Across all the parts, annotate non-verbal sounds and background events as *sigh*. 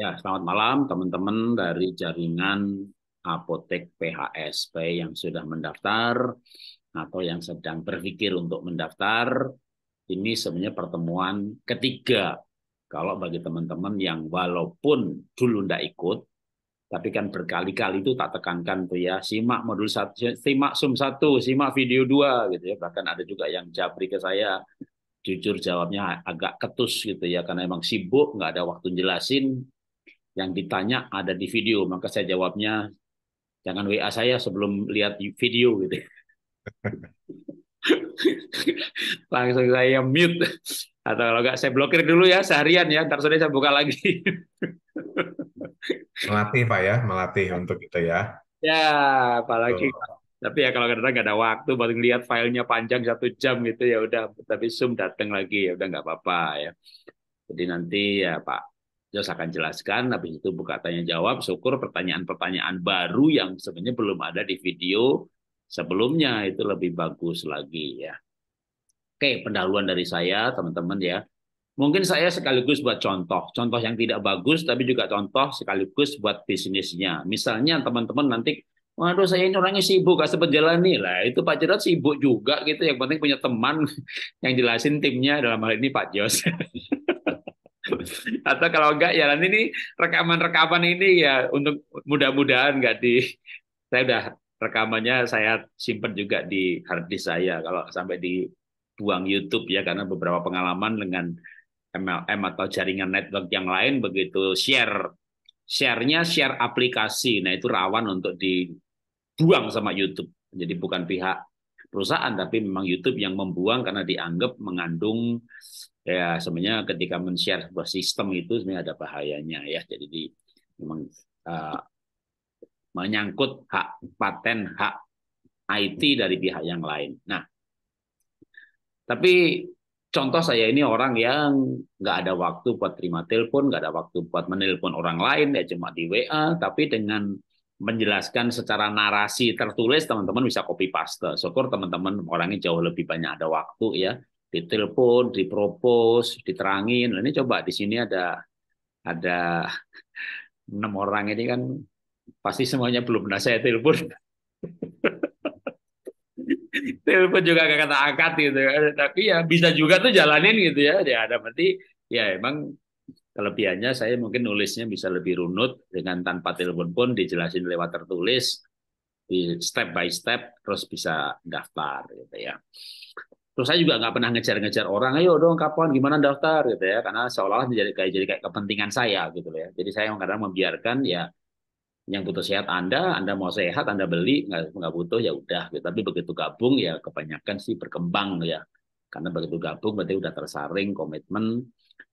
Ya, selamat malam teman-teman dari jaringan apotek PHSP yang sudah mendaftar atau yang sedang berpikir untuk mendaftar. Ini sebenarnya pertemuan ketiga. Kalau bagi teman-teman yang walaupun dulu tidak ikut, tapi kan berkali-kali itu tak tekankan tuh ya, simak modul satu, simak sum satu, simak video dua gitu ya. Bahkan ada juga yang japri ke saya, jujur jawabnya agak ketus gitu ya karena emang sibuk nggak ada waktu jelasin yang ditanya ada di video, maka saya jawabnya jangan WA saya sebelum lihat video gitu. *laughs* Langsung saya mute atau kalau enggak saya blokir dulu ya seharian ya, ntar sore saya buka lagi. *laughs* melatih Pak ya, melatih untuk itu ya. Ya, apalagi oh. tapi ya kalau kadang-kadang nggak ada waktu baru lihat filenya panjang satu jam gitu ya udah tapi Zoom datang lagi ya udah nggak apa-apa ya. Jadi nanti ya Pak Jos akan jelaskan, habis itu buka tanya jawab, syukur pertanyaan-pertanyaan baru yang sebenarnya belum ada di video sebelumnya itu lebih bagus lagi ya. Oke, pendahuluan dari saya teman-teman ya. Mungkin saya sekaligus buat contoh, contoh yang tidak bagus tapi juga contoh sekaligus buat bisnisnya. Misalnya teman-teman nanti Waduh, saya ini orangnya sibuk, gak sempat jalan nih lah. Itu Pak Jerat sibuk juga gitu. Yang penting punya teman *laughs* yang jelasin timnya dalam hal ini Pak Jos. *laughs* *laughs* atau kalau enggak ya nanti ini rekaman-rekaman ini ya untuk mudah-mudahan enggak di saya udah rekamannya saya simpan juga di hard disk saya kalau sampai dibuang YouTube ya karena beberapa pengalaman dengan MLM atau jaringan network yang lain begitu share sharenya share aplikasi nah itu rawan untuk dibuang sama YouTube jadi bukan pihak perusahaan tapi memang YouTube yang membuang karena dianggap mengandung ya sebenarnya ketika men-share sebuah sistem itu sebenarnya ada bahayanya ya jadi di memang uh, menyangkut hak paten hak IT dari pihak yang lain. Nah, tapi contoh saya ini orang yang nggak ada waktu buat terima telepon, nggak ada waktu buat menelpon orang lain, ya cuma di WA, tapi dengan menjelaskan secara narasi tertulis teman-teman bisa copy paste. Syukur teman-teman orangnya jauh lebih banyak ada waktu ya. Ditelepon, dipropos, diterangin. ini coba di sini ada ada enam orang ini kan pasti semuanya belum pernah saya telepon. *laughs* telepon juga gak kata angkat gitu. Tapi ya bisa juga tuh jalanin gitu ya. Ya ada berarti ya emang Kelebihannya saya mungkin nulisnya bisa lebih runut dengan tanpa telepon pun dijelasin lewat tertulis di step by step terus bisa daftar gitu ya. Terus saya juga nggak pernah ngejar-ngejar orang, ayo dong kapan, gimana daftar gitu ya, karena seolah-olah menjadi kayak jadi kayak kepentingan saya gitu ya. Jadi saya kadang membiarkan ya yang butuh sehat Anda, Anda mau sehat, Anda beli, nggak nggak butuh ya udah. Gitu. Tapi begitu gabung ya kebanyakan sih berkembang ya, karena begitu gabung berarti udah tersaring komitmen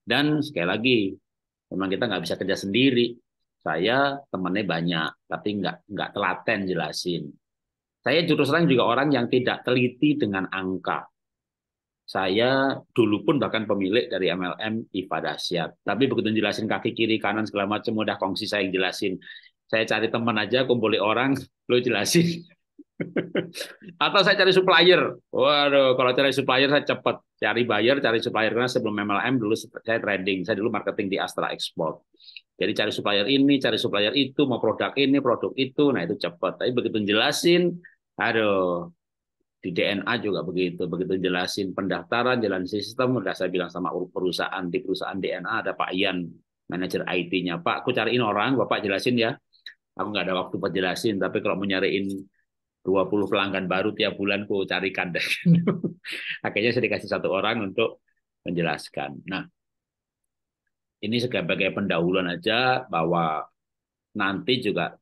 dan sekali lagi, memang kita nggak bisa kerja sendiri. Saya temannya banyak, tapi nggak nggak telaten jelasin. Saya jurus sering juga orang yang tidak teliti dengan angka. Saya dulu pun bahkan pemilik dari MLM IPA Dasyat. Tapi begitu jelasin kaki kiri kanan segala macam, udah kongsi saya jelasin. Saya cari teman aja, kumpulin orang, lo *laughs* jelasin *laughs* Atau saya cari supplier. Waduh, kalau cari supplier saya cepat. Cari buyer, cari supplier. Karena sebelum MLM dulu saya trading. Saya dulu marketing di Astra Export. Jadi cari supplier ini, cari supplier itu, mau produk ini, produk itu. Nah itu cepat. Tapi begitu jelasin, aduh, di DNA juga begitu. Begitu jelasin pendaftaran, jalan sistem, udah saya bilang sama perusahaan, di perusahaan DNA ada Pak Ian, manajer IT-nya. Pak, aku cariin orang, Bapak jelasin ya. Aku nggak ada waktu buat jelasin, tapi kalau mau nyariin 20 pelanggan baru tiap bulan ku carikan deh. *laughs* Akhirnya saya dikasih satu orang untuk menjelaskan. Nah, ini sebagai pendahuluan aja bahwa nanti juga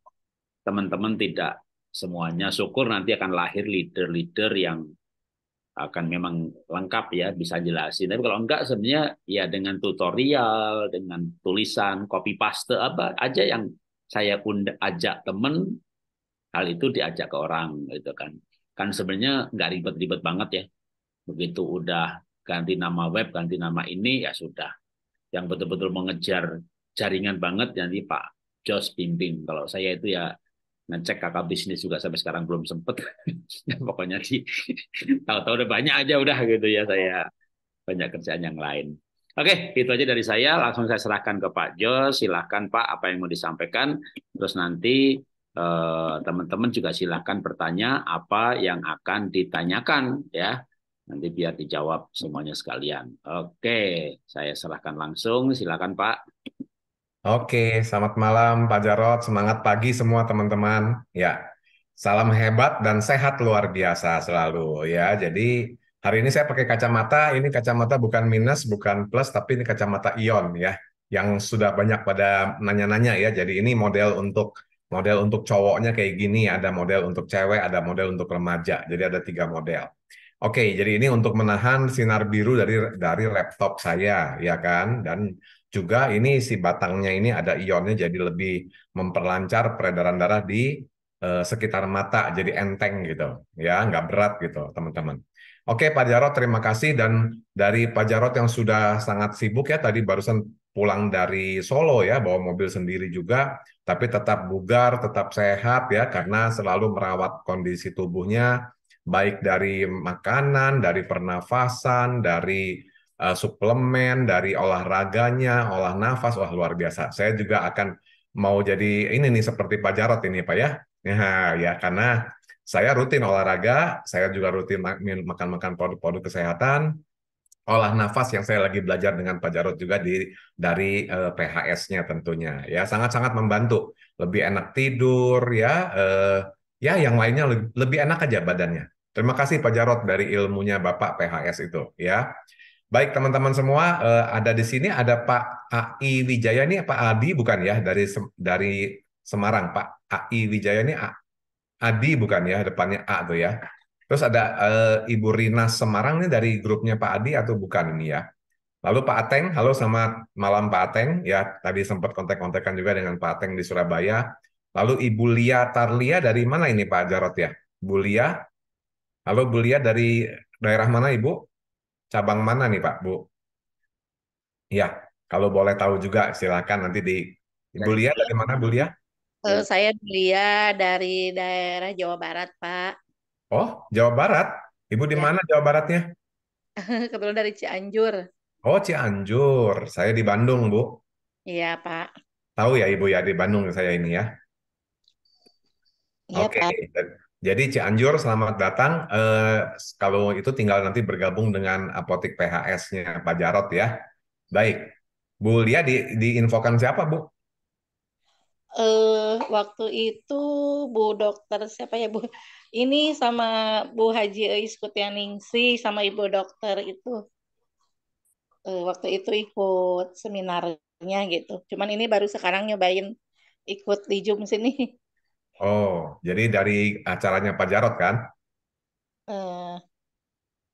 teman-teman tidak semuanya syukur nanti akan lahir leader-leader yang akan memang lengkap ya bisa jelasin. Tapi kalau enggak sebenarnya ya dengan tutorial, dengan tulisan, copy paste apa aja yang saya pun ajak teman hal itu diajak ke orang gitu kan kan sebenarnya nggak ribet-ribet banget ya begitu udah ganti nama web ganti nama ini ya sudah yang betul-betul mengejar jaringan banget nanti Pak Jos pimpin. kalau saya itu ya ngecek kakak bisnis juga sampai sekarang belum sempet *laughs* ya, pokoknya sih tahu-tahu udah banyak aja udah gitu ya saya banyak kerjaan yang lain oke itu aja dari saya langsung saya serahkan ke Pak Jos silahkan Pak apa yang mau disampaikan terus nanti Eh, teman-teman juga silahkan bertanya apa yang akan ditanyakan ya nanti biar dijawab semuanya sekalian oke saya serahkan langsung silakan pak oke selamat malam pak Jarot semangat pagi semua teman-teman ya salam hebat dan sehat luar biasa selalu ya jadi hari ini saya pakai kacamata ini kacamata bukan minus bukan plus tapi ini kacamata ion ya yang sudah banyak pada nanya-nanya ya jadi ini model untuk model untuk cowoknya kayak gini, ada model untuk cewek, ada model untuk remaja. Jadi ada tiga model. Oke, jadi ini untuk menahan sinar biru dari dari laptop saya, ya kan? Dan juga ini si batangnya ini ada ionnya jadi lebih memperlancar peredaran darah di uh, sekitar mata, jadi enteng gitu, ya, nggak berat gitu, teman-teman. Oke, Pak Jarot, terima kasih dan dari Pak Jarot yang sudah sangat sibuk ya tadi barusan pulang dari Solo ya, bawa mobil sendiri juga tapi tetap bugar, tetap sehat ya karena selalu merawat kondisi tubuhnya baik dari makanan, dari pernafasan, dari uh, suplemen, dari olahraganya, olah nafas, wah luar biasa. Saya juga akan mau jadi ini nih seperti Pak Jarot ini Pak ya. Ya, ya karena saya rutin olahraga, saya juga rutin makan-makan produk-produk kesehatan, olah nafas yang saya lagi belajar dengan Pak Jarod juga di dari eh, PHS-nya tentunya ya sangat-sangat membantu lebih enak tidur ya eh, ya yang lainnya lebih, enak aja badannya terima kasih Pak Jarod dari ilmunya Bapak PHS itu ya baik teman-teman semua eh, ada di sini ada Pak AI Wijaya ini Pak Adi bukan ya dari dari Semarang Pak AI Wijaya ini Adi bukan ya depannya A tuh ya Terus ada uh, Ibu Rina Semarang nih dari grupnya Pak Adi atau bukan ini ya? Lalu Pak Ateng, halo selamat malam Pak Ateng. Ya, tadi sempat kontak-kontakan juga dengan Pak Ateng di Surabaya. Lalu Ibu Lia Tarlia dari mana ini Pak Jarot ya? Bu Lia? Halo Bu Lia dari daerah mana Ibu? Cabang mana nih Pak Bu? Ya, kalau boleh tahu juga silakan nanti di Ibu Lia dari mana Bu Lia? Eh, saya Lia dari daerah Jawa Barat Pak. Oh, Jawa Barat. Ibu di iya. mana Jawa Baratnya? *laughs* Kebetulan dari Cianjur. Oh, Cianjur. Saya di Bandung, Bu. Iya, Pak. Tahu ya Ibu ya di Bandung saya ini ya. Iya, Oke. Pak. Jadi Cianjur selamat datang. Eh, kalau itu tinggal nanti bergabung dengan apotik PHS-nya Pak Jarot ya. Baik. Bu Lia di, diinfokan siapa, Bu? Eh, waktu itu Bu Dokter siapa ya, Bu? ini sama Bu Haji Eis Kutianingsi sama Ibu Dokter itu eh, waktu itu ikut seminarnya gitu. Cuman ini baru sekarang nyobain ikut di Zoom sini. Oh, jadi dari acaranya Pak Jarot kan? Uh,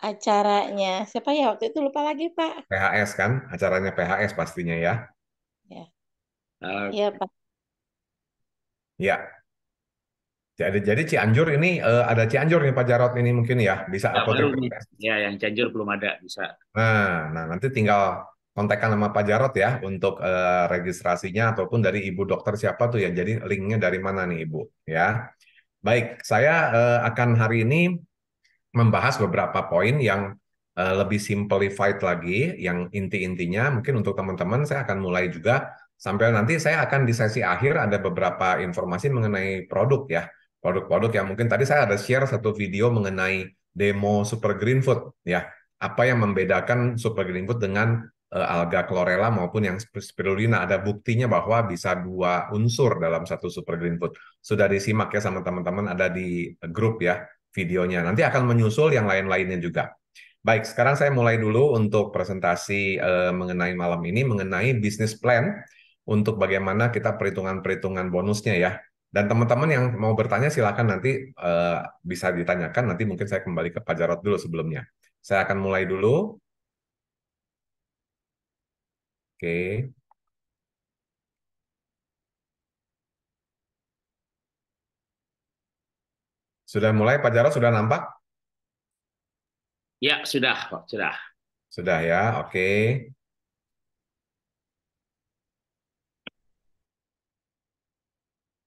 acaranya siapa ya waktu itu lupa lagi Pak. PHS kan, acaranya PHS pastinya ya. ya. Iya Uh, Pak. Ya, jadi, jadi Cianjur ini uh, ada Cianjur nih Pak Jarot ini mungkin ya bisa nah, atau belum, ya yang Cianjur belum ada bisa. Nah, nah nanti tinggal kontekan sama Pak Jarot ya untuk uh, registrasinya ataupun dari Ibu dokter siapa tuh ya. Jadi linknya dari mana nih Ibu ya. Baik, saya uh, akan hari ini membahas beberapa poin yang uh, lebih simplified lagi yang inti-intinya mungkin untuk teman-teman saya akan mulai juga sampai nanti saya akan di sesi akhir ada beberapa informasi mengenai produk ya produk-produk yang mungkin tadi saya ada share satu video mengenai demo super green food ya apa yang membedakan super green food dengan uh, alga chlorella maupun yang spirulina ada buktinya bahwa bisa dua unsur dalam satu super green food sudah disimak ya sama teman-teman ada di grup ya videonya nanti akan menyusul yang lain-lainnya juga baik sekarang saya mulai dulu untuk presentasi uh, mengenai malam ini mengenai business plan untuk bagaimana kita perhitungan-perhitungan bonusnya ya dan teman-teman yang mau bertanya silakan nanti uh, bisa ditanyakan. Nanti mungkin saya kembali ke Pak Jarot dulu sebelumnya. Saya akan mulai dulu. Oke. Sudah mulai Pak Jarot sudah nampak? Ya, sudah, Sudah. Sudah ya. Oke. Okay.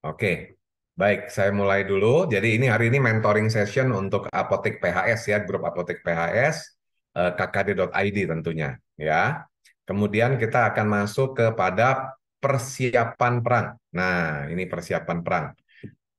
Oke, baik. Saya mulai dulu. Jadi ini hari ini mentoring session untuk Apotek PHS ya, grup Apotek PHS, eh, kkd.id tentunya ya. Kemudian kita akan masuk kepada persiapan perang. Nah, ini persiapan perang.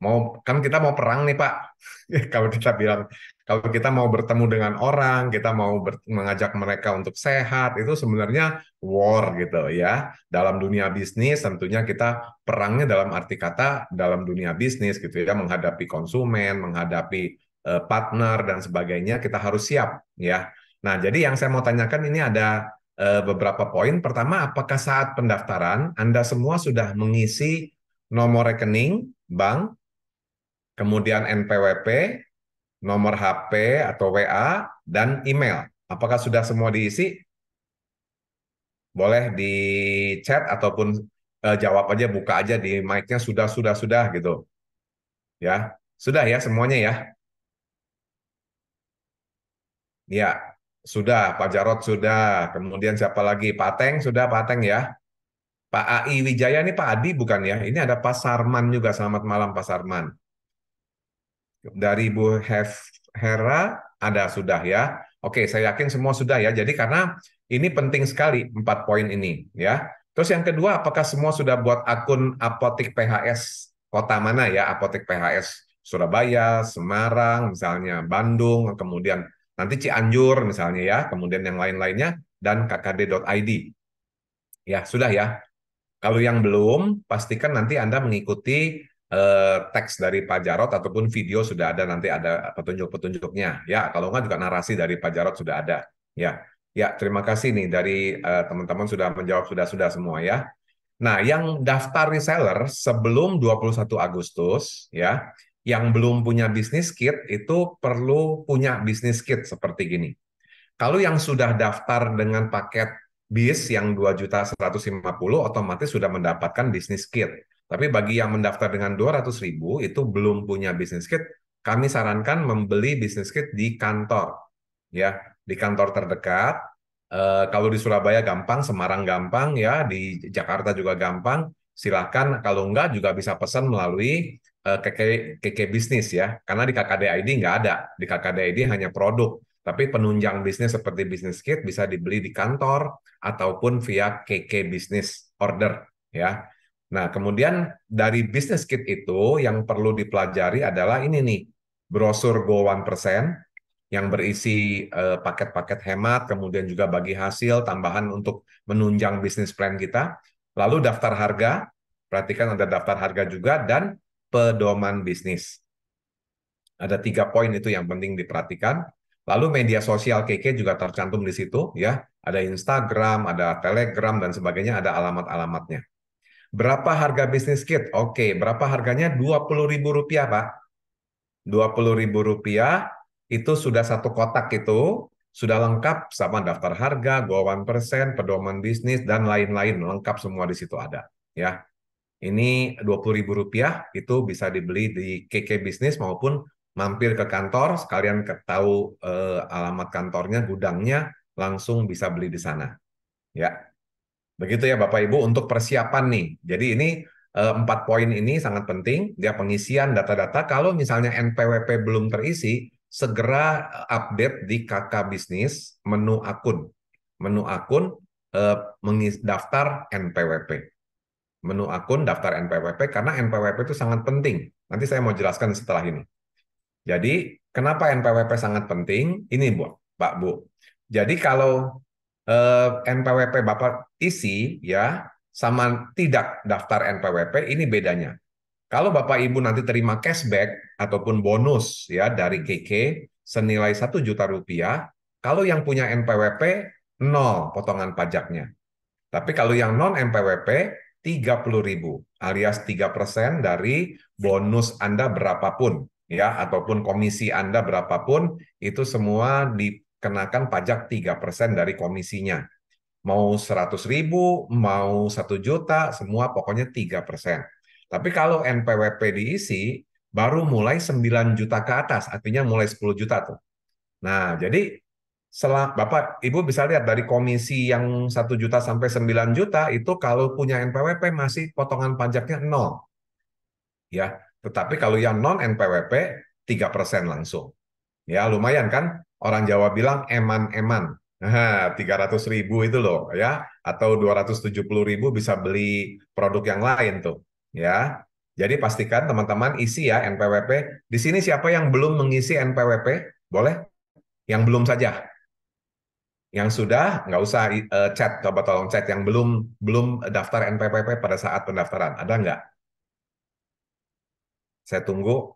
Mau kan kita mau perang nih Pak. *laughs* Kalau kita bilang kalau kita mau bertemu dengan orang, kita mau mengajak mereka untuk sehat, itu sebenarnya war gitu ya. Dalam dunia bisnis tentunya kita perangnya dalam arti kata dalam dunia bisnis gitu ya, menghadapi konsumen, menghadapi uh, partner dan sebagainya, kita harus siap ya. Nah, jadi yang saya mau tanyakan ini ada uh, beberapa poin. Pertama, apakah saat pendaftaran Anda semua sudah mengisi nomor rekening bank, kemudian NPWP, nomor HP atau WA, dan email. Apakah sudah semua diisi? Boleh di chat ataupun eh, jawab aja, buka aja di mic-nya sudah, sudah, sudah gitu. Ya, sudah ya semuanya ya. Ya, sudah, Pak Jarot sudah. Kemudian siapa lagi? Pak Teng sudah, Pak Teng ya. Pak AI Wijaya ini Pak Adi bukan ya? Ini ada Pak Sarman juga. Selamat malam Pak Sarman. Dari Bu Hera ada sudah ya. Oke, saya yakin semua sudah ya. Jadi karena ini penting sekali empat poin ini ya. Terus yang kedua, apakah semua sudah buat akun apotek PHS kota mana ya? Apotek PHS Surabaya, Semarang, misalnya Bandung, kemudian nanti Cianjur misalnya ya, kemudian yang lain-lainnya dan kkd.id. Ya, sudah ya. Kalau yang belum, pastikan nanti Anda mengikuti Eh, teks dari Pak Jarot ataupun video sudah ada nanti ada petunjuk-petunjuknya ya kalau nggak juga narasi dari Pak Jarot sudah ada ya ya terima kasih nih dari eh, teman-teman eh, sudah menjawab sudah sudah semua ya nah yang daftar reseller sebelum 21 Agustus ya yang belum punya bisnis kit itu perlu punya bisnis kit seperti gini kalau yang sudah daftar dengan paket bis yang 2.150 juta otomatis sudah mendapatkan bisnis kit tapi bagi yang mendaftar dengan 200 ribu itu belum punya bisnis kit, kami sarankan membeli bisnis kit di kantor, ya di kantor terdekat. E, kalau di Surabaya gampang, Semarang gampang, ya di Jakarta juga gampang. Silahkan kalau enggak juga bisa pesan melalui e, eh, KK, KK bisnis ya, karena di ID nggak ada, di ID hanya produk. Tapi penunjang bisnis seperti bisnis kit bisa dibeli di kantor ataupun via KK bisnis order ya. Nah, kemudian dari business kit itu yang perlu dipelajari adalah ini nih, brosur Go 1% yang berisi eh, paket-paket uh, hemat, kemudian juga bagi hasil tambahan untuk menunjang bisnis plan kita. Lalu daftar harga, perhatikan ada daftar harga juga, dan pedoman bisnis. Ada tiga poin itu yang penting diperhatikan. Lalu media sosial KK juga tercantum di situ, ya. Ada Instagram, ada Telegram, dan sebagainya, ada alamat-alamatnya. Berapa harga bisnis kit? Oke, berapa harganya? Rp20.000, Pak. Rp20.000 itu sudah satu kotak itu, sudah lengkap sama daftar harga, gowan persen, pedoman bisnis, dan lain-lain. Lengkap semua di situ ada. ya. Ini Rp20.000 itu bisa dibeli di KK Bisnis maupun mampir ke kantor, sekalian ketahui eh, alamat kantornya, gudangnya, langsung bisa beli di sana. Ya. Begitu ya Bapak Ibu untuk persiapan nih. Jadi ini eh, empat poin ini sangat penting, dia pengisian data-data. Kalau misalnya NPWP belum terisi, segera eh, update di KK Bisnis menu akun. Menu akun eh, mengis daftar NPWP. Menu akun daftar NPWP karena NPWP itu sangat penting. Nanti saya mau jelaskan setelah ini. Jadi, kenapa NPWP sangat penting? Ini, Bu, Pak Bu. Jadi kalau Eh, NPWP Bapak isi ya sama tidak daftar NPWP ini bedanya. Kalau Bapak Ibu nanti terima cashback ataupun bonus ya dari KK senilai satu juta rupiah, kalau yang punya NPWP nol potongan pajaknya. Tapi kalau yang non NPWP tiga puluh ribu alias tiga persen dari bonus Anda berapapun ya ataupun komisi Anda berapapun itu semua di kenakan pajak 3% dari komisinya. Mau 100 ribu, mau 1 juta, semua pokoknya 3%. Tapi kalau NPWP diisi, baru mulai 9 juta ke atas, artinya mulai 10 juta tuh. Nah, jadi setelah Bapak Ibu bisa lihat dari komisi yang 1 juta sampai 9 juta itu kalau punya NPWP masih potongan pajaknya nol. Ya, tetapi kalau yang non NPWP 3% langsung. Ya, lumayan kan? orang Jawa bilang eman-eman. Nah, 300 ribu itu loh ya atau 270 ribu bisa beli produk yang lain tuh ya. Jadi pastikan teman-teman isi ya NPWP. Di sini siapa yang belum mengisi NPWP? Boleh? Yang belum saja. Yang sudah nggak usah uh, chat, coba tolong chat yang belum belum daftar NPWP pada saat pendaftaran. Ada nggak? Saya tunggu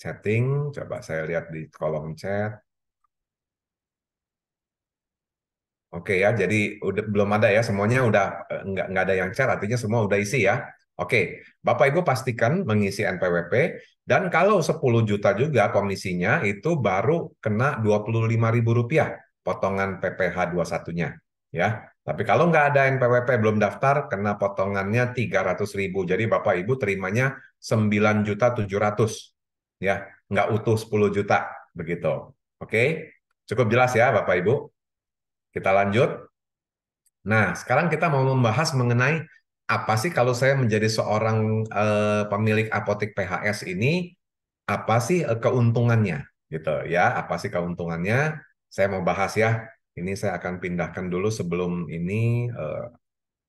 chatting. coba saya lihat di kolom chat. Oke ya, jadi udah belum ada ya semuanya udah eh, nggak nggak ada yang chat, artinya semua udah isi ya. Oke, Bapak Ibu pastikan mengisi NPWP dan kalau 10 juta juga komisinya itu baru kena Rp25.000 potongan PPh 21-nya ya. Tapi kalau nggak ada NPWP belum daftar kena potongannya 300.000. Jadi Bapak Ibu terimanya 9.700 ya nggak utuh 10 juta begitu. Oke, cukup jelas ya Bapak Ibu. Kita lanjut. Nah, sekarang kita mau membahas mengenai apa sih kalau saya menjadi seorang eh, pemilik apotek PHS ini apa sih eh, keuntungannya gitu ya? Apa sih keuntungannya? Saya mau bahas ya. Ini saya akan pindahkan dulu sebelum ini eh,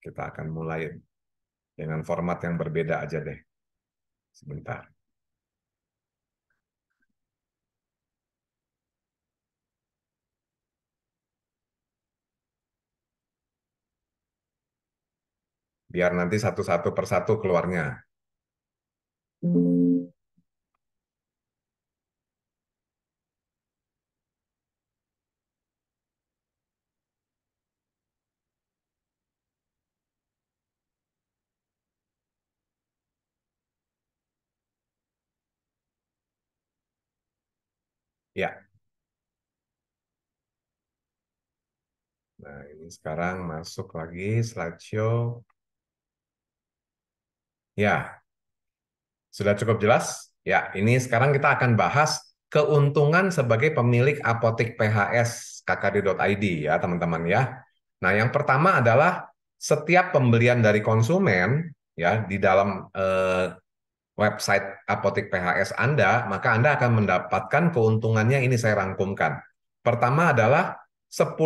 kita akan mulai dengan format yang berbeda aja deh. Sebentar. biar nanti satu-satu persatu keluarnya. Ya. Nah, ini sekarang masuk lagi slideshow Ya, sudah cukup jelas? Ya, ini sekarang kita akan bahas keuntungan sebagai pemilik apotek PHS kkd.id ya teman-teman ya. Nah, yang pertama adalah setiap pembelian dari konsumen ya di dalam eh, website apotek PHS Anda, maka Anda akan mendapatkan keuntungannya ini saya rangkumkan. Pertama adalah 10%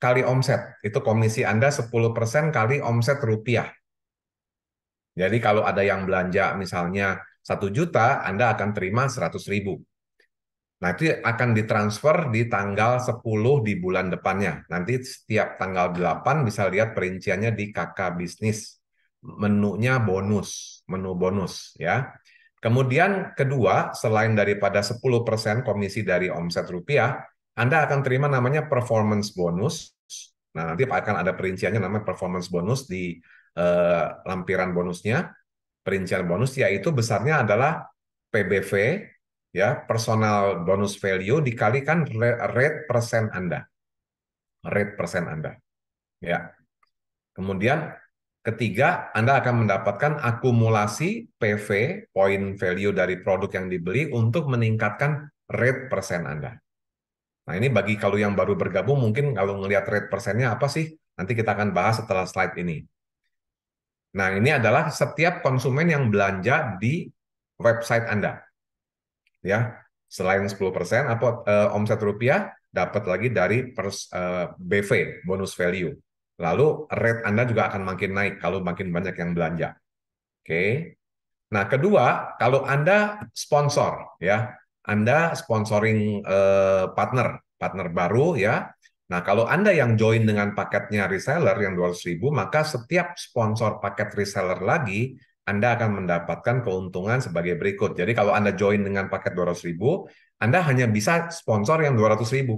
kali omset. Itu komisi Anda 10% kali omset rupiah. Jadi kalau ada yang belanja misalnya satu juta, Anda akan terima seratus ribu. Nah, itu akan ditransfer di tanggal 10 di bulan depannya. Nanti setiap tanggal 8 bisa lihat perinciannya di KK bisnis. Menunya bonus, menu bonus ya. Kemudian kedua, selain daripada 10% komisi dari omset rupiah, Anda akan terima namanya performance bonus. Nah, nanti akan ada perinciannya namanya performance bonus di Eh, lampiran bonusnya, perincian bonus yaitu besarnya adalah PBV ya personal bonus value dikalikan rate persen Anda. Rate persen Anda. Ya. Kemudian ketiga, Anda akan mendapatkan akumulasi PV, point value dari produk yang dibeli untuk meningkatkan rate persen Anda. Nah ini bagi kalau yang baru bergabung mungkin kalau ngelihat rate persennya apa sih? Nanti kita akan bahas setelah slide ini. Nah, ini adalah setiap konsumen yang belanja di website Anda. Ya, selain 10% apa eh, omset rupiah dapat lagi dari pers, eh, BV, bonus value. Lalu rate Anda juga akan makin naik kalau makin banyak yang belanja. Oke. Okay. Nah, kedua, kalau Anda sponsor ya, Anda sponsoring eh, partner, partner baru ya, Nah, kalau Anda yang join dengan paketnya reseller yang 200.000, maka setiap sponsor paket reseller lagi, Anda akan mendapatkan keuntungan sebagai berikut. Jadi kalau Anda join dengan paket 200.000, Anda hanya bisa sponsor yang 200.000.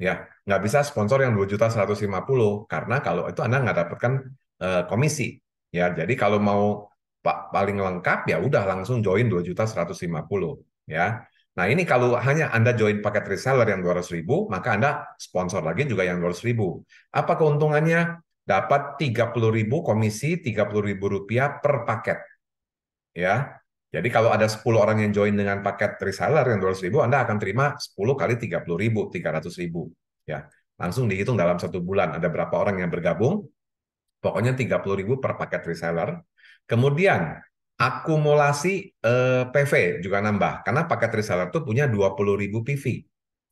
Ya, nggak bisa sponsor yang dua juta 2.150 karena kalau itu Anda nggak dapatkan eh, komisi. Ya, jadi kalau mau paling lengkap ya udah langsung join dua juta 2.150 ya. Nah ini kalau hanya Anda join paket reseller yang 200 ribu, maka Anda sponsor lagi juga yang 200 ribu. Apa keuntungannya? Dapat 30 ribu komisi 30 ribu rupiah per paket. Ya, jadi kalau ada 10 orang yang join dengan paket reseller yang 200 ribu, Anda akan terima 10 kali 30 ribu, 300 ribu. Ya, langsung dihitung dalam satu bulan ada berapa orang yang bergabung. Pokoknya 30 ribu per paket reseller. Kemudian akumulasi eh, PV juga nambah. Karena paket reseller itu punya 20.000 PV.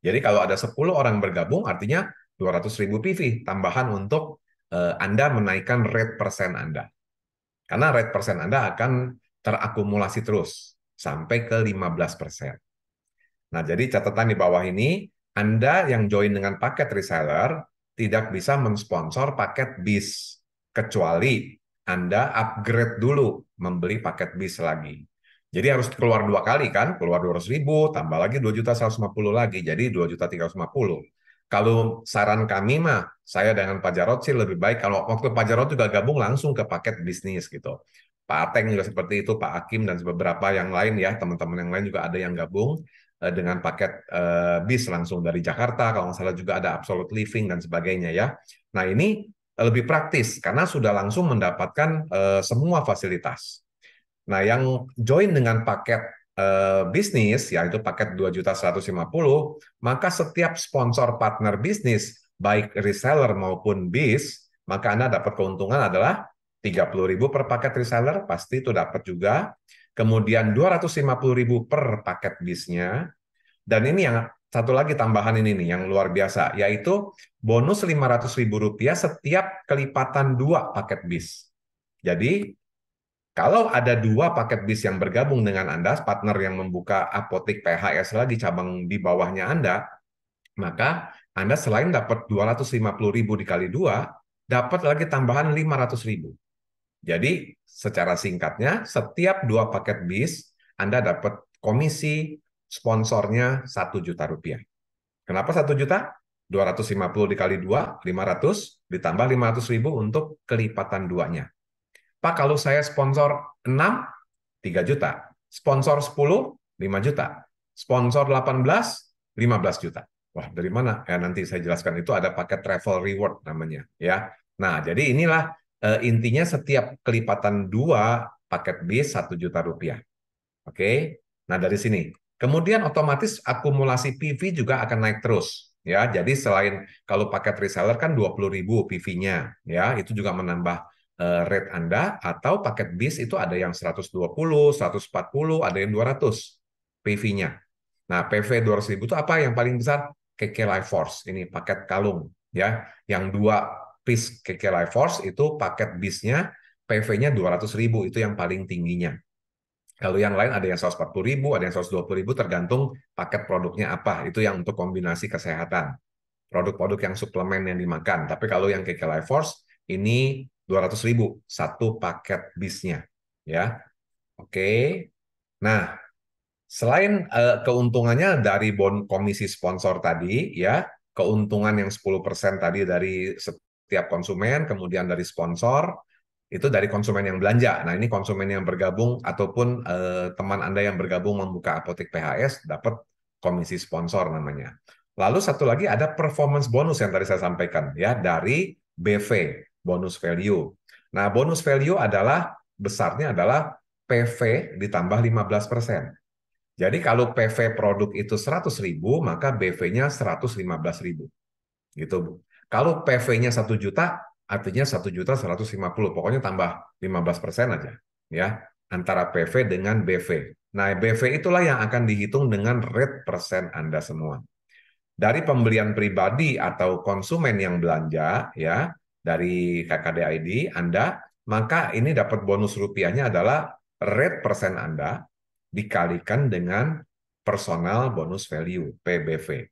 Jadi kalau ada 10 orang bergabung artinya 200.000 PV tambahan untuk eh, Anda menaikkan rate persen Anda. Karena rate persen Anda akan terakumulasi terus sampai ke 15 persen. Nah, jadi catatan di bawah ini, Anda yang join dengan paket reseller tidak bisa mensponsor paket bis, kecuali anda upgrade dulu membeli paket bis lagi. Jadi harus keluar dua kali kan, keluar 200 ribu, tambah lagi 2 juta 150 lagi, jadi 2 juta 350. Kalau saran kami mah, saya dengan Pak Jarod sih lebih baik kalau waktu Pak Jarod juga gabung langsung ke paket bisnis gitu. Pak Ateng juga seperti itu, Pak Hakim dan beberapa yang lain ya, teman-teman yang lain juga ada yang gabung eh, dengan paket eh, bis langsung dari Jakarta, kalau nggak salah juga ada Absolute Living dan sebagainya ya. Nah ini lebih praktis karena sudah langsung mendapatkan uh, semua fasilitas. Nah, yang join dengan paket uh, bisnis yaitu paket 2.150, maka setiap sponsor partner bisnis baik reseller maupun bis, maka Anda dapat keuntungan adalah 30.000 per paket reseller pasti itu dapat juga. Kemudian 250.000 per paket bisnya. Dan ini yang satu lagi tambahan ini nih yang luar biasa, yaitu bonus Rp500.000 setiap kelipatan dua paket bis. Jadi, kalau ada dua paket bis yang bergabung dengan Anda, partner yang membuka apotek PHS lagi cabang di bawahnya Anda, maka Anda selain dapat 250.000 dikali dua, dapat lagi tambahan 500.000. Jadi, secara singkatnya, setiap dua paket bis, Anda dapat komisi sponsornya satu juta rupiah. Kenapa satu juta? 250 dikali 2, 500, ditambah 500 ribu untuk kelipatan duanya. Pak, kalau saya sponsor 6, 3 juta. Sponsor 10, 5 juta. Sponsor 18, 15 juta. Wah, dari mana? Ya, nanti saya jelaskan. Itu ada paket travel reward namanya. ya. Nah, jadi inilah e, intinya setiap kelipatan dua paket bis 1 juta rupiah. Oke? Nah, dari sini Kemudian otomatis akumulasi PV juga akan naik terus ya. Jadi selain kalau paket reseller kan 20.000 PV-nya ya, itu juga menambah uh, rate Anda atau paket bis itu ada yang 120, 140, ada yang 200 PV-nya. Nah, PV 200.000 itu apa yang paling besar? KK Life Force ini paket kalung ya. Yang dua piece KK Life Force itu paket bisnya PV-nya 200.000 itu yang paling tingginya. Kalau yang lain ada yang 140 ribu, ada yang 120 ribu, tergantung paket produknya apa. Itu yang untuk kombinasi kesehatan. Produk-produk yang suplemen yang dimakan. Tapi kalau yang KK Life Force, ini 200 ribu, satu paket bisnya. ya. Oke. Nah, selain uh, keuntungannya dari bon komisi sponsor tadi, ya keuntungan yang 10% tadi dari setiap konsumen, kemudian dari sponsor, itu dari konsumen yang belanja. Nah, ini konsumen yang bergabung ataupun eh, teman Anda yang bergabung membuka apotek PHS dapat komisi sponsor namanya. Lalu satu lagi ada performance bonus yang tadi saya sampaikan ya dari BV, bonus value. Nah, bonus value adalah besarnya adalah PV ditambah 15%. Jadi kalau PV produk itu 100.000, maka BV-nya 115.000. Gitu, Bu. Kalau PV-nya 1 juta, artinya satu juta lima puluh, pokoknya tambah lima belas persen aja ya antara PV dengan BV. Nah, BV itulah yang akan dihitung dengan rate persen Anda semua. Dari pembelian pribadi atau konsumen yang belanja ya dari KKDI Anda, maka ini dapat bonus rupiahnya adalah rate persen Anda dikalikan dengan personal bonus value PBV.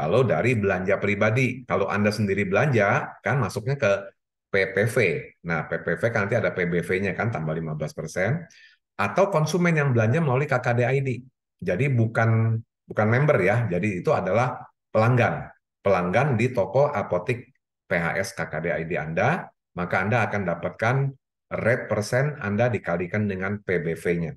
Kalau dari belanja pribadi, kalau Anda sendiri belanja, kan masuknya ke PPV. Nah, PPV kan nanti ada PBV-nya kan, tambah 15%. Atau konsumen yang belanja melalui KKDID. Jadi bukan bukan member ya, jadi itu adalah pelanggan. Pelanggan di toko apotik PHS KKDID Anda, maka Anda akan dapatkan rate persen Anda dikalikan dengan PBV-nya.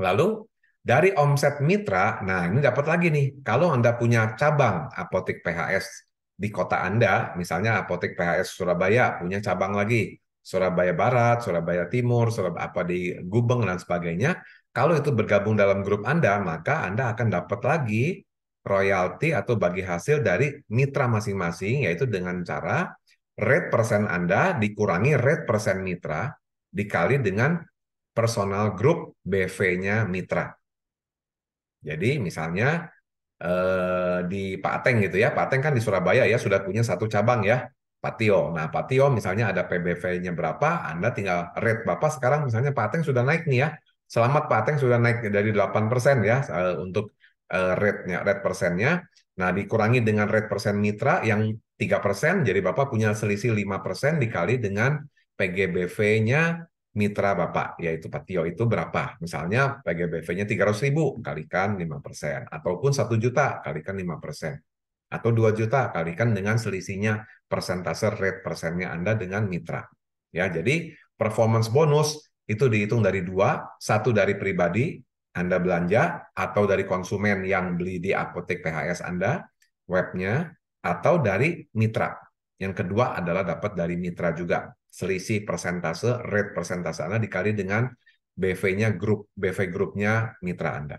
Lalu dari omset mitra, nah ini dapat lagi nih. Kalau Anda punya cabang apotek PHS di kota Anda, misalnya apotek PHS Surabaya punya cabang lagi, Surabaya Barat, Surabaya Timur, Surabaya apa di Gubeng dan sebagainya. Kalau itu bergabung dalam grup Anda, maka Anda akan dapat lagi royalti atau bagi hasil dari mitra masing-masing, yaitu dengan cara rate persen Anda dikurangi rate persen mitra dikali dengan personal group BV-nya mitra. Jadi misalnya eh, di Ateng gitu ya, Pak Ateng kan di Surabaya ya sudah punya satu cabang ya, Patio. Nah Patio misalnya ada PBV-nya berapa, Anda tinggal rate Bapak sekarang misalnya Pak Ateng sudah naik nih ya, selamat Pak Ateng sudah naik dari 8% ya eh, untuk eh, rate-nya, rate persennya. Nah dikurangi dengan rate persen mitra yang 3%, jadi Bapak punya selisih 5% dikali dengan PGBV-nya mitra Bapak, yaitu Pak Tio itu berapa? Misalnya PGBV-nya 300 ribu, kalikan 5 persen. Ataupun 1 juta, kalikan 5 persen. Atau 2 juta, kalikan dengan selisihnya persentase rate persennya Anda dengan mitra. Ya, jadi performance bonus itu dihitung dari dua, satu dari pribadi, Anda belanja, atau dari konsumen yang beli di apotek PHS Anda, webnya, atau dari mitra. Yang kedua adalah dapat dari mitra juga selisih persentase rate persentase Anda dikali dengan BV-nya grup BV grupnya mitra Anda.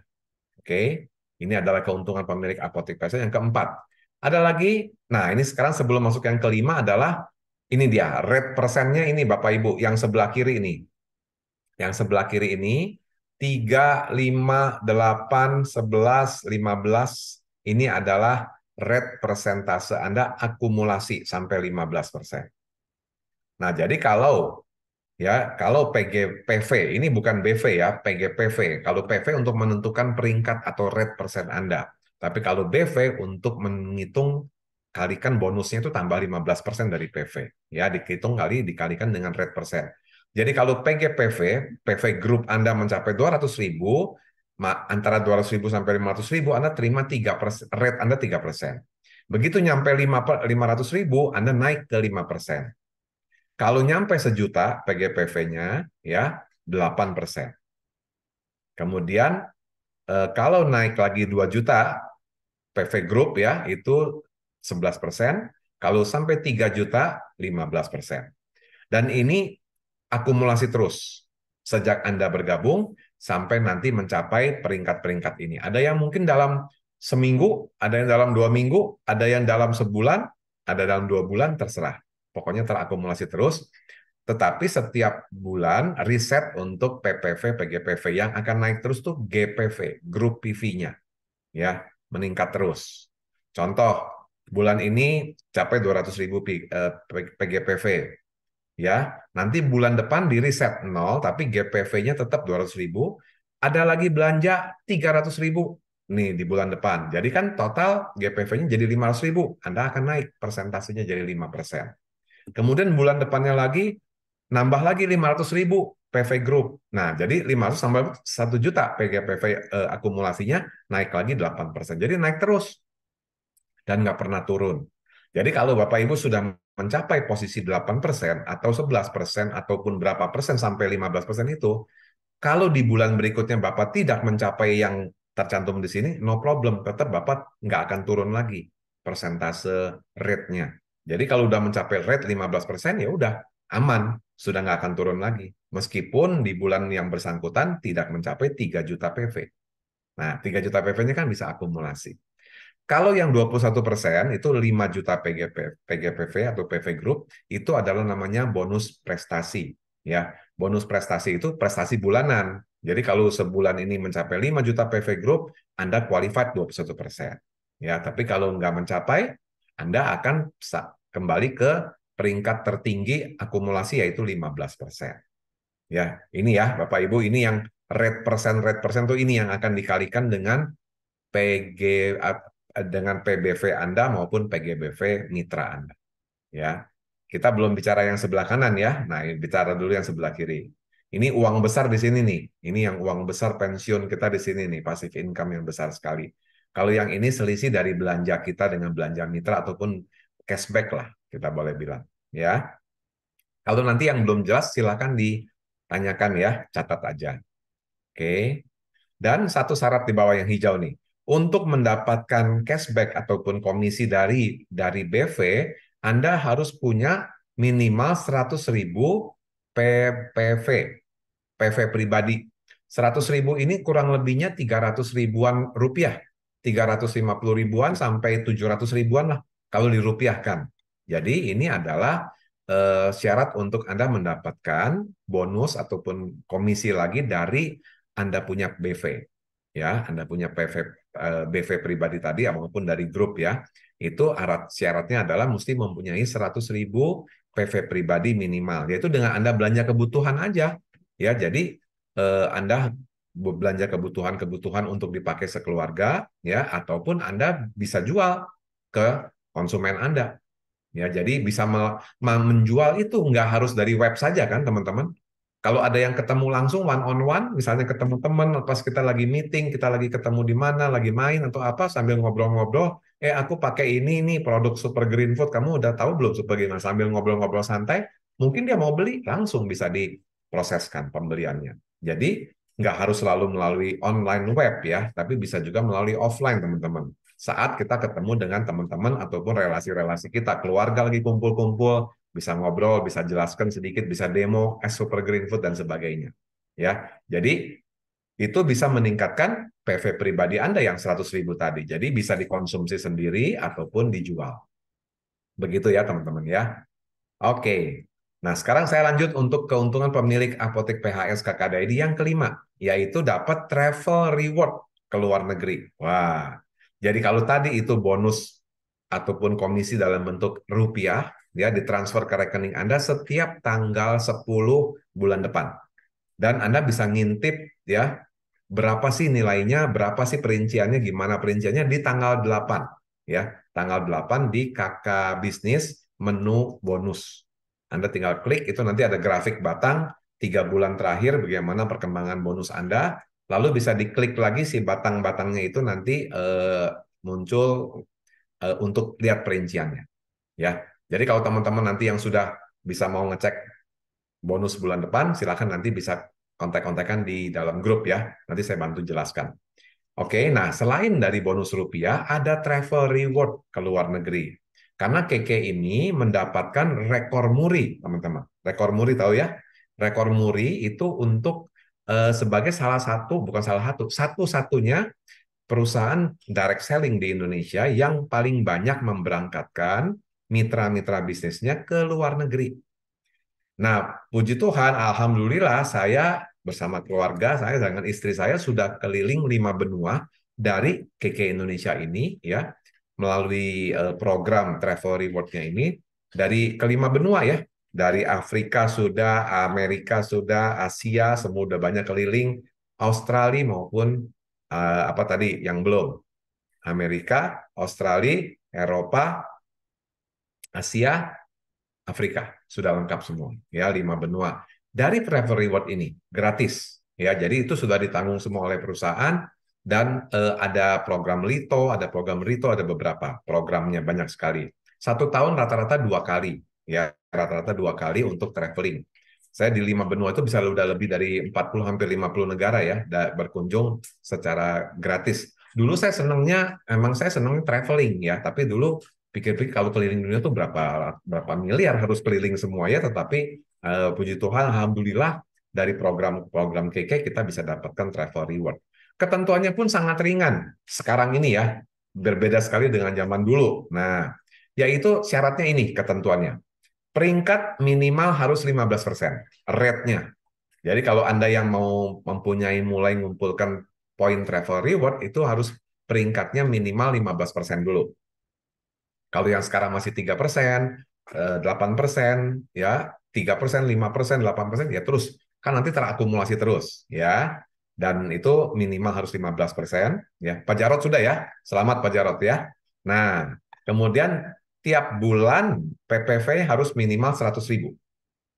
Oke. Okay? Ini adalah keuntungan pemilik apotek pasien yang keempat. Ada lagi, nah ini sekarang sebelum masuk yang kelima adalah ini dia rate persennya ini Bapak Ibu yang sebelah kiri ini. Yang sebelah kiri ini 3 5 8 11 15 ini adalah rate persentase Anda akumulasi sampai 15%. Nah, jadi kalau ya kalau PGPV ini bukan BV ya, PGPV. Kalau PV untuk menentukan peringkat atau rate persen Anda. Tapi kalau BV untuk menghitung kalikan bonusnya itu tambah 15% dari PV. Ya, dihitung kali dikalikan dengan rate persen. Jadi kalau PGPV, PV grup Anda mencapai 200 ribu, antara 200 ribu sampai 500 ribu, Anda terima 3%, rate Anda 3%. Begitu nyampe 500 ribu, Anda naik ke 5 persen. Kalau nyampe sejuta PGPV-nya ya 8 persen. Kemudian eh, kalau naik lagi 2 juta PV Group ya itu 11 persen. Kalau sampai 3 juta 15 persen. Dan ini akumulasi terus sejak Anda bergabung sampai nanti mencapai peringkat-peringkat ini. Ada yang mungkin dalam seminggu, ada yang dalam dua minggu, ada yang dalam sebulan, ada dalam dua bulan, terserah pokoknya terakumulasi terus. Tetapi setiap bulan riset untuk PPV, PGPV yang akan naik terus tuh GPV, grup PV-nya. Ya, meningkat terus. Contoh, bulan ini capai 200 ribu PGPV. Eh, ya, nanti bulan depan di riset nol, tapi GPV-nya tetap 200 ribu. Ada lagi belanja 300 ribu nih di bulan depan. Jadi kan total GPV-nya jadi 500 ribu. Anda akan naik persentasenya jadi 5 persen. Kemudian bulan depannya lagi nambah lagi 500 ribu PV Group. Nah, jadi 500 sampai 1 juta PGPV eh, akumulasinya naik lagi 8%. Jadi naik terus dan nggak pernah turun. Jadi kalau Bapak Ibu sudah mencapai posisi 8% atau 11% ataupun berapa persen sampai 15% itu, kalau di bulan berikutnya Bapak tidak mencapai yang tercantum di sini, no problem, tetap Bapak nggak akan turun lagi persentase rate-nya. Jadi kalau udah mencapai rate 15% ya udah aman, sudah nggak akan turun lagi. Meskipun di bulan yang bersangkutan tidak mencapai 3 juta PV. Nah, 3 juta PV-nya kan bisa akumulasi. Kalau yang 21% itu 5 juta PGP, PGPV atau PV Group itu adalah namanya bonus prestasi. Ya, bonus prestasi itu prestasi bulanan. Jadi kalau sebulan ini mencapai 5 juta PV Group, Anda qualified 21%. Ya, tapi kalau nggak mencapai, anda akan kembali ke peringkat tertinggi akumulasi yaitu 15%. Ya, ini ya Bapak Ibu, ini yang red persen red persen tuh ini yang akan dikalikan dengan PG dengan PBV Anda maupun PGBV mitra Anda. Ya. Kita belum bicara yang sebelah kanan ya. Nah, bicara dulu yang sebelah kiri. Ini uang besar di sini nih. Ini yang uang besar pensiun kita di sini nih, pasif income yang besar sekali. Kalau yang ini selisih dari belanja kita dengan belanja mitra ataupun cashback lah kita boleh bilang ya. Kalau nanti yang belum jelas silahkan ditanyakan ya, catat aja. Oke. Dan satu syarat di bawah yang hijau nih. Untuk mendapatkan cashback ataupun komisi dari dari BV, Anda harus punya minimal 100.000 PPV, PV pribadi. 100.000 ini kurang lebihnya 300 ribuan rupiah 350 ribuan sampai 700 ribuan lah kalau dirupiahkan. Jadi ini adalah uh, syarat untuk Anda mendapatkan bonus ataupun komisi lagi dari Anda punya BV. Ya, Anda punya PV, uh, eh, BV pribadi tadi maupun dari grup ya. Itu arat, syaratnya adalah mesti mempunyai 100 ribu PV pribadi minimal, yaitu dengan Anda belanja kebutuhan aja. Ya, jadi eh, Anda belanja kebutuhan-kebutuhan untuk dipakai sekeluarga ya ataupun Anda bisa jual ke konsumen Anda. Ya, jadi bisa menjual itu nggak harus dari web saja kan, teman-teman. Kalau ada yang ketemu langsung one on one, misalnya ketemu teman pas kita lagi meeting, kita lagi ketemu di mana, lagi main atau apa sambil ngobrol-ngobrol, eh aku pakai ini nih produk Super Green Food, kamu udah tahu belum Super Green Food? Sambil ngobrol-ngobrol santai, mungkin dia mau beli langsung bisa diproseskan pembeliannya. Jadi nggak harus selalu melalui online web ya, tapi bisa juga melalui offline teman-teman. Saat kita ketemu dengan teman-teman ataupun relasi-relasi kita, keluarga lagi kumpul-kumpul, bisa ngobrol, bisa jelaskan sedikit, bisa demo, as super green food dan sebagainya. Ya, jadi itu bisa meningkatkan PV pribadi Anda yang 100 ribu tadi. Jadi bisa dikonsumsi sendiri ataupun dijual. Begitu ya teman-teman ya. Oke, nah sekarang saya lanjut untuk keuntungan pemilik apotek PHS KKD ini yang kelima yaitu dapat travel reward ke luar negeri. Wah, jadi kalau tadi itu bonus ataupun komisi dalam bentuk rupiah, ya ditransfer ke rekening Anda setiap tanggal 10 bulan depan. Dan Anda bisa ngintip ya berapa sih nilainya, berapa sih perinciannya, gimana perinciannya di tanggal 8 ya. Tanggal 8 di KK bisnis menu bonus. Anda tinggal klik itu nanti ada grafik batang tiga bulan terakhir bagaimana perkembangan bonus Anda, lalu bisa diklik lagi si batang-batangnya itu nanti uh, muncul uh, untuk lihat perinciannya. Ya, jadi kalau teman-teman nanti yang sudah bisa mau ngecek bonus bulan depan, silakan nanti bisa kontak-kontakan di dalam grup ya. Nanti saya bantu jelaskan. Oke, nah selain dari bonus rupiah, ada travel reward ke luar negeri. Karena KK ini mendapatkan rekor muri, teman-teman. Rekor muri tahu ya? rekor muri itu untuk uh, sebagai salah satu bukan salah satu satu-satunya perusahaan direct selling di Indonesia yang paling banyak memberangkatkan mitra-mitra bisnisnya ke luar negeri. Nah, puji Tuhan, alhamdulillah saya bersama keluarga saya dengan istri saya sudah keliling lima benua dari KK Indonesia ini ya melalui eh, program Travel Reward-nya ini dari kelima benua ya dari Afrika sudah, Amerika sudah, Asia semua udah banyak keliling, Australia maupun uh, apa tadi yang belum. Amerika, Australia, Eropa, Asia, Afrika sudah lengkap semua ya lima benua dari travel reward ini gratis ya jadi itu sudah ditanggung semua oleh perusahaan dan uh, ada program Lito, ada program Rito, ada beberapa programnya banyak sekali. Satu tahun rata-rata dua kali ya rata-rata dua kali untuk traveling. Saya di lima benua itu bisa udah lebih dari 40 hampir 50 negara ya berkunjung secara gratis. Dulu saya senangnya emang saya senang traveling ya, tapi dulu pikir-pikir kalau keliling dunia tuh berapa berapa miliar harus keliling semua ya, tetapi uh, puji Tuhan alhamdulillah dari program-program KK kita bisa dapatkan travel reward. Ketentuannya pun sangat ringan sekarang ini ya, berbeda sekali dengan zaman dulu. Nah, yaitu syaratnya ini ketentuannya peringkat minimal harus 15%, rate-nya. Jadi kalau Anda yang mau mempunyai mulai mengumpulkan poin travel reward, itu harus peringkatnya minimal 15% dulu. Kalau yang sekarang masih 3%, 8%, eh, ya 3%, 5%, 8%, ya terus. Kan nanti terakumulasi terus, ya. Dan itu minimal harus 15%. Ya. Pak Jarot sudah ya? Selamat Pak Jarot ya. Nah, kemudian tiap bulan PPV harus minimal 100 ribu.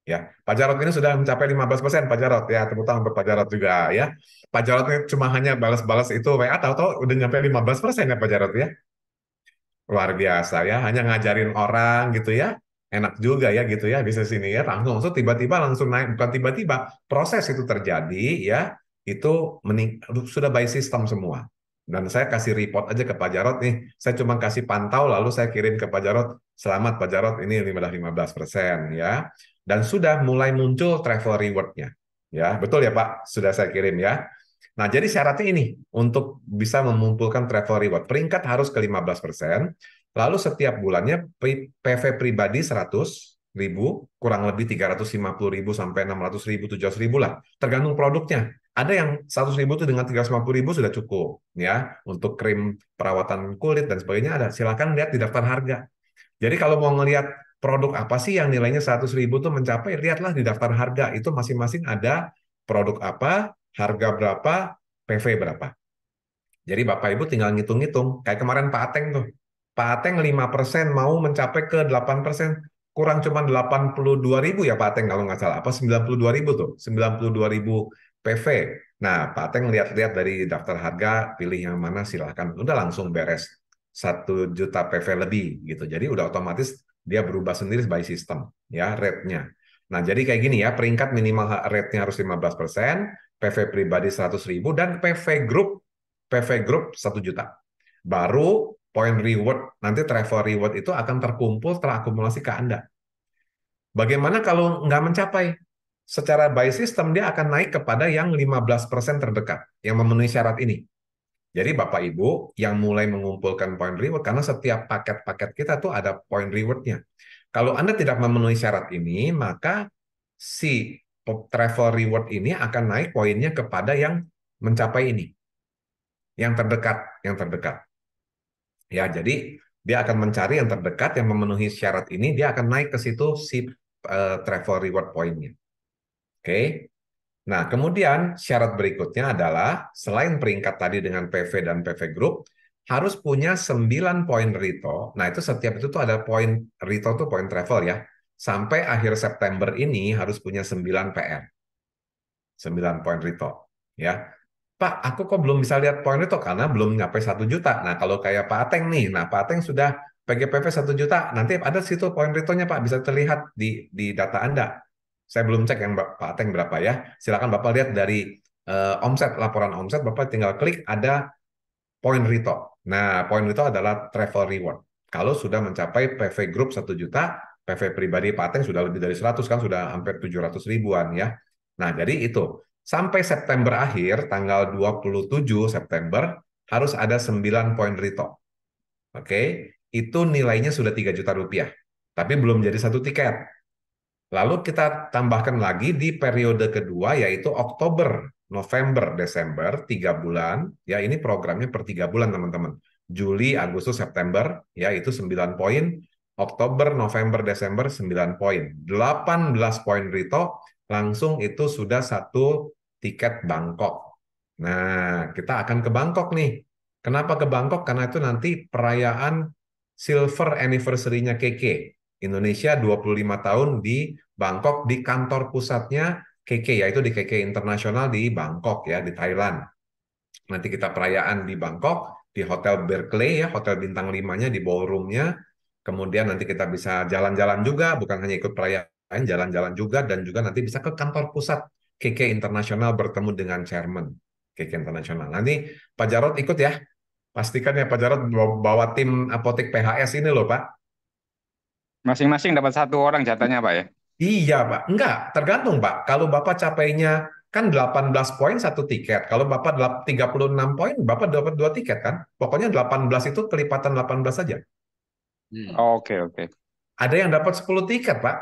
Ya, Pak Jarot ini sudah mencapai 15 persen, Pak Jarot. Ya, tepuk tangan untuk Pak Jarot juga ya. Pak Jarot ini cuma hanya balas-balas itu WA, atau tahu udah nyampe 15 persen ya Pak Jarot ya. Luar biasa ya, hanya ngajarin orang gitu ya. Enak juga ya gitu ya bisnis ini ya langsung langsung tiba-tiba langsung naik bukan tiba-tiba proses itu terjadi ya itu sudah by system semua dan saya kasih report aja ke Pak Jarot nih, saya cuma kasih pantau lalu saya kirim ke Pak Jarot, selamat Pak Jarot ini 15 persen ya. Dan sudah mulai muncul travel rewardnya. Ya, betul ya Pak, sudah saya kirim ya. Nah, jadi syaratnya ini untuk bisa mengumpulkan travel reward. Peringkat harus ke 15%, lalu setiap bulannya PV pribadi 100 ribu, kurang lebih 350 ribu sampai 600 ribu, 700 ribu lah, tergantung produknya ada yang 100 ribu itu dengan 350 ribu sudah cukup ya untuk krim perawatan kulit dan sebagainya ada silakan lihat di daftar harga jadi kalau mau ngelihat produk apa sih yang nilainya 100 ribu tuh mencapai lihatlah di daftar harga itu masing-masing ada produk apa harga berapa PV berapa jadi Bapak Ibu tinggal ngitung-ngitung kayak kemarin Pak Ateng tuh Pak Ateng 5% mau mencapai ke 8% kurang cuma 82 ribu ya Pak Ateng kalau nggak salah apa 92 ribu tuh 92 ribu PV. Nah, Pak Teng lihat-lihat dari daftar harga, pilih yang mana silahkan. Udah langsung beres. satu juta PV lebih gitu. Jadi udah otomatis dia berubah sendiri by sistem ya rate-nya. Nah, jadi kayak gini ya, peringkat minimal rate-nya harus 15%, PV pribadi ribu dan PV group PV group 1 juta. Baru point reward nanti travel reward itu akan terkumpul terakumulasi ke Anda. Bagaimana kalau nggak mencapai? secara by system dia akan naik kepada yang 15% terdekat yang memenuhi syarat ini. Jadi Bapak Ibu yang mulai mengumpulkan point reward karena setiap paket-paket kita tuh ada point rewardnya. Kalau Anda tidak memenuhi syarat ini, maka si travel reward ini akan naik poinnya kepada yang mencapai ini. Yang terdekat, yang terdekat. Ya, jadi dia akan mencari yang terdekat yang memenuhi syarat ini, dia akan naik ke situ si uh, travel reward poinnya. Oke. Nah, kemudian syarat berikutnya adalah selain peringkat tadi dengan PV dan PV Group, harus punya 9 poin Rito. Nah, itu setiap itu tuh ada poin Rito tuh poin travel ya. Sampai akhir September ini harus punya 9 PR. 9 poin Rito, ya. Pak, aku kok belum bisa lihat poin Rito karena belum nyampe 1 juta. Nah, kalau kayak Pak Ateng nih, nah Pak Ateng sudah PGPP 1 juta, nanti ada situ poin RITO-nya Pak bisa terlihat di di data Anda. Saya belum cek yang Pak Ateng berapa ya. Silakan Bapak lihat dari uh, omset laporan omset Bapak tinggal klik ada point rito. Nah, point rito adalah travel reward. Kalau sudah mencapai PV Group 1 juta, PV pribadi Pak Ateng sudah lebih dari 100 kan sudah hampir 700 ribuan ya. Nah, jadi itu. Sampai September akhir tanggal 27 September harus ada 9 point rito. Oke, itu nilainya sudah 3 juta rupiah. Tapi belum jadi satu tiket. Lalu kita tambahkan lagi di periode kedua yaitu Oktober, November, Desember, tiga bulan. Ya ini programnya per tiga bulan teman-teman. Juli, Agustus, September, ya itu 9 poin. Oktober, November, Desember sembilan poin. Delapan belas poin Rito, langsung itu sudah satu tiket Bangkok. Nah, kita akan ke Bangkok nih. Kenapa ke Bangkok? Karena itu nanti perayaan silver anniversary-nya KK. Indonesia 25 tahun di Bangkok di kantor pusatnya KK yaitu di KK Internasional di Bangkok ya di Thailand. Nanti kita perayaan di Bangkok di Hotel Berkeley ya hotel bintang 5-nya di ballroomnya. Kemudian nanti kita bisa jalan-jalan juga bukan hanya ikut perayaan jalan-jalan juga dan juga nanti bisa ke kantor pusat KK Internasional bertemu dengan chairman KK Internasional. Nanti Pak Jarot ikut ya. Pastikan ya Pak Jarot bawa tim apotek PHS ini loh Pak Masing-masing dapat satu orang jatahnya, Pak ya? Iya, Pak. Enggak, tergantung, Pak. Kalau Bapak capainya kan 18 poin satu tiket. Kalau Bapak 36 poin, Bapak dapat dua tiket kan? Pokoknya 18 itu kelipatan 18 saja. Hmm. Oh, oke, hmm. oke. Okay, okay. Ada yang dapat 10 tiket, Pak.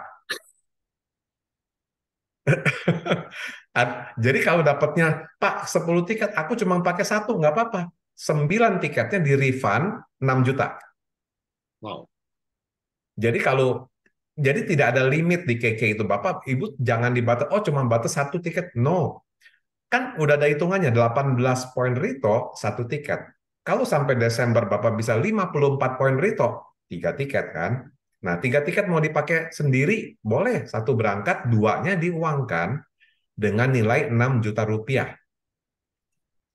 *laughs* Jadi kalau dapatnya, Pak, 10 tiket, aku cuma pakai satu, nggak apa-apa. 9 tiketnya di refund 6 juta. Wow. Jadi kalau jadi tidak ada limit di KK itu Bapak Ibu jangan dibatas oh cuma batas satu tiket. No. Kan udah ada hitungannya 18 poin Rito satu tiket. Kalau sampai Desember Bapak bisa 54 poin Rito, tiga tiket kan? Nah, tiga tiket mau dipakai sendiri, boleh. Satu berangkat, duanya diuangkan dengan nilai 6 juta rupiah.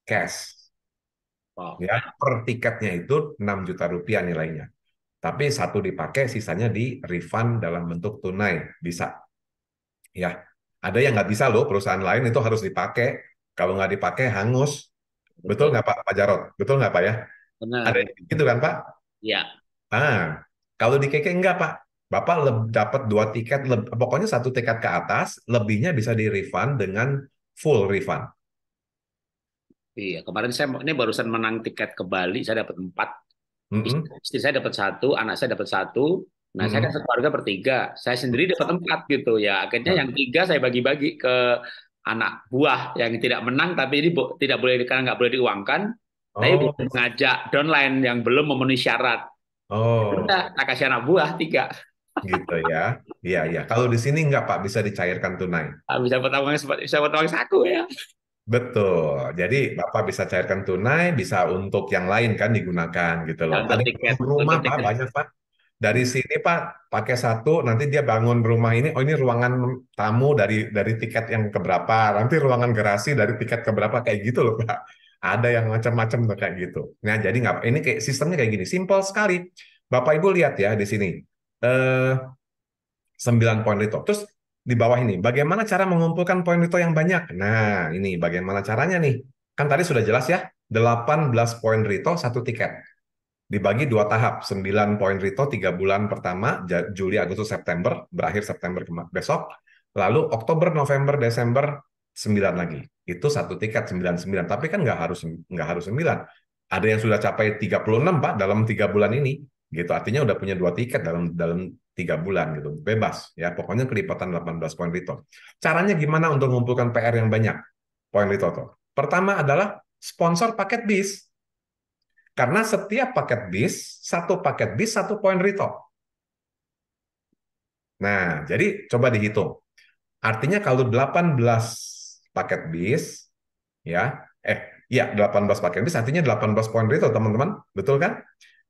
Cash. Wow. Ya, per tiketnya itu 6 juta rupiah nilainya. Tapi satu dipakai, sisanya di refund dalam bentuk tunai bisa. Ya, ada yang nggak bisa loh perusahaan lain itu harus dipakai. Kalau nggak dipakai hangus. Betul nggak Pak, Pak Jarot? Betul nggak Pak ya? Benar. Ada gitu kan Pak? Iya. Ah, kalau di KK nggak Pak. Bapak dapat dua tiket, pokoknya satu tiket ke atas, lebihnya bisa di refund dengan full refund. Iya, kemarin saya ini barusan menang tiket ke Bali, saya dapat empat Mm -hmm. Istri saya dapat satu, anak saya dapat satu, Nah, hmm. saya kan sekeluarga bertiga. Saya sendiri dapat empat gitu ya. Akhirnya hmm. yang tiga saya bagi-bagi ke anak buah yang tidak menang tapi ini tidak boleh karena nggak boleh diuangkan. Oh. Tapi mengajak downline yang belum memenuhi syarat. Oh. Kita nah, kasih anak buah tiga. Gitu ya. Iya, iya. Kalau di sini nggak Pak bisa dicairkan tunai. Ah Bisa potong bisa potong saku ya. Betul. Jadi Bapak bisa cairkan tunai, bisa untuk yang lain kan digunakan gitu loh. Untuk Tadi rumah Pak banyak Pak. Dari sini Pak pakai satu, nanti dia bangun rumah ini. Oh ini ruangan tamu dari dari tiket yang keberapa? Nanti ruangan garasi dari tiket keberapa kayak gitu loh Pak. Ada yang macam-macam tuh kayak gitu. Nah jadi nggak ini kayak sistemnya kayak gini, simple sekali. Bapak Ibu lihat ya di sini. Eh, 9 poin itu. Terus di bawah ini. Bagaimana cara mengumpulkan poin Rito yang banyak? Nah, ini bagaimana caranya nih? Kan tadi sudah jelas ya, 18 poin Rito, satu tiket. Dibagi dua tahap, 9 poin Rito, tiga bulan pertama, Juli, Agustus, September, berakhir September besok. Lalu Oktober, November, Desember, 9 lagi. Itu satu tiket, 99. Tapi kan nggak harus nggak harus 9. Ada yang sudah capai 36, Pak, dalam tiga bulan ini gitu artinya udah punya dua tiket dalam dalam tiga bulan gitu bebas ya pokoknya kelipatan 18 poin rito caranya gimana untuk mengumpulkan PR yang banyak poin tuh pertama adalah sponsor paket bis karena setiap paket bis satu paket bis satu poin Rito nah jadi coba dihitung artinya kalau 18 paket bis ya eh ya 18 paket bis artinya 18 poin Rito teman-teman betul kan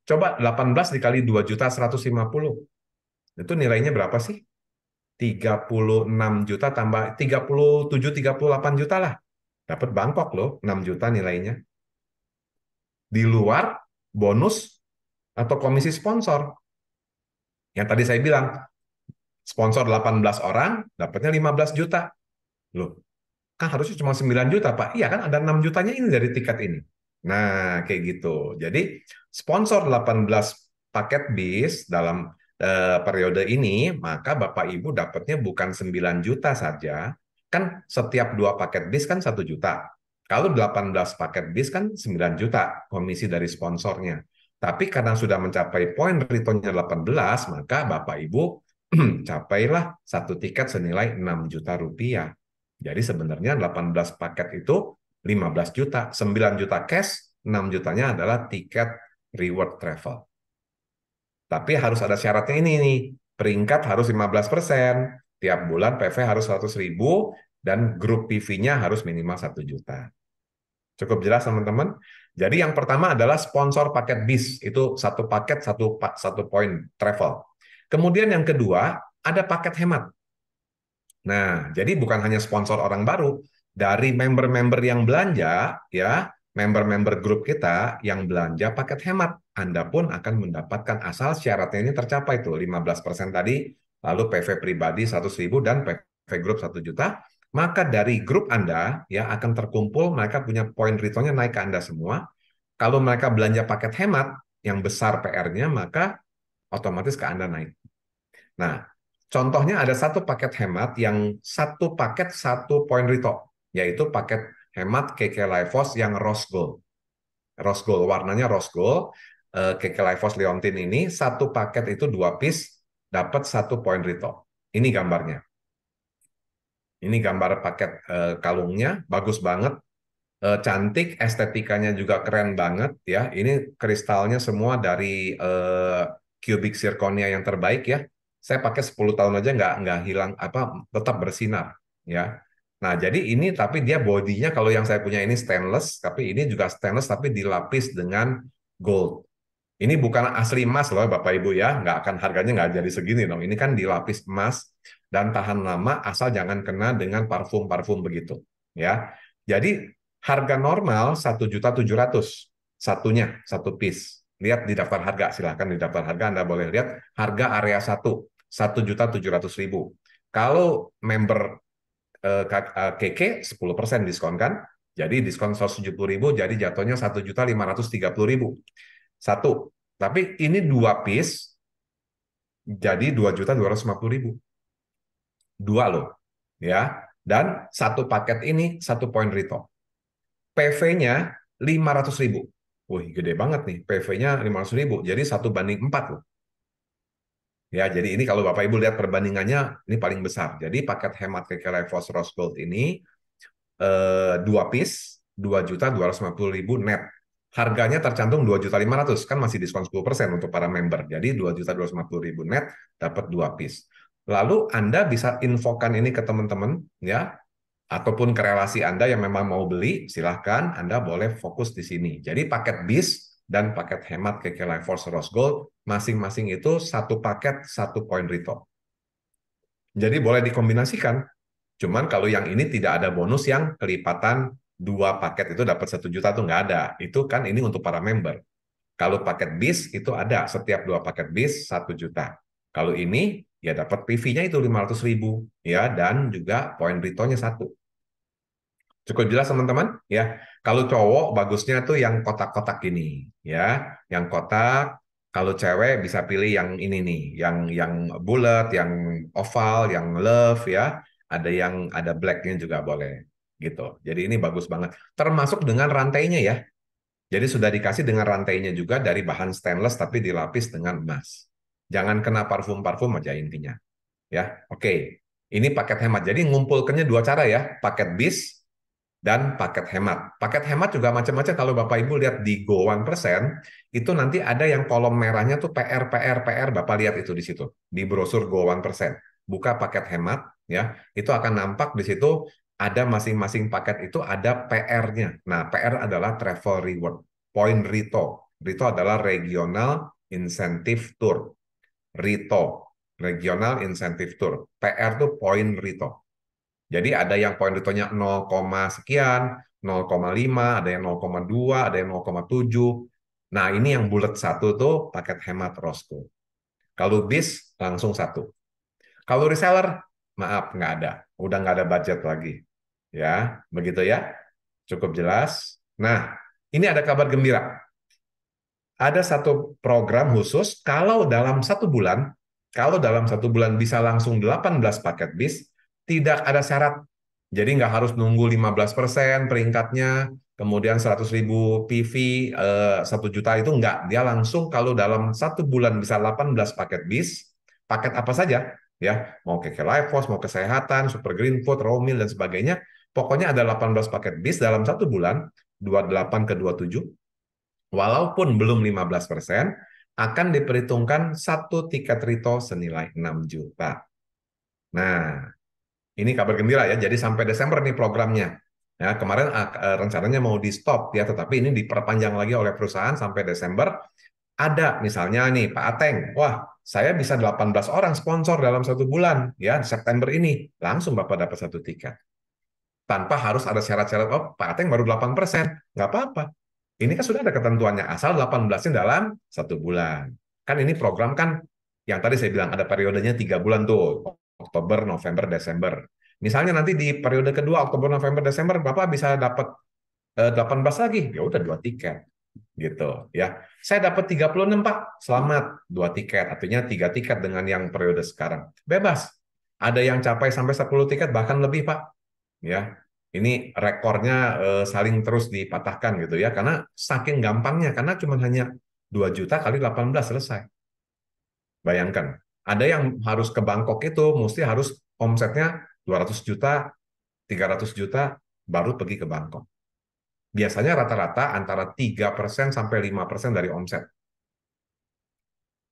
Coba 18 dikali 2 juta 150. Itu nilainya berapa sih? 36 juta tambah 37 38 juta lah. Dapat Bangkok loh, 6 juta nilainya. Di luar bonus atau komisi sponsor. Yang tadi saya bilang, sponsor 18 orang, dapatnya 15 juta. Loh, kan harusnya cuma 9 juta, Pak. Iya kan ada 6 jutanya ini dari tiket ini. Nah, kayak gitu. Jadi sponsor 18 paket bis dalam uh, periode ini, maka Bapak Ibu dapatnya bukan 9 juta saja. Kan setiap dua paket bis kan satu juta. Kalau 18 paket bis kan 9 juta komisi dari sponsornya. Tapi karena sudah mencapai poin returnnya 18, maka Bapak Ibu *clears throat* capailah satu tiket senilai 6 juta rupiah. Jadi sebenarnya 18 paket itu 15 juta, 9 juta cash, 6 jutanya adalah tiket reward travel. Tapi harus ada syaratnya ini nih, peringkat harus 15%, tiap bulan PV harus 100 ribu, dan grup PV-nya harus minimal 1 juta. Cukup jelas teman-teman? Jadi yang pertama adalah sponsor paket bis, itu satu paket, satu, satu poin travel. Kemudian yang kedua, ada paket hemat. Nah, jadi bukan hanya sponsor orang baru, dari member-member yang belanja ya member-member grup kita yang belanja paket hemat. Anda pun akan mendapatkan asal syaratnya ini tercapai itu 15% tadi, lalu PV pribadi 100.000 dan PV grup 1 juta, maka dari grup Anda ya akan terkumpul mereka punya poin returnnya naik ke Anda semua. Kalau mereka belanja paket hemat yang besar PR-nya maka otomatis ke Anda naik. Nah, contohnya ada satu paket hemat yang satu paket satu poin return yaitu paket hemat KK Lifos yang rose gold. Rose gold, warnanya rose gold. Eh, KK Lifos Leontin ini satu paket itu dua piece dapat satu poin rito Ini gambarnya. Ini gambar paket eh, kalungnya, bagus banget eh, cantik, estetikanya juga keren banget ya. Ini kristalnya semua dari cubic zirconia yang terbaik ya. Saya pakai 10 tahun aja nggak nggak hilang apa tetap bersinar ya. Nah, jadi ini tapi dia bodinya kalau yang saya punya ini stainless, tapi ini juga stainless tapi dilapis dengan gold. Ini bukan asli emas loh Bapak Ibu ya, nggak akan harganya nggak jadi segini dong. Ini kan dilapis emas dan tahan lama asal jangan kena dengan parfum-parfum begitu ya. Jadi harga normal 1.700 satunya, satu piece. Lihat di daftar harga, silahkan di daftar harga Anda boleh lihat harga area 1, 1.700.000. Kalau member Eh, KK 10% eh, diskon kan. Jadi diskon 170.000 jadi jatuhnya 1.530.000. Satu. Tapi ini dua piece, jadi 2.250.000. Dua loh. ya. Dan satu paket ini, satu poin rito. PV-nya 500.000. Wih, gede banget nih. PV-nya 500.000, jadi satu banding 4 loh. Ya, jadi ini kalau Bapak Ibu lihat perbandingannya ini paling besar. Jadi paket hemat Kekelevos Rose Gold ini eh, dua piece dua dua juta ratus lima puluh ribu net. Harganya tercantum dua juta lima ratus kan masih diskon sepuluh persen untuk para member. Jadi dua dua juta ratus lima puluh ribu net dapat dua piece. Lalu Anda bisa infokan ini ke teman-teman ya ataupun ke relasi Anda yang memang mau beli, silahkan Anda boleh fokus di sini. Jadi paket bis dan paket hemat KK Life Force Rose Gold, masing-masing itu satu paket satu poin rito. Jadi boleh dikombinasikan, cuman kalau yang ini tidak ada bonus yang kelipatan dua paket itu dapat satu juta tuh nggak ada. Itu kan ini untuk para member. Kalau paket bis itu ada setiap dua paket bis satu juta. Kalau ini ya dapat PV-nya itu 500 ribu ya dan juga poin rito-nya satu. Cukup jelas teman-teman ya. Kalau cowok bagusnya tuh yang kotak-kotak gini, ya, yang kotak. Kalau cewek bisa pilih yang ini nih, yang yang bulat, yang oval, yang love ya. Ada yang ada blacknya juga boleh gitu. Jadi ini bagus banget. Termasuk dengan rantainya ya. Jadi sudah dikasih dengan rantainya juga dari bahan stainless tapi dilapis dengan emas. Jangan kena parfum-parfum aja intinya. Ya, oke. Okay. Ini paket hemat. Jadi ngumpulkannya dua cara ya, paket bis dan paket hemat. Paket hemat juga macam-macam. Kalau Bapak Ibu lihat di Go 1%, itu nanti ada yang kolom merahnya tuh PR, PR, PR. Bapak lihat itu di situ, di brosur Go 1%. Buka paket hemat, ya itu akan nampak di situ ada masing-masing paket itu ada PR-nya. Nah, PR adalah travel reward, point RITO. RITO adalah Regional Incentive Tour. RITO, Regional Incentive Tour. PR itu point RITO. Jadi ada yang poin returnnya 0, sekian, 0,5, ada yang 0,2, ada yang 0,7. Nah, ini yang bulat satu tuh paket hemat Rosco. Kalau bis, langsung satu. Kalau reseller, maaf, nggak ada. Udah nggak ada budget lagi. Ya, begitu ya. Cukup jelas. Nah, ini ada kabar gembira. Ada satu program khusus, kalau dalam satu bulan, kalau dalam satu bulan bisa langsung 18 paket bis, tidak ada syarat. Jadi nggak harus nunggu 15% peringkatnya, kemudian 100 ribu PV, eh, satu juta itu nggak. Dia langsung kalau dalam satu bulan bisa 18 paket bis, paket apa saja, ya mau ke Life Force, mau kesehatan, Super Green Food, Romil, dan sebagainya. Pokoknya ada 18 paket bis dalam satu bulan, 28 ke 27, walaupun belum 15%, akan diperhitungkan satu tiket Rito senilai 6 juta. Nah, ini kabar gembira ya. Jadi sampai Desember nih programnya. Ya, kemarin uh, rencananya mau di stop ya, tetapi ini diperpanjang lagi oleh perusahaan sampai Desember. Ada misalnya nih Pak Ateng, wah saya bisa 18 orang sponsor dalam satu bulan ya September ini langsung Bapak dapat satu tiket tanpa harus ada syarat-syarat oh Pak Ateng baru 8 persen nggak apa-apa ini kan sudah ada ketentuannya asal 18 nya dalam satu bulan kan ini program kan yang tadi saya bilang ada periodenya tiga bulan tuh Oktober, November, Desember. Misalnya nanti di periode kedua Oktober, November, Desember Bapak bisa dapat 18 eh, lagi, ya udah dua tiket gitu ya. Saya dapat 36 Pak, selamat dua tiket, artinya tiga tiket dengan yang periode sekarang. Bebas. Ada yang capai sampai 10 tiket bahkan lebih Pak. Ya. Ini rekornya eh, saling terus dipatahkan gitu ya karena saking gampangnya karena cuma hanya 2 juta kali 18 selesai. Bayangkan ada yang harus ke Bangkok itu mesti harus omsetnya 200 juta, 300 juta baru pergi ke Bangkok. Biasanya rata-rata antara 3% sampai 5% dari omset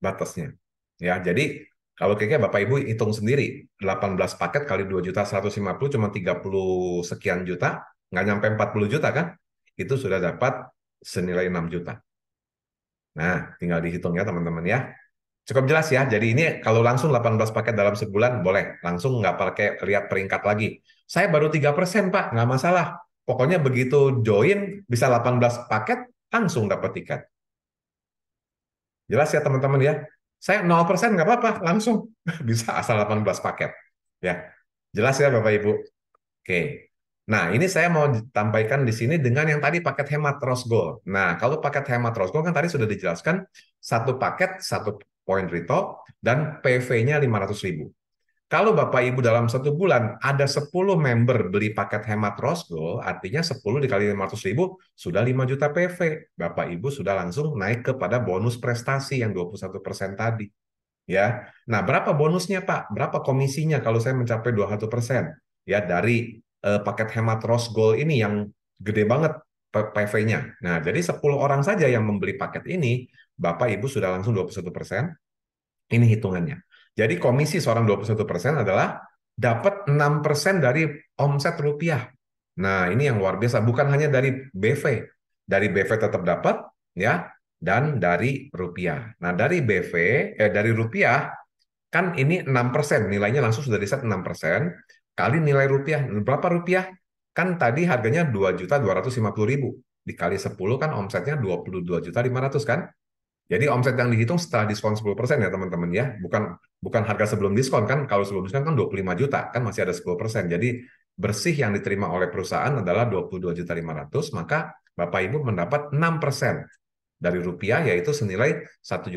batasnya. Ya, jadi kalau kayaknya Bapak Ibu hitung sendiri, 18 paket kali 2 juta 150 cuma 30 sekian juta, nggak nyampe 40 juta kan? Itu sudah dapat senilai 6 juta. Nah, tinggal dihitung ya teman-teman ya. Cukup jelas ya. Jadi ini kalau langsung 18 paket dalam sebulan boleh. Langsung nggak pakai lihat peringkat lagi. Saya baru 3% Pak, nggak masalah. Pokoknya begitu join bisa 18 paket langsung dapat tiket. Jelas ya teman-teman ya. Saya 0% nggak apa-apa, langsung *laughs* bisa asal 18 paket. Ya. Jelas ya Bapak Ibu. Oke. Nah, ini saya mau sampaikan di sini dengan yang tadi paket hemat Rosgo. Nah, kalau paket hemat Rosgo kan tadi sudah dijelaskan satu paket satu Poin rito dan PV-nya 500 ribu. Kalau Bapak Ibu dalam satu bulan ada 10 member beli paket hemat Rosgo, artinya 10 dikali 500 ribu sudah 5 juta PV. Bapak Ibu sudah langsung naik kepada bonus prestasi yang 21 persen tadi. Ya, nah berapa bonusnya Pak? Berapa komisinya kalau saya mencapai 21 persen? Ya dari eh, paket hemat Rosgo ini yang gede banget PV-nya. Nah, jadi 10 orang saja yang membeli paket ini Bapak Ibu sudah langsung 21 persen. Ini hitungannya. Jadi komisi seorang 21 persen adalah dapat 6 persen dari omset rupiah. Nah ini yang luar biasa. Bukan hanya dari BV. Dari BV tetap dapat, ya, dan dari rupiah. Nah dari BV, eh, dari rupiah, kan ini 6 persen. Nilainya langsung sudah di 6 persen. Kali nilai rupiah, berapa rupiah? Kan tadi harganya 2.250.000 dikali 10 kan omsetnya dua juta ratus kan? Jadi omset yang dihitung setelah diskon 10% ya teman-teman ya, bukan bukan harga sebelum diskon kan. Kalau sebelum diskon kan 25 juta, kan masih ada 10%. Jadi bersih yang diterima oleh perusahaan adalah 22.500, maka Bapak Ibu mendapat 6% dari rupiah yaitu senilai 1.350.000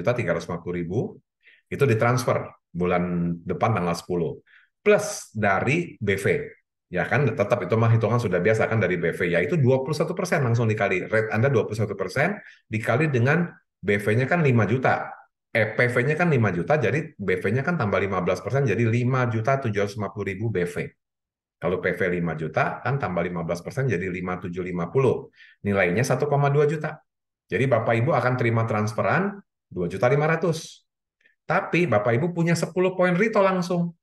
itu ditransfer bulan depan tanggal 10 plus dari BV ya kan tetap itu mah hitungan sudah biasa kan dari BV yaitu 21% langsung dikali rate Anda 21% dikali dengan BV-nya kan 5 juta. Eh, PV-nya kan 5 juta, jadi BV-nya kan tambah 15%, persen, jadi 5 juta 750 ribu BV. Kalau PV 5 juta, kan tambah 15% persen, jadi 5,750. Nilainya 1,2 juta. Jadi Bapak Ibu akan terima transferan 2 juta 500. Tapi Bapak Ibu punya 10 poin rito langsung.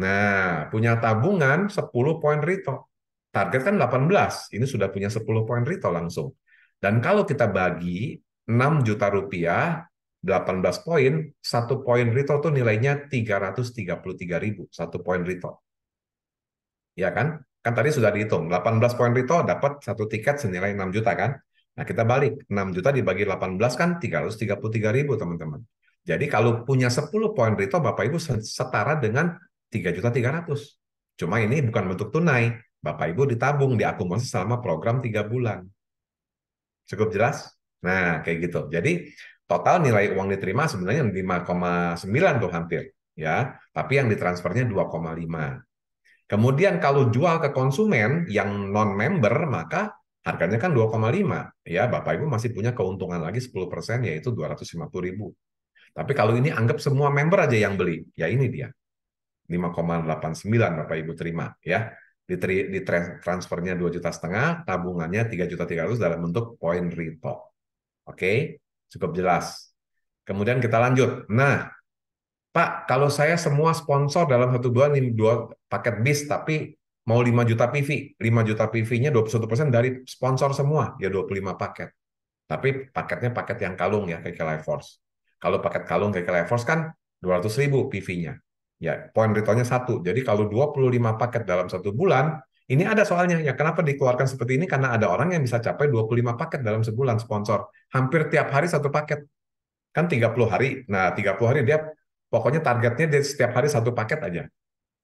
Nah, punya tabungan 10 poin rito. Target kan 18, ini sudah punya 10 poin rito langsung. Dan kalau kita bagi 6 juta rupiah, 18 poin, satu poin retail tuh nilainya 333 ribu, satu poin retail. Ya kan? Kan tadi sudah dihitung, 18 poin retail dapat satu tiket senilai 6 juta kan? Nah kita balik, 6 juta dibagi 18 kan 333 ribu teman-teman. Jadi kalau punya 10 poin retail, Bapak Ibu setara dengan 3 juta 300. Cuma ini bukan bentuk tunai. Bapak Ibu ditabung, diakumulasi selama program 3 bulan. Cukup jelas? Nah, kayak gitu. Jadi total nilai uang diterima sebenarnya 5,9 tuh hampir ya, tapi yang ditransfernya 2,5. Kemudian kalau jual ke konsumen yang non member maka harganya kan 2,5 ya, Bapak Ibu masih punya keuntungan lagi 10% yaitu ribu. Tapi kalau ini anggap semua member aja yang beli, ya ini dia. 5,89 Bapak Ibu terima ya di transfernya dua juta setengah, tabungannya tiga juta tiga ratus dalam bentuk poin retalk. Oke, cukup jelas. Kemudian kita lanjut. Nah, Pak, kalau saya semua sponsor dalam satu bulan ini dua paket bis, tapi mau 5 juta PV, 5 juta PV-nya 21% dari sponsor semua, ya 25 paket. Tapi paketnya paket yang kalung ya, kayak Life Force. Kalau paket kalung kayak Life Force kan 200 ribu PV-nya. Ya, poin return-nya satu. Jadi kalau 25 paket dalam satu bulan, ini ada soalnya, ya kenapa dikeluarkan seperti ini? Karena ada orang yang bisa capai 25 paket dalam sebulan sponsor. Hampir tiap hari satu paket. Kan 30 hari. Nah, 30 hari dia pokoknya targetnya dia setiap hari satu paket aja.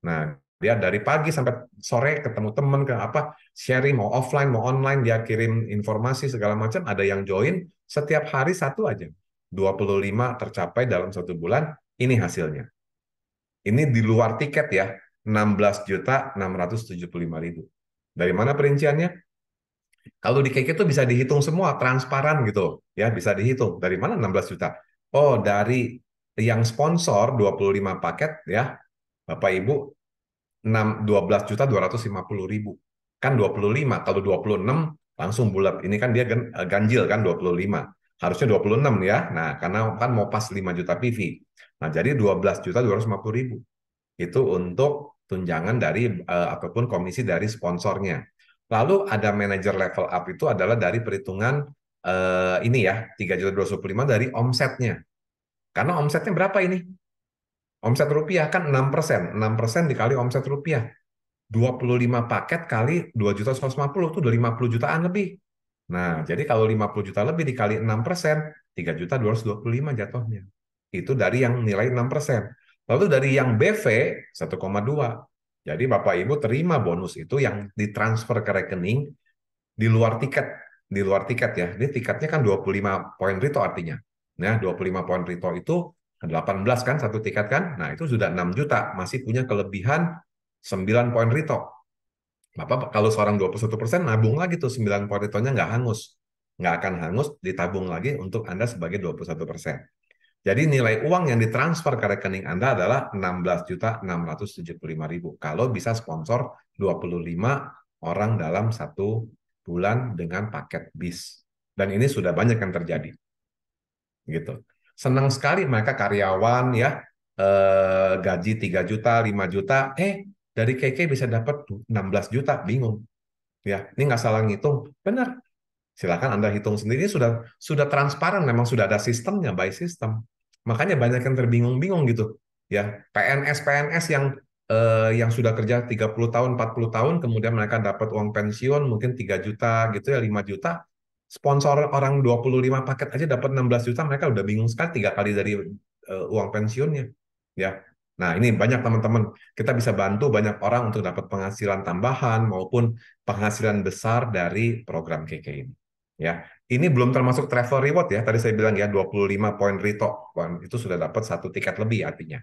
Nah, dia dari pagi sampai sore ketemu teman ke apa, sharing mau offline mau online, dia kirim informasi segala macam, ada yang join setiap hari satu aja. 25 tercapai dalam satu bulan, ini hasilnya. Ini di luar tiket ya, 16.675.000. Dari mana perinciannya? Kalau di KK itu bisa dihitung semua, transparan gitu. Ya, bisa dihitung. Dari mana 16 juta? Oh, dari yang sponsor 25 paket ya, Bapak Ibu 6 12 juta 250 ribu. Kan 25, kalau 26 langsung bulat. Ini kan dia eh, ganjil kan 25 harusnya 26 ya. Nah, karena kan mau pas 5 juta PV. Nah, jadi 12 juta 250 ribu. Itu untuk tunjangan dari uh, ataupun komisi dari sponsornya. Lalu ada manager level up itu adalah dari perhitungan uh, ini ya lima dari omsetnya. Karena omsetnya berapa ini? Omset rupiah kan 6%. 6% dikali omset rupiah. 25 paket kali juta 150 itu lima 50 jutaan lebih. Nah, jadi kalau 50 juta lebih dikali 6%, lima jatuhnya. Itu dari yang nilai 6%. Lalu dari yang BV 1,2. Jadi Bapak Ibu terima bonus itu yang hmm. ditransfer ke rekening di luar tiket, di luar tiket ya. Ini tiketnya kan 25 poin Rito artinya. Nah, 25 poin Rito itu 18 kan satu tiket kan? Nah, itu sudah 6 juta, masih punya kelebihan 9 poin Rito. Bapak kalau seorang 21% nabung lagi tuh 9 poin Ritonya nggak hangus. Nggak akan hangus, ditabung lagi untuk Anda sebagai 21%. Jadi nilai uang yang ditransfer ke rekening Anda adalah 16.675.000 kalau bisa sponsor 25 orang dalam satu bulan dengan paket bis. Dan ini sudah banyak yang terjadi. Gitu. Senang sekali mereka karyawan ya eh, gaji 3 juta, 5 juta, eh dari KK bisa dapat 16 juta, bingung. Ya, ini nggak salah ngitung. Benar, Silakan Anda hitung sendiri sudah sudah transparan memang sudah ada sistemnya by system. Makanya banyak yang terbingung-bingung gitu. Ya, PNS PNS yang eh, yang sudah kerja 30 tahun, 40 tahun kemudian mereka dapat uang pensiun mungkin 3 juta gitu ya, 5 juta. Sponsor orang 25 paket aja dapat 16 juta, mereka udah bingung sekali tiga kali dari eh, uang pensiunnya. Ya. Nah, ini banyak teman-teman, kita bisa bantu banyak orang untuk dapat penghasilan tambahan maupun penghasilan besar dari program KK ini ya ini belum termasuk travel reward ya tadi saya bilang ya 25 poin rito itu sudah dapat satu tiket lebih artinya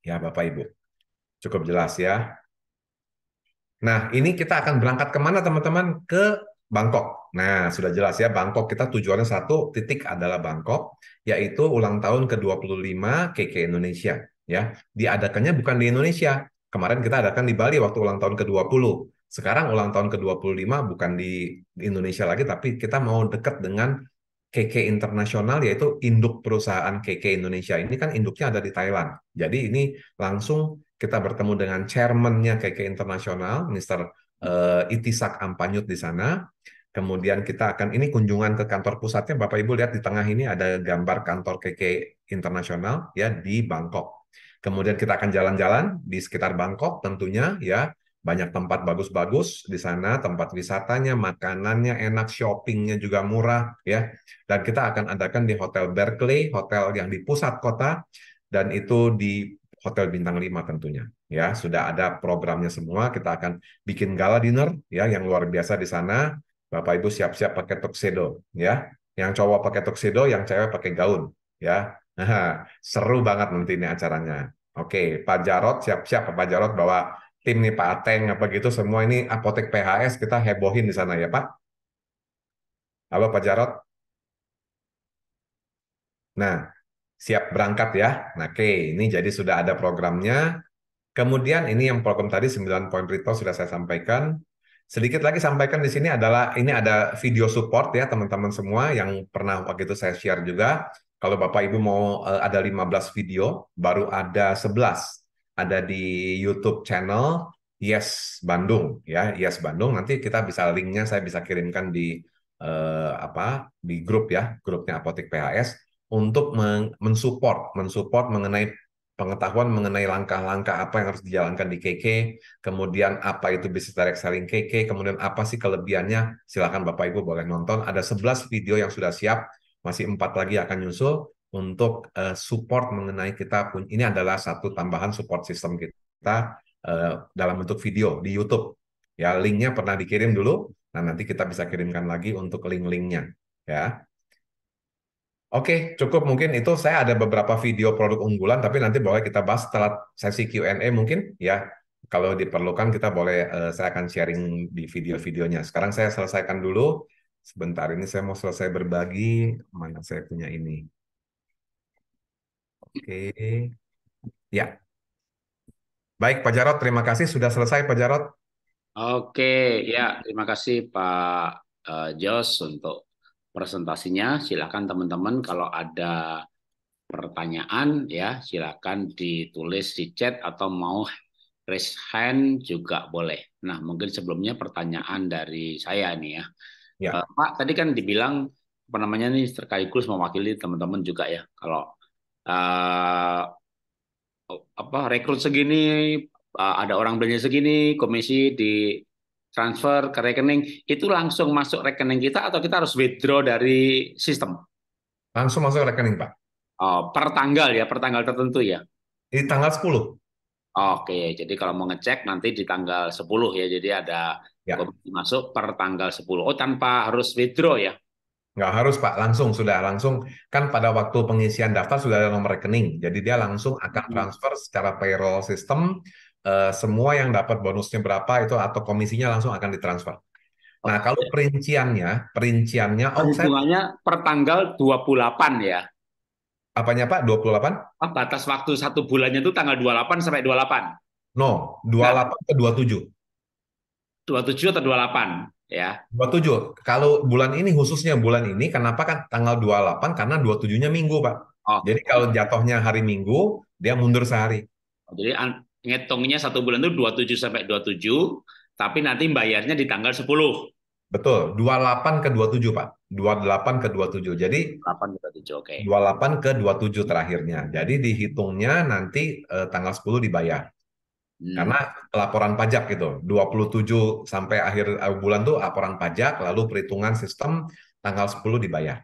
ya bapak ibu cukup jelas ya nah ini kita akan berangkat kemana teman-teman ke Bangkok nah sudah jelas ya Bangkok kita tujuannya satu titik adalah Bangkok yaitu ulang tahun ke 25 KK Indonesia ya diadakannya bukan di Indonesia kemarin kita adakan di Bali waktu ulang tahun ke 20 sekarang ulang tahun ke-25 bukan di Indonesia lagi, tapi kita mau dekat dengan KK internasional, yaitu induk perusahaan KK Indonesia. Ini kan induknya ada di Thailand. Jadi ini langsung kita bertemu dengan chairman-nya KK internasional, Mr. Eh, Itisak Ampanyut di sana. Kemudian kita akan, ini kunjungan ke kantor pusatnya, Bapak-Ibu lihat di tengah ini ada gambar kantor KK internasional ya di Bangkok. Kemudian kita akan jalan-jalan di sekitar Bangkok tentunya ya banyak tempat bagus-bagus di sana, tempat wisatanya, makanannya enak, shoppingnya juga murah, ya. Dan kita akan adakan di Hotel Berkeley, hotel yang di pusat kota, dan itu di Hotel Bintang 5 tentunya. Ya, sudah ada programnya semua, kita akan bikin gala dinner, ya, yang luar biasa di sana. Bapak Ibu siap-siap pakai tuxedo, ya. Yang cowok pakai tuxedo, yang cewek pakai gaun, ya. seru banget nanti ini acaranya. Oke, Pak Jarot siap-siap Pak Jarot bawa tim nih Pak Ateng apa gitu semua ini apotek PHS kita hebohin di sana ya Pak. Apa Pak Jarot? Nah, siap berangkat ya. Nah, oke, ini jadi sudah ada programnya. Kemudian ini yang program tadi 9 poin Rito sudah saya sampaikan. Sedikit lagi sampaikan di sini adalah ini ada video support ya teman-teman semua yang pernah waktu itu saya share juga. Kalau Bapak Ibu mau eh, ada 15 video, baru ada 11 ada di YouTube channel Yes Bandung ya Yes Bandung nanti kita bisa linknya saya bisa kirimkan di eh, apa di grup ya grupnya Apotek PHS untuk mensupport mensupport mengenai pengetahuan mengenai langkah-langkah apa yang harus dijalankan di KK, kemudian apa itu bisnis direct selling KK, kemudian apa sih kelebihannya, silakan Bapak Ibu boleh nonton. Ada 11 video yang sudah siap, masih empat lagi akan nyusul untuk uh, support mengenai kita pun ini adalah satu tambahan support system kita uh, dalam bentuk video di YouTube. Ya, linknya pernah dikirim dulu. Nah, nanti kita bisa kirimkan lagi untuk link-linknya. Ya, Oke, cukup mungkin itu saya ada beberapa video produk unggulan, tapi nanti boleh kita bahas setelah sesi Q&A mungkin ya. Kalau diperlukan kita boleh, uh, saya akan sharing di video-videonya. Sekarang saya selesaikan dulu. Sebentar ini saya mau selesai berbagi, mana saya punya ini. Oke. Ya. Baik, Pak Jarot, terima kasih sudah selesai Pak Jarot. Oke, ya, terima kasih Pak uh, Jos untuk presentasinya. Silakan teman-teman kalau ada pertanyaan ya, silakan ditulis di chat atau mau raise hand juga boleh. Nah, mungkin sebelumnya pertanyaan dari saya nih ya. ya. Uh, Pak, tadi kan dibilang apa namanya nih terkait mewakili teman-teman juga ya. Kalau uh, apa rekrut segini, uh, ada orang belanja segini, komisi di transfer ke rekening itu langsung masuk rekening kita atau kita harus withdraw dari sistem? Langsung masuk rekening, Pak. Oh, per tanggal ya, per tanggal tertentu ya. Di tanggal 10. Oke, jadi kalau mau ngecek nanti di tanggal 10 ya. Jadi ada ya. masuk per tanggal 10. Oh, tanpa harus withdraw ya. Nggak harus Pak, langsung sudah langsung kan pada waktu pengisian daftar sudah ada nomor rekening. Jadi dia langsung akan transfer secara payroll system eh, semua yang dapat bonusnya berapa itu atau komisinya langsung akan ditransfer. Nah, kalau perinciannya, perinciannya kan oh, saya... per tanggal 28 ya. Apanya Pak? 28? Ah, batas waktu satu bulannya itu tanggal 28 sampai 28. No, 28 nah. ke 27. 27 atau 28 ya. 27. Kalau bulan ini khususnya bulan ini kenapa kan tanggal 28 karena 27-nya Minggu, Pak. Oh. Jadi kalau jatuhnya hari Minggu, dia mundur sehari. Jadi ngitungnya satu bulan itu 27 sampai 27, tapi nanti bayarnya di tanggal 10. Betul, 28 ke 27, Pak. 28 ke 27. Jadi 28 ke 27, oke. Okay. 28 ke 27 terakhirnya. Jadi dihitungnya nanti eh, tanggal 10 dibayar. Hmm. Karena laporan pajak gitu, 27 sampai akhir eh, bulan tuh laporan pajak, lalu perhitungan sistem tanggal 10 dibayar.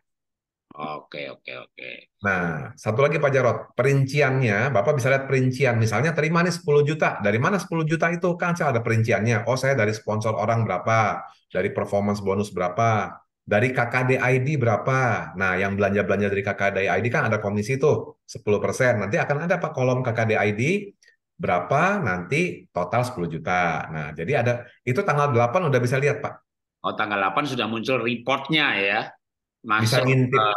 Oke, oke, oke. Nah, satu lagi Pak Jarot, perinciannya, Bapak bisa lihat perincian. Misalnya terima nih 10 juta. Dari mana 10 juta itu? Kan saya ada perinciannya. Oh, saya dari sponsor orang berapa? Dari performance bonus berapa? Dari KKD ID berapa? Nah, yang belanja-belanja dari KKD ID kan ada komisi tuh, 10%. Nanti akan ada Pak kolom KKD ID, berapa nanti total 10 juta. Nah, jadi ada itu tanggal 8 udah bisa lihat, Pak. Oh, tanggal 8 sudah muncul reportnya ya. Masuk bisa ngintip. Ke,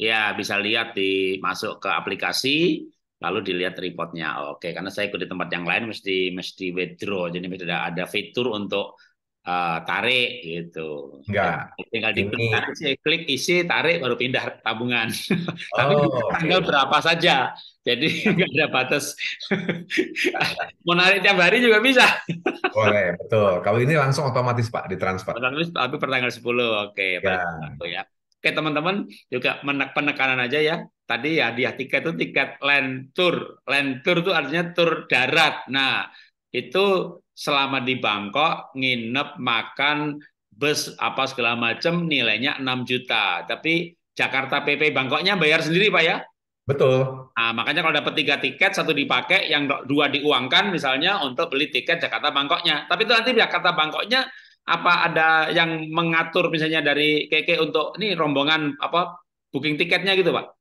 ya, bisa lihat di masuk ke aplikasi lalu dilihat reportnya. Oke, karena saya ikut di tempat yang lain mesti mesti withdraw. Jadi tidak ada fitur untuk uh, tarik gitu. Enggak. Ya, ya tinggal di sih, klik isi, tarik baru pindah tabungan. *laughs* Oh, Tapi *laughs* tanggal okay. berapa saja. Jadi enggak iya. *laughs* ada batas. Mau narik tiap hari juga bisa. Boleh, betul. Kalau ini langsung otomatis Pak ditransfer. Otomatis tapi per tanggal 10. Oke, okay, ya. ya. Oke, teman-teman juga menek penekanan aja ya. Tadi ya dia tiket itu tiket land tour. Land tour itu artinya tur darat. Nah, itu selama di Bangkok nginep makan bus apa segala macam nilainya 6 juta tapi Jakarta PP Bangkoknya bayar sendiri pak ya betul nah, makanya kalau dapat tiga tiket satu dipakai yang dua diuangkan misalnya untuk beli tiket Jakarta Bangkoknya tapi itu nanti Jakarta Bangkoknya apa ada yang mengatur misalnya dari KK untuk ini rombongan apa booking tiketnya gitu pak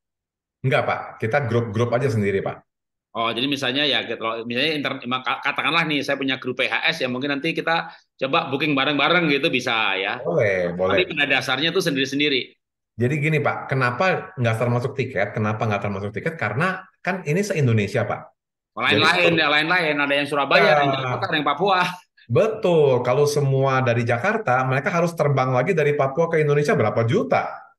Enggak pak kita grup-grup aja sendiri pak Oh, jadi misalnya ya kalau misalnya inter, katakanlah nih saya punya grup PHS yang mungkin nanti kita coba booking bareng-bareng gitu bisa ya. Boleh, boleh. Tapi pada dasarnya itu sendiri-sendiri. Jadi gini Pak, kenapa nggak termasuk tiket? Kenapa nggak termasuk tiket? Karena kan ini se-Indonesia Pak. Oh, lain-lain, ya lain-lain. Ada yang Surabaya, ya. ada yang ah. Jakarta, ada yang Papua. Betul. Kalau semua dari Jakarta, mereka harus terbang lagi dari Papua ke Indonesia berapa juta?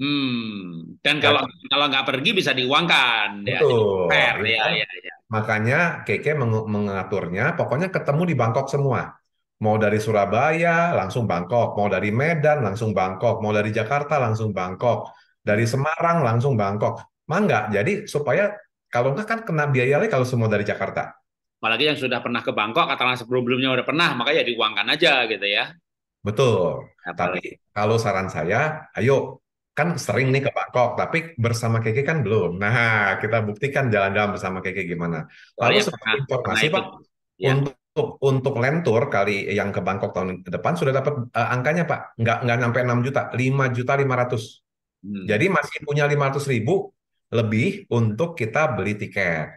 Hmm, dan kalau ya. kalau nggak pergi bisa diuangkan, ya, Betul. ya, fair, ya, ya, ya. Makanya KK meng mengaturnya, pokoknya ketemu di Bangkok semua. Mau dari Surabaya langsung Bangkok, mau dari Medan langsung Bangkok, mau dari Jakarta langsung Bangkok, dari Semarang langsung Bangkok. Mangga, jadi supaya kalau nggak kan kena biaya kalau semua dari Jakarta. Apalagi yang sudah pernah ke Bangkok, katakanlah sebelumnya udah pernah, makanya diuangkan aja gitu ya. Betul. Apalagi. Tapi kalau saran saya, ayo kan sering nih ke Bangkok, tapi bersama Keke kan belum. Nah, kita buktikan jalan-jalan bersama Keke gimana. Oh, Lalu oh, ya, seperti informasi Pak, ya. untuk untuk lentur kali yang ke Bangkok tahun depan sudah dapat uh, angkanya Pak, nggak nggak sampai 6 juta, 5 juta 500. Hmm. Jadi masih punya 500 ribu lebih untuk kita beli tiket.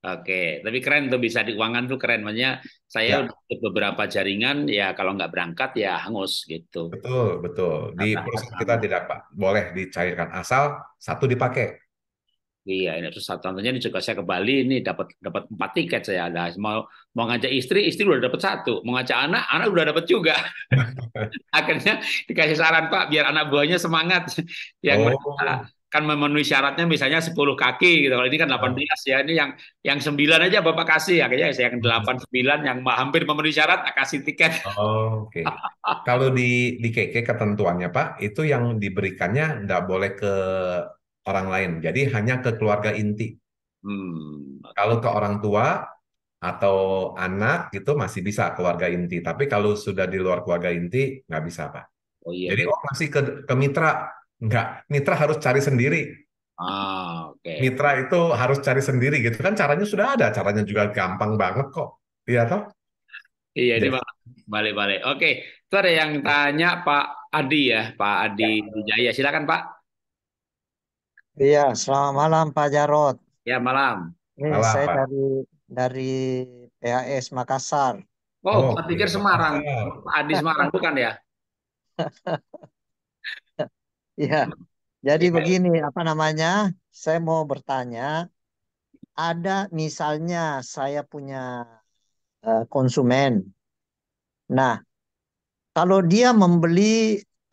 Oke, tapi keren tuh bisa di keuangan tuh keren. Makanya saya ya. beberapa jaringan ya kalau nggak berangkat ya hangus gitu. Betul, betul. Di perusahaan kita tidak Pak. boleh dicairkan asal satu dipakai. Iya, ini terus contohnya ini juga saya ke Bali ini dapat dapat empat tiket saya ada mau mau ngajak istri, istri udah dapat satu, mau ngajak anak, anak udah dapat juga. *laughs* Akhirnya dikasih saran Pak biar anak buahnya semangat yang oh. mereka kan memenuhi syaratnya misalnya 10 kaki gitu. Kalau ini kan 18 ya. Ini yang yang 9 aja Bapak kasih ya kayaknya saya yang 8 9 yang hampir memenuhi syarat tak ah, kasih tiket. Oh, oke. Okay. Kalau di di KK ketentuannya Pak, itu yang diberikannya nggak boleh ke orang lain. Jadi hanya ke keluarga inti. Hmm. Kalau ke orang tua atau anak itu masih bisa keluarga inti, tapi kalau sudah di luar keluarga inti nggak bisa Pak. Oh, iya. Jadi iya. oh masih ke, ke mitra Enggak, mitra harus cari sendiri. Ah, Okay. Mitra itu harus cari sendiri gitu kan caranya sudah ada, caranya juga gampang banget kok. Iya toh? Iya, ini Pak. Balik-balik. Oke, itu ada yang tanya Pak Adi ya, Pak Adi ya. Wijaya. Silakan, Pak. Iya, selamat malam Pak Jarot. Ya, malam. Ini malam, saya Pak. dari dari PHS Makassar. Oh, oh pikir iya, Semarang. Pak Adi Semarang bukan ya? *laughs* Iya. Jadi ya. begini, apa namanya? Saya mau bertanya, ada misalnya saya punya uh, konsumen. Nah, kalau dia membeli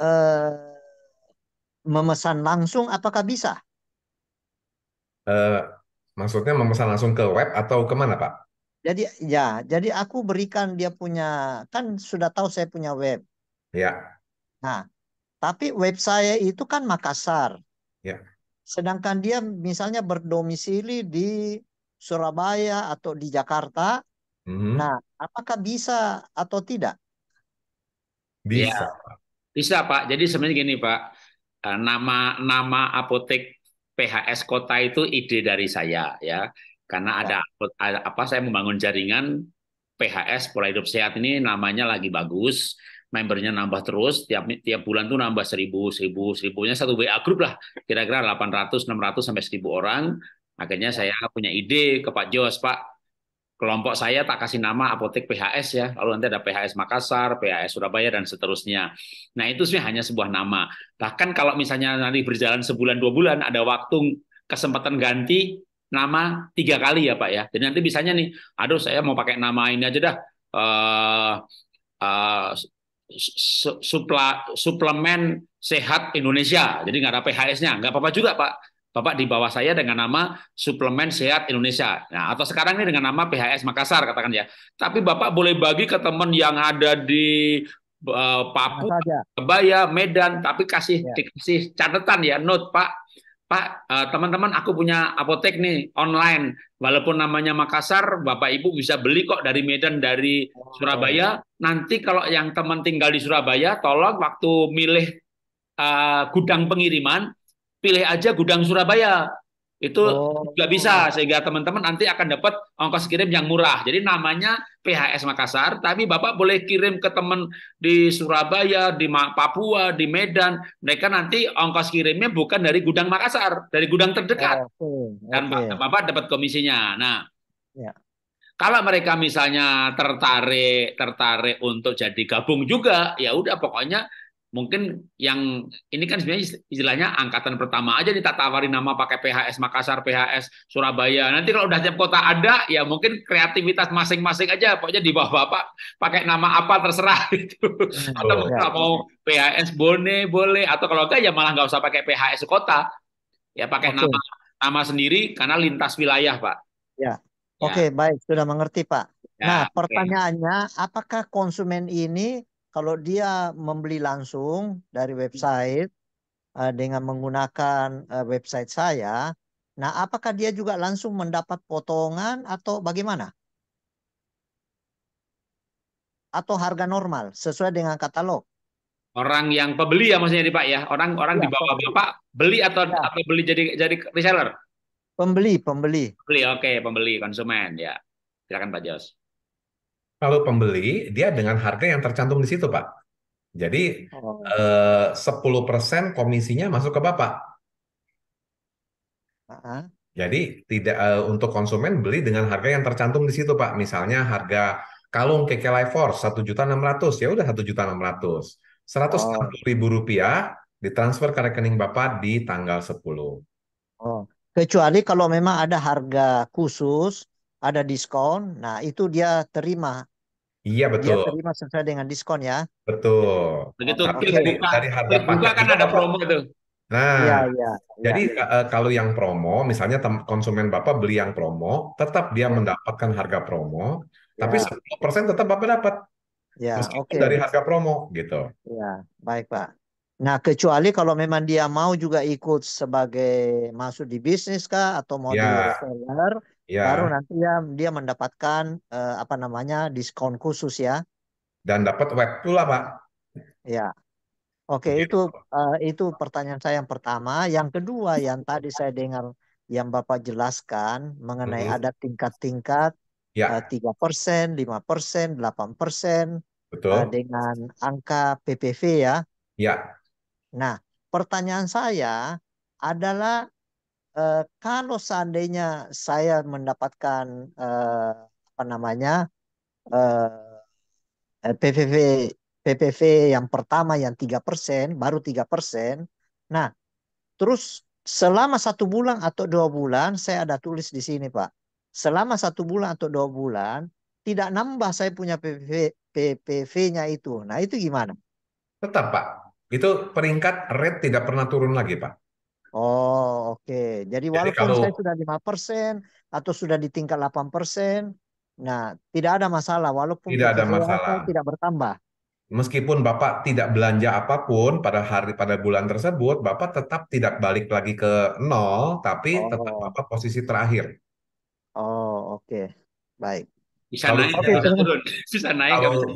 uh, memesan langsung, apakah bisa? Uh, maksudnya memesan langsung ke web atau kemana, Pak? Jadi ya, jadi aku berikan dia punya, kan sudah tahu saya punya web. Ya. Nah, tapi web saya itu kan Makassar. Ya. Sedangkan dia misalnya berdomisili di Surabaya atau di Jakarta. Mm-hmm. Nah, apakah bisa atau tidak? Bisa. Ya. Bisa, Pak. Jadi sebenarnya gini, Pak. Eh, nama nama apotek PHS kota itu ide dari saya ya. Karena ya. ada, ada apa saya membangun jaringan PHS pola hidup sehat ini namanya lagi bagus membernya nambah terus tiap tiap bulan tuh nambah seribu seribu seribunya satu WA grup lah kira-kira 800 600 sampai seribu orang akhirnya saya punya ide ke Pak Jos Pak kelompok saya tak kasih nama apotek PHS ya, lalu nanti ada PHS Makassar, PHS Surabaya dan seterusnya. Nah itu sebenarnya hanya sebuah nama. Bahkan kalau misalnya nanti berjalan sebulan dua bulan ada waktu kesempatan ganti nama tiga kali ya Pak ya. Jadi nanti bisanya nih, aduh saya mau pakai nama ini aja dah. Uh, uh, supla, suplemen sehat Indonesia. Jadi nggak ada PHS-nya, nggak apa-apa juga Pak. Bapak di bawah saya dengan nama suplemen sehat Indonesia. Nah, atau sekarang ini dengan nama PHS Makassar katakan ya. Tapi Bapak boleh bagi ke teman yang ada di uh, eh, Papua, Kebaya, Medan, tapi kasih ya. dikasih catatan ya, note Pak Pak, eh, teman-teman aku punya apotek nih online. Walaupun namanya Makassar, Bapak Ibu bisa beli kok dari Medan, dari oh, Surabaya. Nanti kalau yang teman tinggal di Surabaya, tolong waktu milih eh, gudang pengiriman, pilih aja gudang Surabaya itu oh. juga bisa sehingga teman-teman nanti akan dapat ongkos kirim yang murah. Jadi namanya PHS Makassar, tapi Bapak boleh kirim ke teman di Surabaya, di Papua, di Medan. Mereka nanti ongkos kirimnya bukan dari gudang Makassar, dari gudang terdekat. Oh, Dan Bapak, dapat komisinya. Nah. Yeah. Kalau mereka misalnya tertarik tertarik untuk jadi gabung juga, ya udah pokoknya mungkin yang ini kan sebenarnya istilahnya angkatan pertama aja ditatawari nama pakai PHS Makassar, PHS Surabaya. Nanti kalau udah tiap kota ada, ya mungkin kreativitas masing-masing aja. Pokoknya di bawah bapak pakai nama apa terserah Oh, *laughs* Atau ya. mau PHS Bone boleh, atau kalau enggak ya malah nggak usah pakai PHS kota, ya pakai okay. nama nama sendiri karena lintas wilayah, Pak. Ya. ya. Oke, okay, baik sudah mengerti, Pak. Ya, nah, okay. pertanyaannya, apakah konsumen ini kalau dia membeli langsung dari hmm. website uh, dengan menggunakan uh, website saya, nah apakah dia juga langsung mendapat potongan atau bagaimana? Atau harga normal sesuai dengan katalog? Orang yang pembeli ya maksudnya nih Pak ya, orang orang ya, di bawah Bapak beli atau ya. atau beli jadi jadi reseller? Pembeli, pembeli. Pembeli, oke, okay. pembeli konsumen ya. Silakan Pak Jos. Kalau pembeli, dia dengan harga yang tercantum di situ, Pak. Jadi oh. eh, 10% komisinya masuk ke Bapak. Uh -huh. Jadi tidak eh, untuk konsumen beli dengan harga yang tercantum di situ, Pak. Misalnya harga kalung keke Life Force satu juta enam 1.600, ya udah ratus seratus ribu rupiah ditransfer ke rekening Bapak di tanggal 10. Oh, kecuali kalau memang ada harga khusus, ada diskon, nah itu dia terima Iya, iya betul. Dia terima sesuai dengan diskon ya. Betul. Begitu Tapi dari, dari harga paket kan ada promo itu. Nah, ya, ya, jadi ya. ya. kalau yang promo, misalnya konsumen Bapak beli yang promo, tetap dia iya. mendapatkan harga promo, tapi 10% tetap Bapak dapat. Ya, oke. Okay. Dari harga promo gitu. Ya, baik Pak. Nah, kecuali kalau memang dia mau juga ikut sebagai masuk di bisnis kah atau mau ya. di reseller, Ya. Baru nanti ya dia mendapatkan eh, apa namanya diskon khusus ya. Dan dapat web pula pak. Ya. Oke Begitu. itu uh, itu pertanyaan saya yang pertama. Yang kedua yang tadi saya dengar yang bapak jelaskan mengenai -hmm. ada tingkat-tingkat ya. eh, tiga persen, lima persen, delapan persen eh, dengan angka PPV ya. Ya. Nah pertanyaan saya adalah eh, kalau seandainya saya mendapatkan eh, apa namanya eh, PPV PPV yang pertama yang tiga persen baru tiga persen nah terus selama satu bulan atau dua bulan saya ada tulis di sini pak selama satu bulan atau dua bulan tidak nambah saya punya PPV PPV-nya itu nah itu gimana tetap pak itu peringkat rate tidak pernah turun lagi pak Oh, oke. Okay. Jadi walaupun kalau... saya sudah lima persen atau sudah di tingkat delapan persen, nah tidak ada masalah walaupun tidak ada masalah tidak bertambah. Meskipun Bapak tidak belanja apapun pada hari pada bulan tersebut, Bapak tetap tidak balik lagi ke nol, tapi oh. tetap Bapak posisi terakhir. Oh, oke. Okay. Baik. Bisa kalau, naik, okay, bisa turun. Bisa naik, kalau, turun.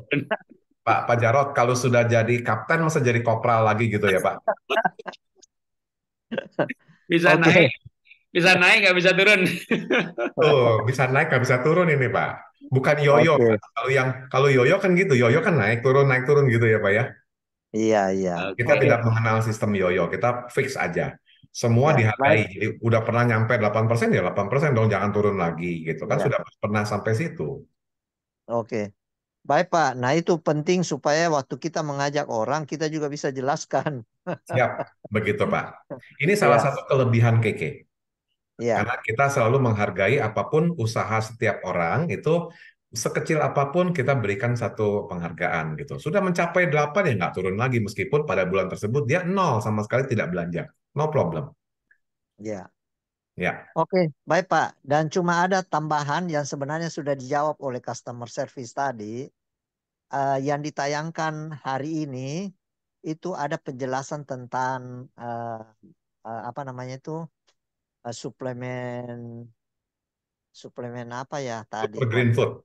Pak Pak Jarot, kalau sudah jadi kapten masa jadi kopral lagi gitu ya, Pak? *laughs* bisa okay. naik bisa naik nggak bisa turun oh bisa naik nggak bisa turun ini pak bukan yoyo okay. kalau yang kalau yoyo kan gitu yoyo kan naik turun naik turun gitu ya pak ya iya iya kita okay. tidak mengenal sistem yoyo kita fix aja semua ya, dihargai jadi udah pernah nyampe 8% ya 8% dong jangan turun lagi gitu kan ya. sudah pernah sampai situ oke Baik Pak, nah itu penting supaya waktu kita mengajak orang kita juga bisa jelaskan Siap, begitu Pak. Ini salah ya. satu kelebihan KK Ya. Karena kita selalu menghargai apapun usaha setiap orang itu sekecil apapun kita berikan satu penghargaan gitu. Sudah mencapai 8 ya nggak turun lagi meskipun pada bulan tersebut dia nol sama sekali tidak belanja. No problem. Ya. Ya. Oke, baik Pak. Dan cuma ada tambahan yang sebenarnya sudah dijawab oleh customer service tadi uh, yang ditayangkan hari ini itu ada penjelasan tentang uh, uh, apa namanya itu uh, suplemen suplemen apa ya tadi? Green food.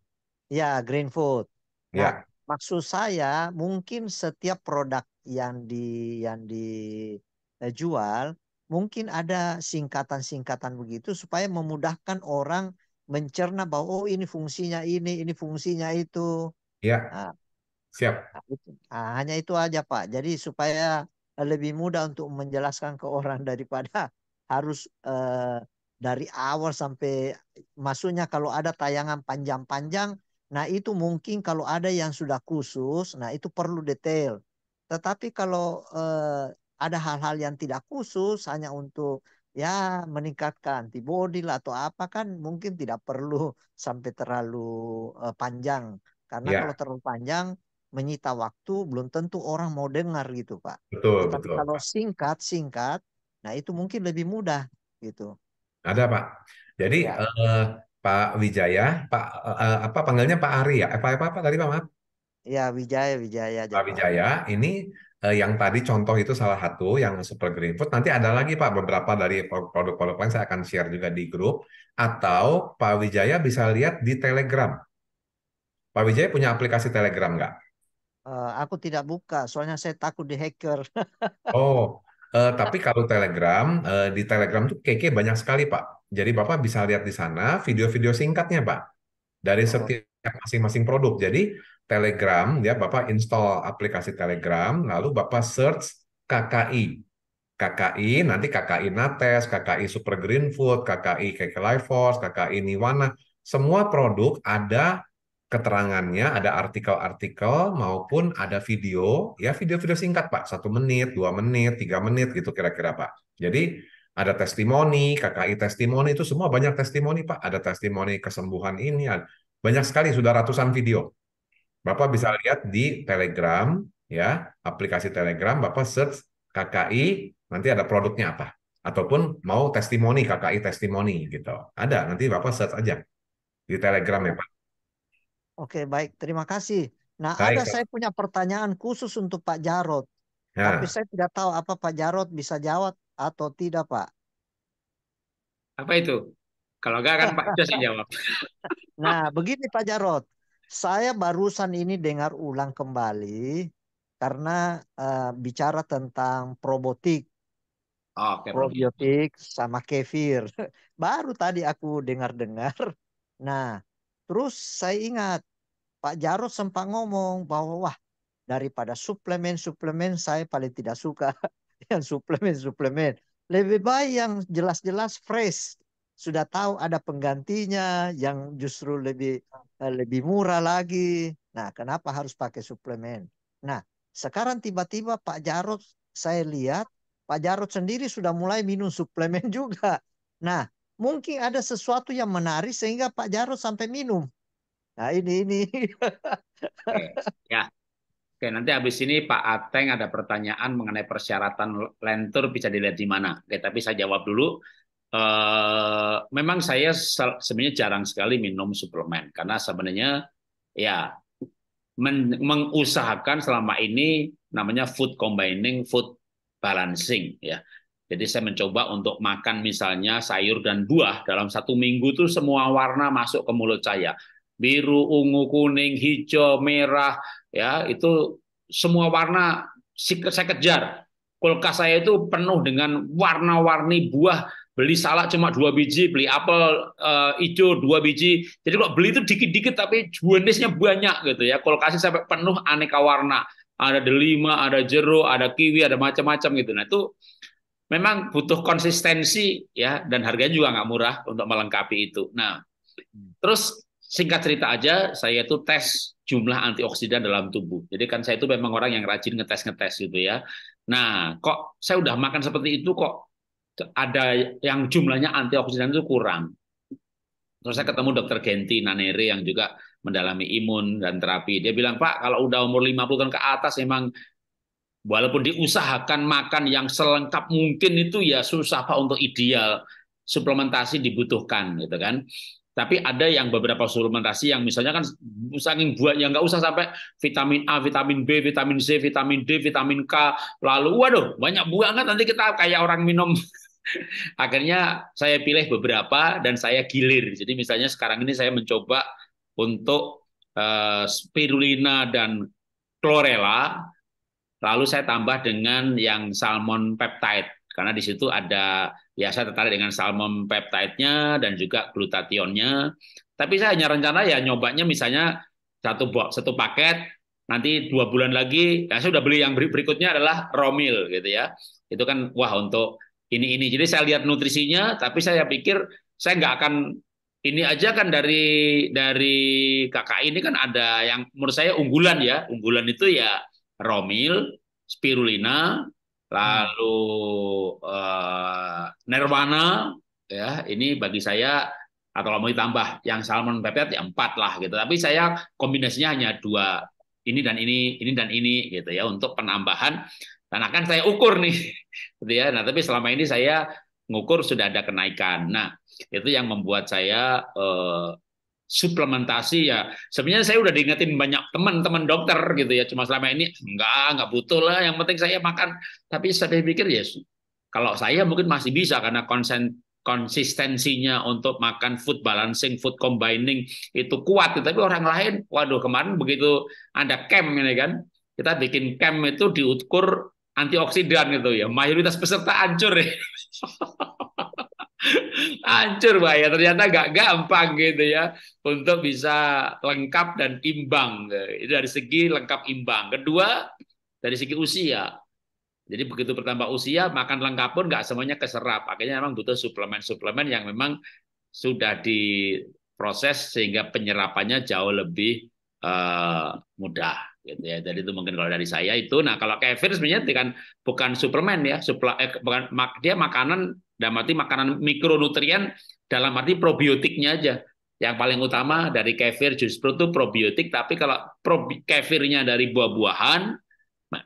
Ya, green food. Ya. Nah, maksud saya mungkin setiap produk yang di yang dijual mungkin ada singkatan-singkatan begitu supaya memudahkan orang mencerna bahwa oh ini fungsinya ini, ini fungsinya itu. Ya. Nah, Siap. Nah, hanya itu aja Pak. Jadi supaya lebih mudah untuk menjelaskan ke orang daripada harus eh, dari awal sampai maksudnya kalau ada tayangan panjang-panjang, nah itu mungkin kalau ada yang sudah khusus, nah itu perlu detail. Tetapi kalau eh, ada hal-hal yang tidak khusus hanya untuk ya meningkatkan antibodi lah atau apa kan mungkin tidak perlu sampai terlalu eh, panjang karena yeah. kalau terlalu panjang menyita waktu, belum tentu orang mau dengar gitu Pak. Betul, Tapi betul. Kalau singkat, singkat, nah itu mungkin lebih mudah gitu. Ada Pak. Jadi ya. uh, Pak Wijaya, Pak uh, apa panggilnya Pak Ari ya? Apa apa, apa tadi Pak maaf? Ya Wijaya, Wijaya. Pak Wijaya, ini uh, yang tadi contoh itu salah satu yang super green food. Nanti ada lagi Pak beberapa dari produk-produk lain saya akan share juga di grup. Atau Pak Wijaya bisa lihat di Telegram. Pak Wijaya punya aplikasi Telegram nggak? Eh, aku tidak buka, soalnya saya takut di hacker. *laughs* oh, uh, tapi kalau Telegram, uh, di Telegram tuh KK banyak sekali Pak. Jadi Bapak bisa lihat di sana video-video singkatnya Pak. Dari oh. setiap masing-masing produk. Jadi Telegram, ya Bapak install aplikasi Telegram, lalu Bapak search KKI. KKI, nanti KKI Nates, KKI Super Green Food, KKI KK Life Force, KKI Niwana, semua produk ada keterangannya ada artikel-artikel maupun ada video ya video-video singkat pak satu menit dua menit tiga menit gitu kira-kira pak jadi ada testimoni KKI testimoni itu semua banyak testimoni pak ada testimoni kesembuhan ini banyak sekali sudah ratusan video bapak bisa lihat di Telegram ya aplikasi Telegram bapak search KKI nanti ada produknya apa ataupun mau testimoni KKI testimoni gitu ada nanti bapak search aja di Telegram ya pak Oke, baik. Terima kasih. Nah, baik, ada kak. saya punya pertanyaan khusus untuk Pak Jarot. Ya. Tapi saya tidak tahu apa Pak Jarot bisa jawab atau tidak, Pak. Apa itu? Kalau enggak kan Pak Jos yang jawab. *laughs* nah, begini Pak Jarot. Saya barusan ini dengar ulang kembali karena uh, bicara tentang probotik. Oh, okay. probiotik sama kefir. *laughs* Baru tadi aku dengar-dengar. Nah, Terus saya ingat Pak Jarod sempat ngomong bahwa wah daripada suplemen-suplemen saya paling tidak suka *laughs* yang suplemen-suplemen. Lebih baik yang jelas-jelas fresh. Sudah tahu ada penggantinya yang justru lebih eh, lebih murah lagi. Nah, kenapa harus pakai suplemen? Nah, sekarang tiba-tiba Pak Jarod saya lihat Pak Jarod sendiri sudah mulai minum suplemen *laughs* juga. Nah, mungkin ada sesuatu yang menarik sehingga Pak Jarod sampai minum. Nah ini ini. Oke, ya. Oke, nanti habis ini Pak Ateng ada pertanyaan mengenai persyaratan lentur bisa dilihat di mana. Oke, tapi saya jawab dulu. Uh, memang saya sebenarnya jarang sekali minum suplemen karena sebenarnya ya men mengusahakan selama ini namanya food combining, food balancing ya. Jadi saya mencoba untuk makan misalnya sayur dan buah dalam satu minggu tuh semua warna masuk ke mulut saya. Biru, ungu, kuning, hijau, merah, ya itu semua warna saya kejar. Kulkas saya itu penuh dengan warna-warni buah. Beli salak cuma dua biji, beli apel uh, hijau dua biji. Jadi kalau beli itu dikit-dikit tapi jenisnya banyak gitu ya. Kulkasnya sampai penuh aneka warna. Ada delima, ada jeruk, ada kiwi, ada macam-macam gitu. Nah itu memang butuh konsistensi ya dan harganya juga nggak murah untuk melengkapi itu. Nah, hmm. terus singkat cerita aja, saya itu tes jumlah antioksidan dalam tubuh. Jadi kan saya itu memang orang yang rajin ngetes-ngetes gitu ya. Nah, kok saya udah makan seperti itu kok ada yang jumlahnya antioksidan itu kurang. Terus saya ketemu dokter Genti Nanere yang juga mendalami imun dan terapi. Dia bilang, Pak, kalau udah umur 50 tahun ke atas emang walaupun diusahakan makan yang selengkap mungkin itu ya susah Pak untuk ideal. Suplementasi dibutuhkan gitu kan. Tapi ada yang beberapa suplementasi yang misalnya kan saking buat yang nggak usah sampai vitamin A, vitamin B, vitamin C, vitamin D, vitamin K, lalu waduh banyak buah banget nanti kita kayak orang minum *laughs* Akhirnya saya pilih beberapa dan saya gilir. Jadi misalnya sekarang ini saya mencoba untuk eh, spirulina dan chlorella Lalu saya tambah dengan yang salmon peptide karena di situ ada ya saya tertarik dengan salmon peptide-nya dan juga glutationnya. Tapi saya hanya rencana ya nyobanya misalnya satu box satu paket nanti dua bulan lagi ya saya sudah beli yang berikutnya adalah romil gitu ya itu kan wah untuk ini ini jadi saya lihat nutrisinya tapi saya pikir saya nggak akan ini aja kan dari dari kakak ini kan ada yang menurut saya unggulan ya unggulan itu ya Romil, Spirulina, lalu uh, Nirvana ya ini bagi saya atau kalau mau ditambah yang salmon pepet ya empat lah gitu tapi saya kombinasinya hanya dua ini dan ini ini dan ini gitu ya untuk penambahan dan akan saya ukur nih *laughs* gitu ya nah tapi selama ini saya ngukur sudah ada kenaikan nah itu yang membuat saya uh, suplementasi ya sebenarnya saya udah diingetin banyak teman-teman dokter gitu ya cuma selama ini enggak enggak butuh lah yang penting saya makan tapi saya pikir ya kalau saya mungkin masih bisa karena konsen konsistensinya untuk makan food balancing, food combining itu kuat. Tapi orang lain, waduh kemarin begitu ada camp ini kan, kita bikin camp itu diukur antioksidan gitu ya, mayoritas peserta hancur ya. *laughs* hancur Pak ya. Ternyata nggak gampang gitu ya untuk bisa lengkap dan imbang. Itu dari segi lengkap imbang. Kedua, dari segi usia. Jadi begitu bertambah usia, makan lengkap pun nggak semuanya keserap. Akhirnya memang butuh suplemen-suplemen yang memang sudah diproses sehingga penyerapannya jauh lebih uh, mudah. Gitu ya. Jadi itu mungkin kalau dari saya itu. Nah kalau kefir sebenarnya bukan bukan suplemen ya, supla, eh, bukan dia makanan dalam arti makanan mikronutrien dalam arti probiotiknya aja. Yang paling utama dari kefir justru itu probiotik, tapi kalau kefirnya dari buah-buahan,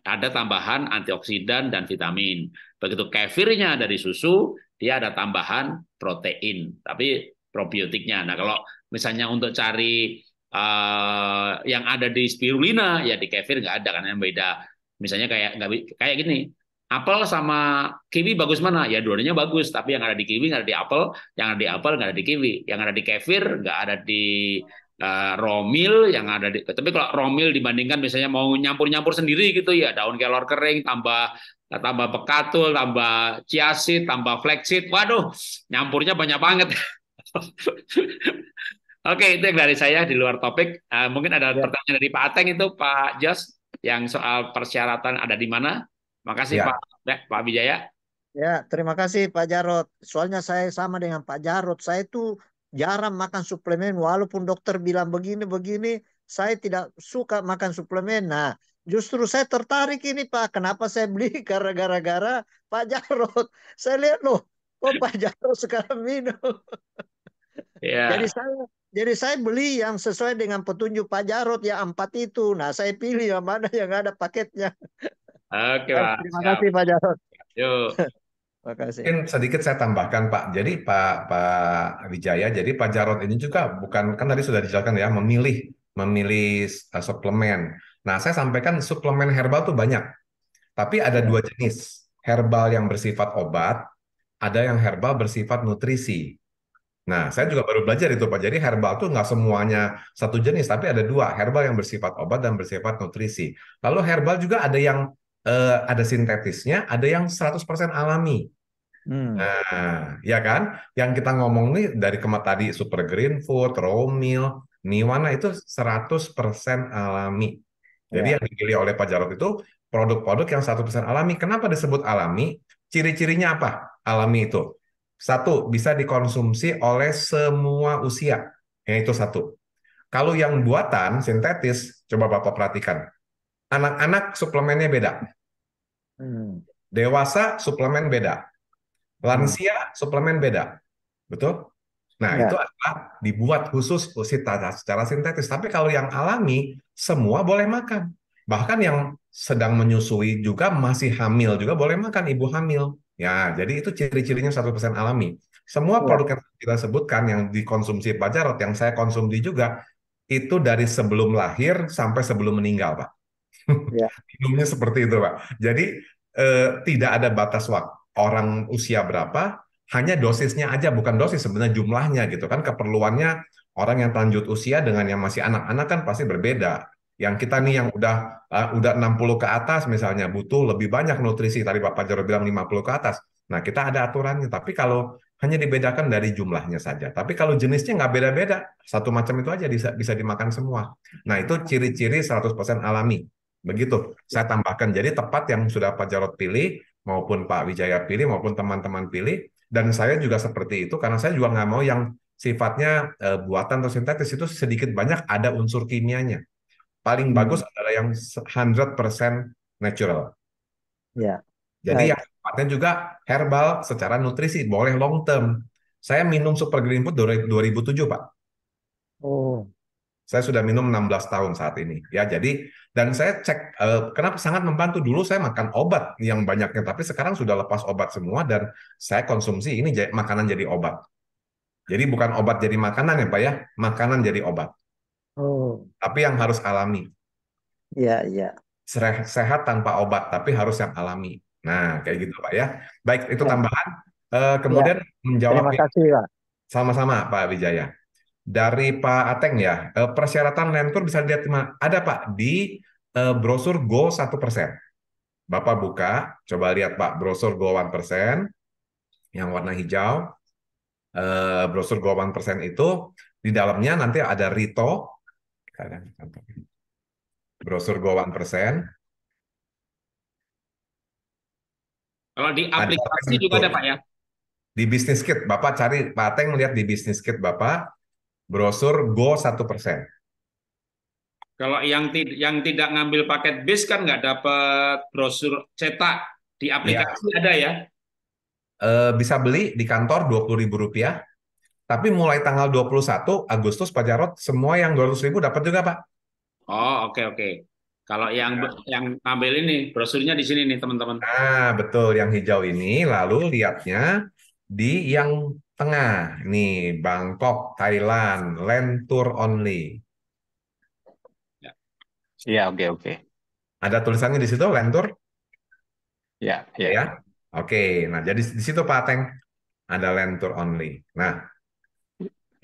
ada tambahan antioksidan dan vitamin. Begitu kefirnya dari susu, dia ada tambahan protein, tapi probiotiknya. Nah kalau misalnya untuk cari uh, yang ada di spirulina, ya di kefir nggak ada karena yang beda. Misalnya kayak kayak gini, apel sama kiwi bagus mana? Ya dua-duanya bagus, tapi yang ada di kiwi nggak ada di apel, yang ada di apel nggak ada di kiwi, yang ada di kefir nggak ada di uh, eh, romil, yang ada di. Tapi kalau romil dibandingkan misalnya mau nyampur-nyampur sendiri gitu ya, daun kelor kering tambah tambah pekatul tambah chiasit, tambah flexit, waduh nyampurnya banyak banget. *laughs* Oke, itu yang dari saya di luar topik. Uh, mungkin ada ya. pertanyaan dari Pak Ateng itu, Pak Jos, yang soal persyaratan ada di mana? Makasih ya. Pak ya, Pak Wijaya. Ya, terima kasih Pak Jarot. Soalnya saya sama dengan Pak Jarot. Saya itu jarang makan suplemen walaupun dokter bilang begini-begini, saya tidak suka makan suplemen. Nah, justru saya tertarik ini Pak. Kenapa saya beli? Karena *laughs* gara-gara Pak Jarot. Saya lihat loh, kok Pak Jarot sekarang minum. *laughs* Ya. Jadi saya jadi saya beli yang sesuai dengan petunjuk Pak Jarot ya empat itu. Nah saya pilih yang mana yang ada paketnya. *laughs* Oke, Pak. Terima kasih, Pak Jarod. Yuk. *laughs* Makasih. Mungkin sedikit saya tambahkan Pak. Jadi Pak Pak Wijaya, jadi Pak Jarod ini juga bukan kan tadi sudah dijelaskan ya memilih memilih uh, suplemen. Nah, saya sampaikan suplemen herbal tuh banyak. Tapi ada iya. dua jenis. Herbal yang bersifat obat, ada yang herbal bersifat nutrisi. Nah, saya juga baru belajar itu Pak. Jadi herbal itu nggak semuanya satu jenis, tapi ada dua. Herbal yang bersifat obat dan bersifat nutrisi. Lalu herbal juga ada yang uh, ada sintetisnya, ada yang 100% alami. Hmm. Nah, ya kan? Yang kita ngomong nih dari kemat tadi super green food, raw meal, niwana itu 100% alami. Jadi ya. yang dipilih oleh Pak Jarot itu produk-produk yang 100% alami. Kenapa disebut alami? Ciri-cirinya apa? Alami itu. Satu, bisa dikonsumsi oleh semua usia. Yang itu satu. Kalau yang buatan, sintetis, coba Bapak perhatikan. Anak-anak suplemennya beda. Hmm. Dewasa suplemen beda. Lansia hmm. suplemen beda. Betul? Nah, ya. itu adalah dibuat khusus secara, secara sintetis. Tapi kalau yang alami, semua boleh makan. Bahkan yang sedang menyusui juga masih hamil juga boleh makan ibu hamil. Ya, jadi itu ciri-cirinya persen alami. Semua ya. produk yang kita sebutkan yang dikonsumsi Pak Jarot, yang saya konsumsi juga, itu dari sebelum lahir sampai sebelum meninggal, Pak. *laughs* Ya. Minumnya seperti itu, Pak. Jadi eh, tidak ada batas waktu orang usia berapa, hanya dosisnya aja, bukan dosis sebenarnya jumlahnya gitu kan. Keperluannya orang yang lanjut usia dengan yang masih anak-anak kan pasti berbeda. Yang kita nih yang udah uh, udah 60 ke atas misalnya butuh lebih banyak nutrisi. Tadi Bapak Jero bilang 50 ke atas. Nah, kita ada aturannya, tapi kalau hanya dibedakan dari jumlahnya saja. Tapi kalau jenisnya nggak beda-beda, satu macam itu aja bisa bisa dimakan semua. Nah, itu ciri-ciri 100% alami. Begitu saya tambahkan. Jadi tepat yang sudah Pak Jarot pilih, maupun Pak Wijaya pilih, maupun teman-teman pilih. Dan saya juga seperti itu, karena saya juga nggak mau yang sifatnya e, buatan atau sintetis itu sedikit banyak ada unsur kimianya. Paling hmm. bagus adalah yang 100% natural. Ya. Jadi Baik. yang sifatnya juga herbal secara nutrisi, boleh long term. Saya minum Super Green Food 2007, Pak. Oh. Saya sudah minum 16 tahun saat ini. Ya, jadi dan saya cek eh, kenapa sangat membantu dulu saya makan obat yang banyaknya tapi sekarang sudah lepas obat semua dan saya konsumsi ini makanan jadi obat. Jadi bukan obat jadi makanan ya Pak ya, makanan jadi obat. Oh. Tapi yang harus alami. Ya, ya. Sehat tanpa obat tapi harus yang alami. Nah, kayak gitu Pak ya. Baik, itu ya. tambahan. Eh, kemudian ya. menjawab Terima kasih, Pak. Sama-sama Pak Wijaya dari Pak Ateng ya, eh, persyaratan land tour bisa dilihat ada Pak di uh, brosur Go 1%. Bapak buka, coba lihat Pak brosur Go 1% yang warna hijau. Uh, brosur Go 1% itu di dalamnya nanti ada Rito. Brosur Go 1%. Kalau di aplikasi ada juga ada Pak ya? Di bisnis kit, Bapak cari, Pak Ateng melihat di bisnis kit Bapak, Brosur go satu persen. Kalau yang tid yang tidak ngambil paket bis kan nggak dapat brosur cetak di aplikasi ya. ada ya? E, bisa beli di kantor dua puluh ribu rupiah. Tapi mulai tanggal 21 Agustus Pak Jarot semua yang dua ribu dapat juga Pak. Oh oke okay, oke. Okay. Kalau yang ya. yang ambil ini brosurnya di sini nih teman-teman. Nah betul yang hijau ini lalu lihatnya di yang Tengah nih Bangkok, Thailand, land tour only. Ya. Iya, oke okay, oke. Okay. Ada tulisannya di situ land tour? Ya, ya. ya? Oke, okay. nah jadi di situ Pak Ateng ada land tour only. Nah,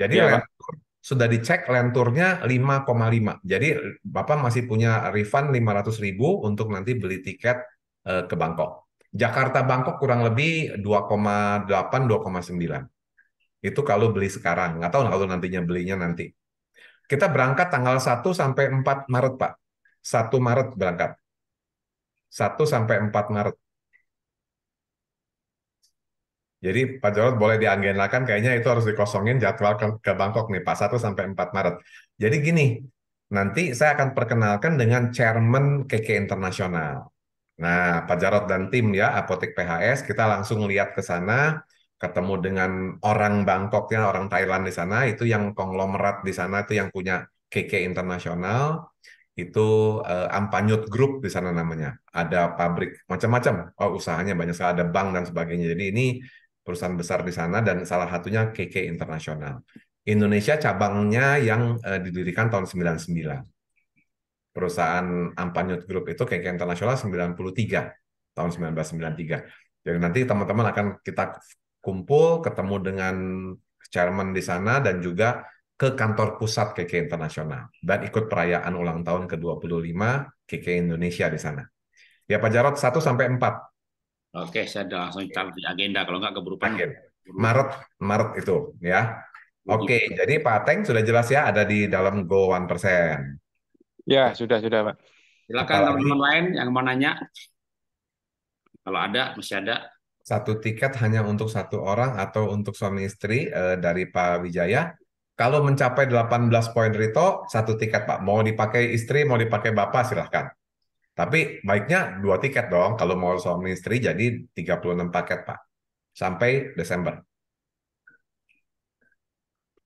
jadi ya, land tour, sudah dicek land tournya 5,5. Jadi Bapak masih punya refund 500 ribu untuk nanti beli tiket uh, ke Bangkok. Jakarta Bangkok kurang lebih 2,8 2,9. Itu kalau beli sekarang. Nggak tahu kalau nantinya belinya nanti. Kita berangkat tanggal 1 sampai 4 Maret, Pak. 1 Maret berangkat. 1 sampai 4 Maret. Jadi Pak Jarod boleh dianggenakan kayaknya itu harus dikosongin jadwal ke, ke Bangkok nih Pak 1 sampai 4 Maret. Jadi gini, nanti saya akan perkenalkan dengan chairman KK Internasional. Nah, Pak Jarod dan tim ya Apotek PHS kita langsung lihat ke sana ketemu dengan orang Bangkoknya orang Thailand di sana itu yang konglomerat di sana itu yang punya KK Internasional itu uh, eh, Ampanyut Group di sana namanya ada pabrik macam-macam oh, usahanya banyak sekali ada bank dan sebagainya jadi ini perusahaan besar di sana dan salah satunya KK Internasional Indonesia cabangnya yang uh, didirikan tahun 99 perusahaan Ampanyut Group itu KK Internasional 93 tahun 1993 jadi nanti teman-teman akan kita kumpul ketemu dengan chairman di sana dan juga ke kantor pusat KK Internasional dan ikut perayaan ulang tahun ke-25 KK Indonesia di sana. Ya Pak Jarot 1 sampai 4. Oke, saya sudah langsung cari di agenda kalau nggak keberupan. Maret, Maret itu ya. Oke, okay, jadi Pak Teng sudah jelas ya ada di dalam Go One Persen. Ya, sudah sudah Pak. Silakan teman-teman lain yang mau nanya. Kalau ada, masih ada, satu tiket hanya untuk satu orang atau untuk suami istri uh, dari Pak Wijaya. Kalau mencapai 18 poin Rito, satu tiket Pak. Mau dipakai istri, mau dipakai Bapak, silahkan. Tapi baiknya dua tiket dong. Kalau mau suami istri jadi 36 paket Pak. Sampai Desember.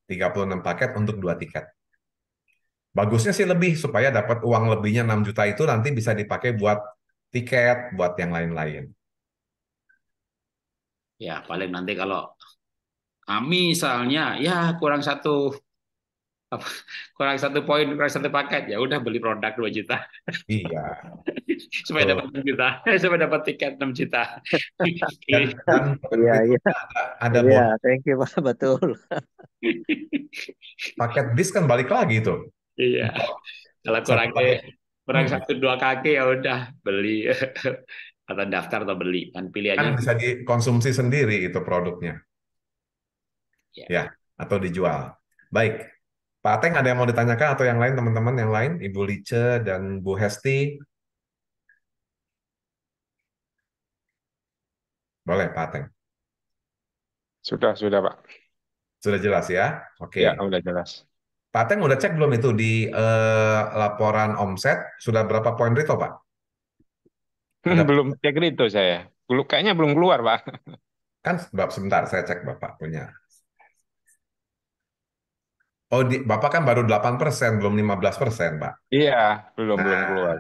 36 paket untuk dua tiket. Bagusnya sih lebih supaya dapat uang lebihnya 6 juta itu nanti bisa dipakai buat tiket, buat yang lain-lain ya paling nanti kalau kami misalnya ya kurang satu apa, kurang satu poin kurang satu paket ya udah beli produk 2 juta iya *laughs* supaya dapat enam juta *laughs* supaya dapat tiket 6 juta *laughs* iya. Kan iya iya ada iya thank you pak betul paket bis kan balik lagi tuh iya kalau kurang kurang hmm. satu dua kaki ya udah beli atau daftar atau beli kan pilih aja kan bisa dikonsumsi sendiri itu produknya ya, ya atau dijual baik Pak Ateng ada yang mau ditanyakan atau yang lain teman-teman yang lain Ibu Lice dan Bu Hesti boleh Pak Ateng sudah sudah Pak sudah jelas ya oke ya sudah jelas Pak Ateng udah cek belum itu di eh, laporan omset sudah berapa poin rito Pak belum cek itu saya. Belum kayaknya belum keluar, Pak. Kan sebab sebentar saya cek Bapak punya. Oh, di, Bapak kan baru 8%, belum 15%, Pak. Iya, belum nah, belum keluar.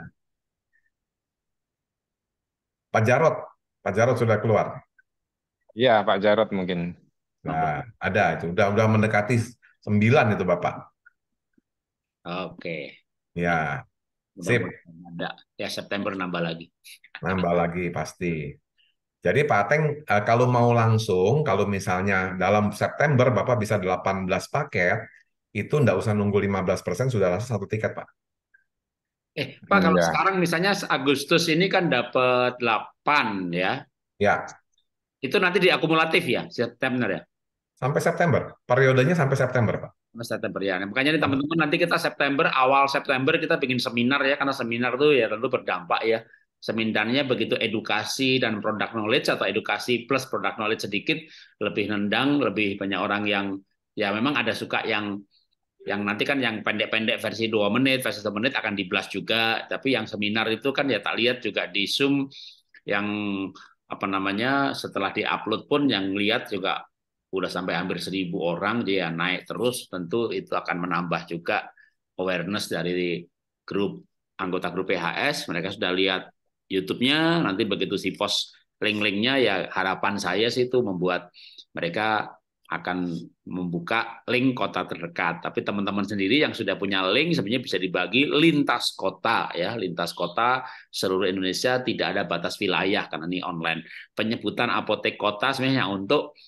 Pak Jarot, Pak Jarot sudah keluar. Iya, Pak Jarot mungkin. Nah, ada itu. Udah udah mendekati 9 itu, Bapak. Oke. Okay. Ya, Sip. Ada ya September nambah lagi. Nambah lagi pasti. Jadi Pak Ateng eh, kalau mau langsung, kalau misalnya dalam September Bapak bisa 18 paket, itu nggak usah nunggu 15% sudah langsung satu tiket Pak. Eh Pak kalau iya. sekarang misalnya Agustus ini kan dapat 8 ya. Ya. Itu nanti diakumulatif ya September ya? Sampai September. Periodenya sampai September Pak. September ya. Makanya nih hmm. teman-teman nanti kita September awal September kita bikin seminar ya karena seminar tuh ya tentu berdampak ya. Seminarnya begitu edukasi dan produk knowledge atau edukasi plus produk knowledge sedikit lebih nendang, lebih banyak orang yang ya memang ada suka yang yang nanti kan yang pendek-pendek versi dua menit, versi 1 menit akan diblas juga. Tapi yang seminar itu kan ya tak lihat juga di Zoom yang apa namanya setelah diupload pun yang lihat juga udah sampai hampir seribu orang dia naik terus tentu itu akan menambah juga awareness dari grup anggota grup PHS mereka sudah lihat YouTube-nya nanti begitu si pos link-linknya ya harapan saya sih itu membuat mereka akan membuka link kota terdekat tapi teman-teman sendiri yang sudah punya link sebenarnya bisa dibagi lintas kota ya lintas kota seluruh Indonesia tidak ada batas wilayah karena ini online penyebutan apotek kota sebenarnya untuk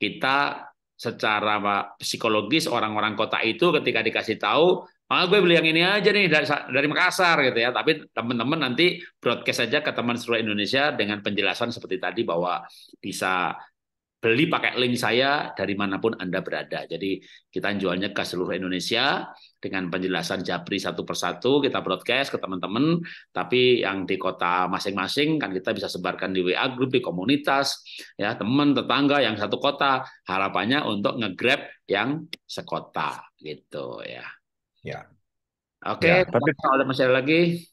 kita secara psikologis orang-orang kota itu ketika dikasih tahu ah gue beli yang ini aja nih dari, dari Makassar gitu ya tapi teman-teman nanti broadcast saja ke teman seluruh Indonesia dengan penjelasan seperti tadi bahwa bisa beli pakai link saya dari manapun anda berada jadi kita jualnya ke seluruh Indonesia dengan penjelasan Japri satu persatu kita broadcast ke teman-teman tapi yang di kota masing-masing kan kita bisa sebarkan di WA grup di komunitas ya teman tetangga yang satu kota harapannya untuk ngegrab yang sekota gitu ya ya oke okay, ya, tapi kalau ada masalah lagi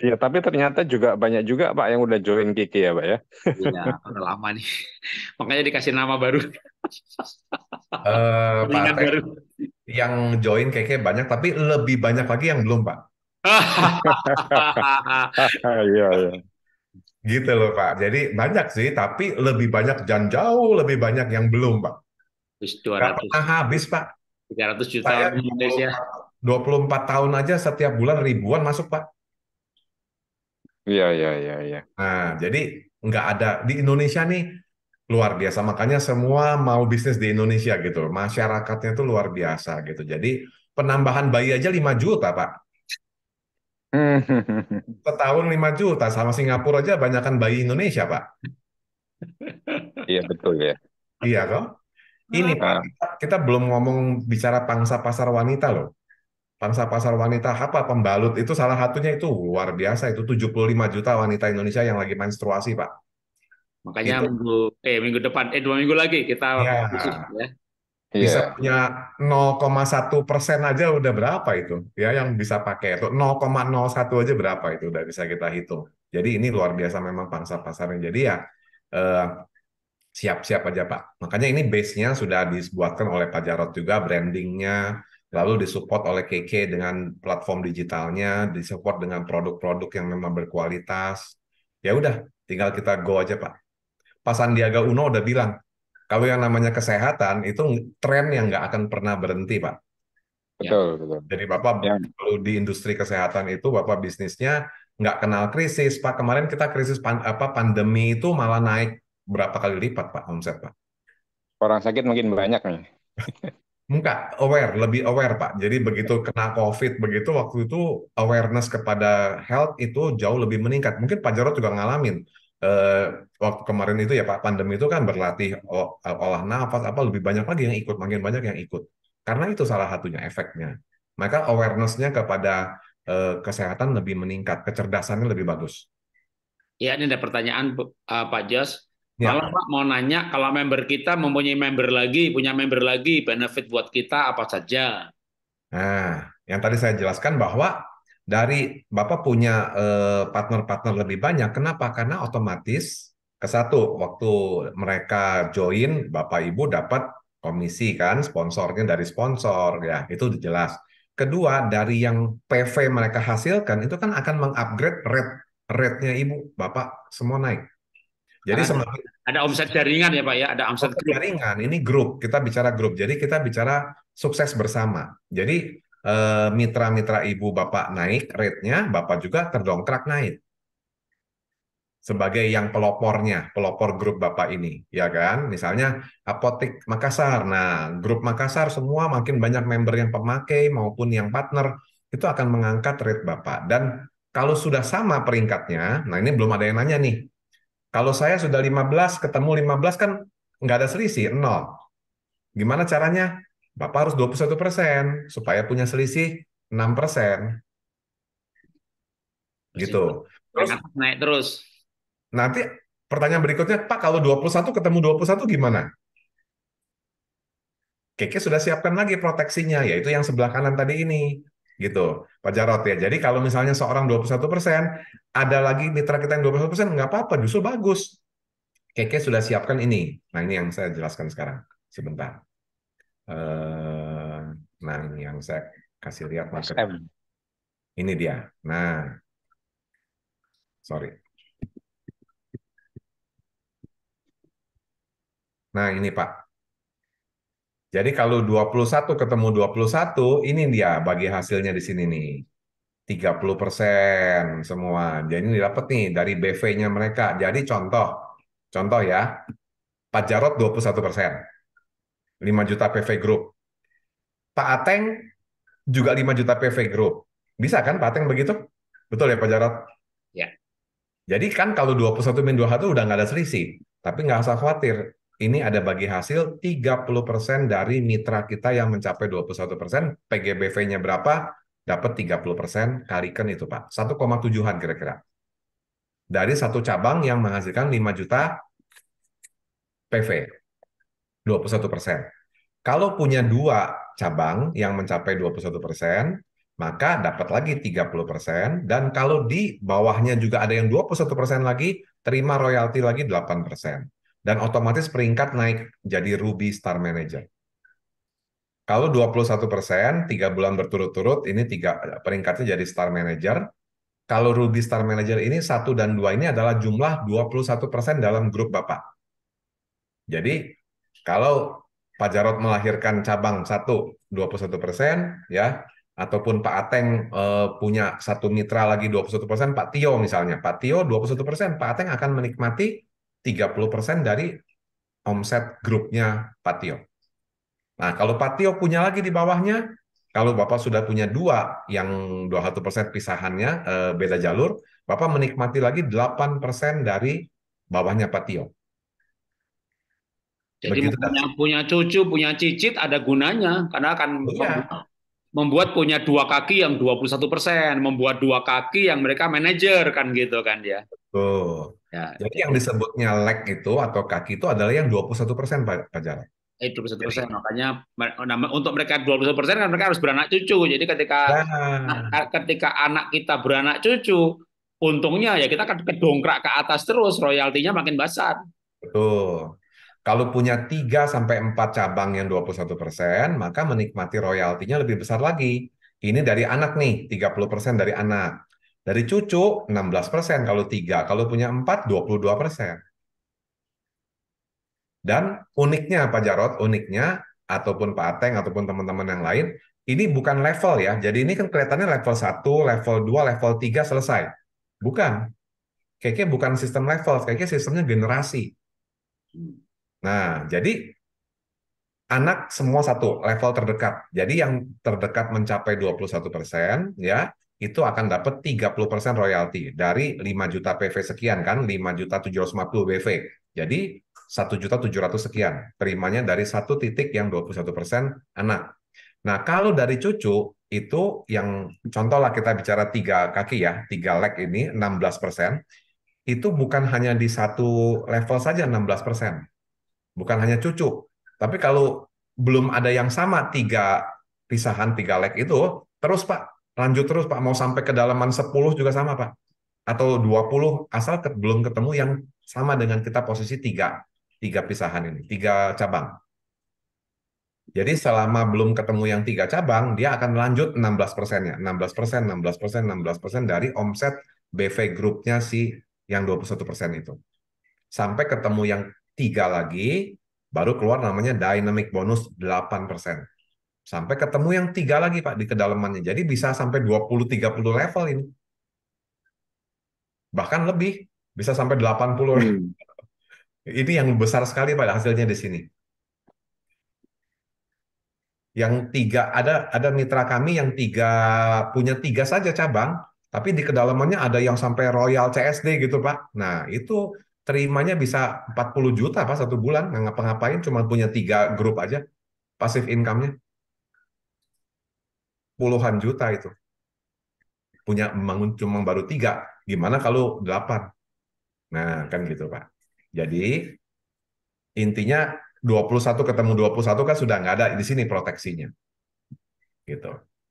Iya, tapi ternyata juga banyak juga Pak yang udah join Kiki ya Pak ya. Iya, udah lama nih. *laughs* Makanya dikasih nama baru. Uh, *laughs* Pak, baru. Yang join kiki banyak, tapi lebih banyak lagi yang belum Pak. *laughs* Iya, iya. Gitu loh Pak. Jadi banyak sih, tapi lebih banyak dan jauh lebih banyak yang belum Pak. 200. Gak habis Pak. 300 juta Saya Indonesia. 24 tahun aja setiap bulan ribuan masuk Pak. Iya, iya, iya, iya. Nah, jadi nggak ada di Indonesia nih luar biasa. Makanya semua mau bisnis di Indonesia gitu. Masyarakatnya tuh luar biasa gitu. Jadi penambahan bayi aja 5 juta, Pak. *laughs* Setahun 5 juta sama Singapura aja banyakkan bayi Indonesia, Pak. Iya, betul ya. Iya, kok. Ini ah. Pak, kita, kita belum ngomong bicara pangsa pasar wanita loh pangsa pasar wanita apa pembalut itu salah satunya itu luar biasa itu 75 juta wanita Indonesia yang lagi menstruasi pak makanya itu, minggu eh minggu depan eh dua minggu lagi kita ya, ya. bisa yeah. punya 0,1 persen aja udah berapa itu ya yang bisa pakai itu 0,01 aja berapa itu udah bisa kita hitung jadi ini luar biasa memang pangsa pasarnya jadi ya siap siap eh, aja Pak. Makanya ini base-nya sudah dibuatkan oleh Pak Jarot juga, brandingnya, lalu disupport oleh KK dengan platform digitalnya, disupport dengan produk-produk yang memang berkualitas. Ya udah, tinggal kita go aja Pak. Pak Sandiaga Uno udah bilang, kalau yang namanya kesehatan itu tren yang nggak akan pernah berhenti Pak. Ya. Betul, betul. Jadi Bapak ya. kalau di industri kesehatan itu Bapak bisnisnya nggak kenal krisis Pak. Kemarin kita krisis pan, apa pandemi itu malah naik berapa kali lipat Pak omset Pak. Orang sakit mungkin banyak nih. *laughs* Mungkin aware, lebih aware Pak. Jadi begitu kena COVID, begitu waktu itu awareness kepada health itu jauh lebih meningkat. Mungkin Pak Jarod juga ngalamin. Eh, waktu kemarin itu ya Pak, pandemi itu kan berlatih olah nafas, apa lebih banyak lagi yang ikut, makin banyak yang ikut. Karena itu salah satunya efeknya. Maka awarenessnya kepada eh, kesehatan lebih meningkat, kecerdasannya lebih bagus. Ya, ini ada pertanyaan uh, Pak Jos. Ya. Kalau Pak mau nanya, kalau member kita mempunyai member lagi, punya member lagi, benefit buat kita apa saja? Nah, yang tadi saya jelaskan bahwa dari Bapak punya eh, partner-partner lebih banyak. Kenapa? Karena otomatis ke satu waktu mereka join, Bapak Ibu dapat komisi kan, sponsornya dari sponsor ya, itu jelas. Kedua, dari yang PV mereka hasilkan itu kan akan mengupgrade rate rate Ibu, Bapak semua naik. Jadi semakin ada omset jaringan ya Pak ya, ada omset, grup. jaringan. Ini grup, kita bicara grup. Jadi kita bicara sukses bersama. Jadi eh, mitra-mitra ibu bapak naik rate-nya, bapak juga terdongkrak naik sebagai yang pelopornya, pelopor grup Bapak ini, ya kan? Misalnya Apotek Makassar. Nah, grup Makassar semua makin banyak member yang pemakai maupun yang partner itu akan mengangkat rate Bapak. Dan kalau sudah sama peringkatnya, nah ini belum ada yang nanya nih. Kalau saya sudah 15 ketemu 15 kan nggak ada selisih, nol. Gimana caranya? Bapak harus 21 persen supaya punya selisih 6 persen. Gitu. Terus, naik terus. Nanti pertanyaan berikutnya, Pak kalau 21 ketemu 21 gimana? Keke sudah siapkan lagi proteksinya, yaitu yang sebelah kanan tadi ini gitu Pak Jarot ya. Jadi kalau misalnya seorang 21 persen, ada lagi mitra kita yang 21 persen, nggak apa-apa, justru bagus. Keke sudah siapkan ini. Nah ini yang saya jelaskan sekarang, sebentar. Eh, nah ini yang saya kasih lihat market. Ini dia. Nah, sorry. Nah ini Pak, jadi kalau 21 ketemu 21, ini dia bagi hasilnya di sini nih. 30% semua. Jadi ini dapat nih dari BV-nya mereka. Jadi contoh, contoh ya, Pak Jarot 21%, 5 juta PV Group. Pak Ateng juga 5 juta PV Group. Bisa kan Pak Ateng begitu? Betul ya Pak Jarot? Ya. Jadi kan kalau 21 min 21 udah nggak ada selisih. Tapi nggak usah khawatir, ini ada bagi hasil 30% dari mitra kita yang mencapai 21%, PGBV-nya berapa? Dapat 30% kalikan itu Pak, 1,7-an kira-kira. Dari satu cabang yang menghasilkan 5 juta PV, 21%. Kalau punya dua cabang yang mencapai 21%, maka dapat lagi 30%, dan kalau di bawahnya juga ada yang 21% lagi, terima royalti lagi 8% dan otomatis peringkat naik jadi Ruby Star Manager. Kalau 21 persen, tiga bulan berturut-turut, ini tiga peringkatnya jadi Star Manager. Kalau Ruby Star Manager ini satu dan dua ini adalah jumlah 21 persen dalam grup Bapak. Jadi kalau Pak Jarot melahirkan cabang 1, 21 persen, ya, ataupun Pak Ateng e, punya satu mitra lagi 21%, Pak Tio misalnya. Pak Tio 21%, Pak Ateng akan menikmati 30% dari omset grupnya Patio. Nah, kalau Patio punya lagi di bawahnya, kalau Bapak sudah punya dua yang 21% pisahannya eh, beda jalur, Bapak menikmati lagi 8% dari bawahnya Patio. Jadi Begitu kan? punya, punya cucu, punya cicit ada gunanya karena akan iya. membuat punya dua kaki yang 21%, membuat dua kaki yang mereka manajer kan gitu kan dia. Betul. Ya. Jadi yang disebutnya leg itu atau kaki itu adalah yang 21 persen Pak, Pak Jarek. Eh, 21 persen, makanya nah, untuk mereka 21 persen kan mereka harus beranak cucu. Jadi ketika nah. ketika anak kita beranak cucu, untungnya ya kita akan kedongkrak ke atas terus, royaltinya makin besar. Betul. Kalau punya 3 sampai empat cabang yang 21 persen, maka menikmati royaltinya lebih besar lagi. Ini dari anak nih, 30 persen dari anak. Dari cucu 16% kalau 3, kalau punya 4 22%. Dan uniknya Pak Jarot, uniknya ataupun Pak Ateng ataupun teman-teman yang lain, ini bukan level ya. Jadi ini kan kelihatannya level 1, level 2, level 3 selesai. Bukan. Kayaknya bukan sistem level, kayaknya sistemnya generasi. Nah, jadi anak semua satu level terdekat. Jadi yang terdekat mencapai 21% ya, itu akan dapat 30% royalti dari 5 juta PV sekian kan, 5 juta 750 BV. Jadi 1 juta 700 sekian, terimanya dari satu titik yang 21% anak. Nah, kalau dari cucu itu yang contohlah kita bicara tiga kaki ya, tiga leg ini 16%, itu bukan hanya di satu level saja 16%. Bukan hanya cucu. Tapi kalau belum ada yang sama tiga pisahan tiga leg itu, terus Pak lanjut terus Pak mau sampai kedalaman 10 juga sama Pak atau 20 asal ke, belum ketemu yang sama dengan kita posisi tiga tiga pisahan ini tiga cabang jadi selama belum ketemu yang tiga cabang dia akan lanjut 16 persennya 16 persen 16 persen 16 persen dari omset BV grupnya si yang 21 persen itu sampai ketemu yang tiga lagi baru keluar namanya dynamic bonus 8 persen Sampai ketemu yang tiga lagi Pak di kedalamannya. Jadi bisa sampai 20-30 level ini. Bahkan lebih, bisa sampai 80 hmm. Ini yang besar sekali Pak hasilnya di sini. Yang tiga ada ada mitra kami yang tiga punya tiga saja cabang, tapi di kedalamannya ada yang sampai Royal CSD gitu Pak. Nah itu terimanya bisa 40 juta Pak satu bulan, nggak ngapa-ngapain, cuma punya tiga grup aja pasif income-nya puluhan juta itu. Punya membangun cuma baru tiga, gimana kalau delapan? Nah, kan gitu Pak. Jadi, intinya 21 ketemu 21 kan sudah nggak ada di sini proteksinya. Gitu.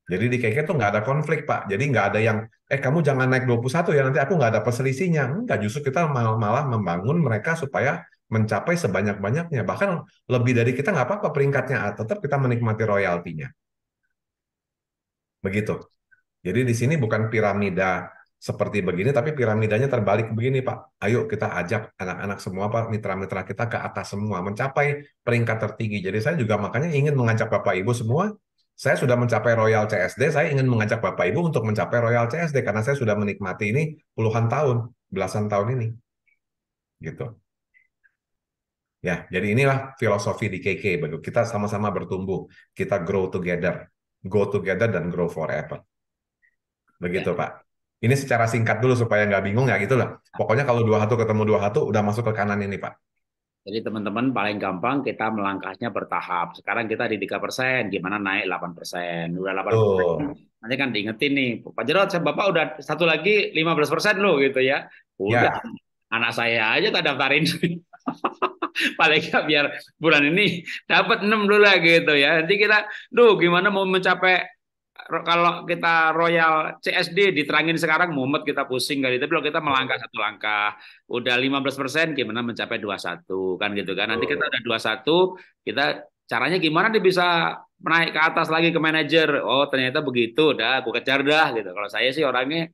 Jadi di KK itu nggak ada konflik, Pak. Jadi nggak ada yang, eh kamu jangan naik 21 ya, nanti aku nggak ada perselisihnya nggak justru kita malah, malah membangun mereka supaya mencapai sebanyak-banyaknya. Bahkan lebih dari kita nggak apa-apa peringkatnya, tetap kita menikmati royaltinya. Begitu. Jadi di sini bukan piramida seperti begini, tapi piramidanya terbalik begini, Pak. Ayo kita ajak anak-anak semua, Pak, mitra-mitra kita ke atas semua, mencapai peringkat tertinggi. Jadi saya juga makanya ingin mengajak Bapak Ibu semua, saya sudah mencapai Royal CSD, saya ingin mengajak Bapak Ibu untuk mencapai Royal CSD, karena saya sudah menikmati ini puluhan tahun, belasan tahun ini. Gitu. Ya, jadi inilah filosofi di KK. Kita sama-sama bertumbuh, kita grow together go together dan grow forever. Begitu ya. Pak. Ini secara singkat dulu supaya nggak bingung ya gitu lah. Pokoknya kalau dua hatu ketemu dua hatu udah masuk ke kanan ini Pak. Jadi teman-teman paling gampang kita melangkahnya bertahap. Sekarang kita di 3 persen, gimana naik 8 persen? Udah 8 persen. Oh. Nanti kan diingetin nih, Pak Jerot, Bapak udah satu lagi 15 persen loh gitu ya. ya. Udah, ya. anak saya aja tak daftarin. *laughs* *laughs* paling nggak biar bulan ini dapat 6 dulu gitu ya. Nanti kita, duh gimana mau mencapai kalau kita Royal CSD diterangin sekarang mumet kita pusing kali tapi kalau kita melangkah satu langkah udah 15% gimana mencapai 21 kan gitu kan nanti kita udah 21 kita caranya gimana dia bisa menaik ke atas lagi ke manajer oh ternyata begitu dah aku kejar dah gitu kalau saya sih orangnya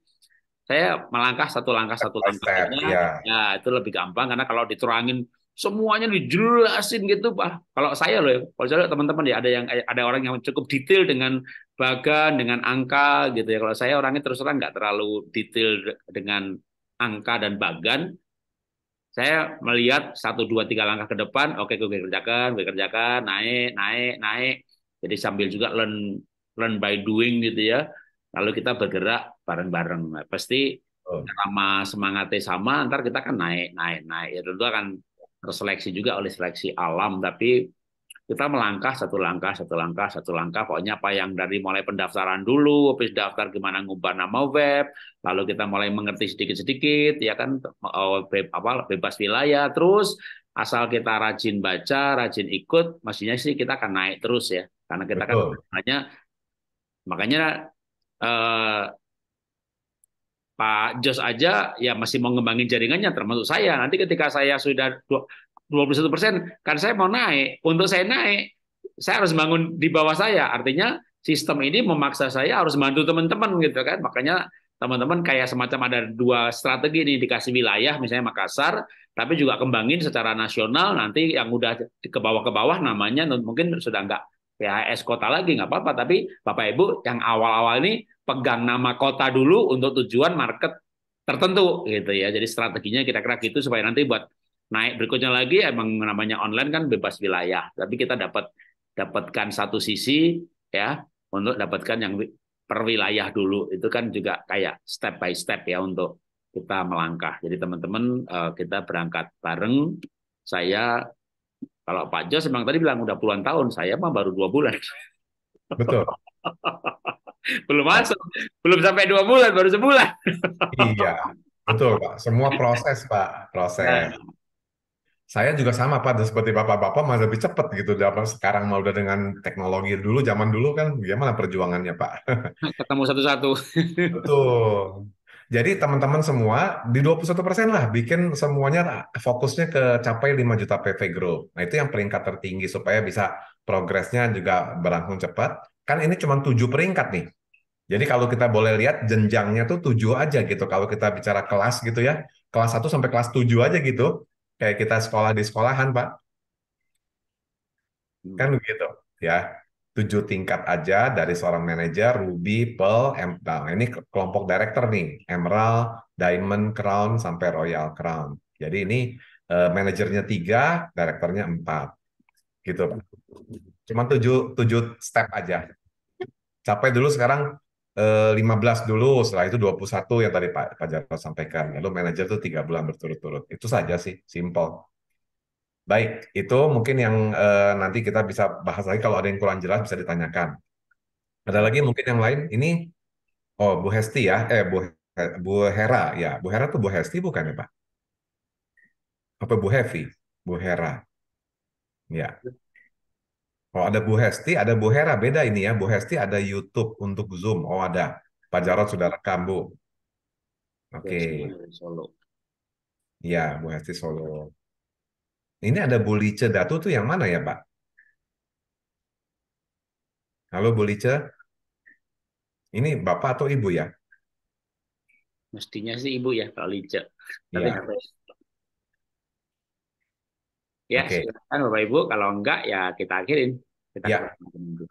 saya melangkah satu langkah satu langkah ya. ya itu lebih gampang karena kalau diterangin semuanya dijelasin gitu pak kalau saya loh ya, kalau saya teman-teman ya ada yang eh, ada orang yang cukup detail dengan bagan dengan angka gitu ya kalau saya orangnya terus terang nggak terlalu detail dengan angka dan bagan saya melihat satu dua tiga langkah ke depan oke okay, gue kerjakan gue kerjakan naik naik naik jadi sambil juga learn learn by doing gitu ya kalau kita bergerak bareng-bareng, nah, pasti oh. semangatnya sama, ntar kita kan naik, naik, naik. Ya, tentu akan terseleksi juga oleh seleksi alam, tapi kita melangkah satu langkah, satu langkah, satu langkah. Pokoknya apa yang dari mulai pendaftaran dulu, habis daftar gimana ngubah nama web, lalu kita mulai mengerti sedikit-sedikit, ya kan, oh, apa bebas wilayah. Terus asal kita rajin baca, rajin ikut, maksudnya sih kita akan naik terus ya, karena kita kan Betul. kan makanya makanya eh, Pak Jos aja ya masih mau ngembangin jaringannya termasuk saya. Nanti ketika saya sudah 21 persen, kan saya mau naik. Untuk saya naik, saya harus bangun di bawah saya. Artinya sistem ini memaksa saya harus bantu teman-teman gitu kan. Makanya teman-teman kayak semacam ada dua strategi ini dikasih wilayah misalnya Makassar, tapi juga kembangin secara nasional nanti yang udah ke bawah-ke bawah namanya mungkin sudah enggak. PHS ya, kota lagi nggak apa-apa tapi Bapak Ibu yang awal-awal ini pegang nama kota dulu untuk tujuan market tertentu gitu ya jadi strateginya kita kira gitu supaya nanti buat naik berikutnya lagi emang namanya online kan bebas wilayah tapi kita dapat dapatkan satu sisi ya untuk dapatkan yang per wilayah dulu itu kan juga kayak step by step ya untuk kita melangkah jadi teman-teman eh, kita berangkat bareng saya kalau Pak Jos memang tadi bilang udah puluhan tahun, saya mah baru dua bulan. Betul. *laughs* belum masuk, belum sampai dua bulan, baru sebulan. iya, betul Pak. Semua proses Pak, proses. Nah. Saya juga sama Pak, seperti Bapak-Bapak masih lebih cepat gitu. Dapat sekarang mau udah dengan teknologi dulu, zaman dulu kan gimana perjuangannya Pak? Ketemu satu-satu. betul. Jadi teman-teman semua di 21% lah bikin semuanya fokusnya ke capai 5 juta PV growth. Nah itu yang peringkat tertinggi supaya bisa progresnya juga berlangsung cepat. Kan ini cuma 7 peringkat nih. Jadi kalau kita boleh lihat jenjangnya tuh 7 aja gitu. Kalau kita bicara kelas gitu ya. Kelas 1 sampai kelas 7 aja gitu. Kayak kita sekolah di sekolahan Pak. Hmm. Kan begitu ya tujuh tingkat aja dari seorang manajer Ruby, Pearl, em nah, ini kelompok director nih, Emerald, Diamond, Crown sampai Royal Crown. Jadi ini eh, manajernya tiga, direkturnya empat, gitu. Cuman tujuh tujuh step aja. capek dulu sekarang uh, belas dulu, setelah itu 21 yang tadi Pak Pak jarko sampaikan. Lalu manajer tuh tiga bulan berturut-turut. Itu saja sih, simple. Baik, itu mungkin yang uh, nanti kita bisa bahas lagi kalau ada yang kurang jelas bisa ditanyakan. Ada lagi mungkin yang lain? Ini oh Bu Hesti ya, eh Bu Bu Hera ya, Bu Hera tuh Bu Hesti bukan ya Pak? Apa Bu Hevi? Bu Hera. Ya. Oh ada Bu Hesti, ada Bu Hera beda ini ya. Bu Hesti ada YouTube untuk Zoom. Oh ada. Pak Jarod sudah rekam Bu. Oke. Okay. Solo. Ya, Bu Hesti Solo. Ini ada Bulice Datu tuh yang mana ya, Pak? Halo Bulice? Ini Bapak atau Ibu ya? Mestinya sih Ibu ya, Pak Lice. Tapi iya. ya. Ya, okay. silakan Bapak Ibu. Kalau enggak, ya kita akhirin. Kita ya. Akhirin.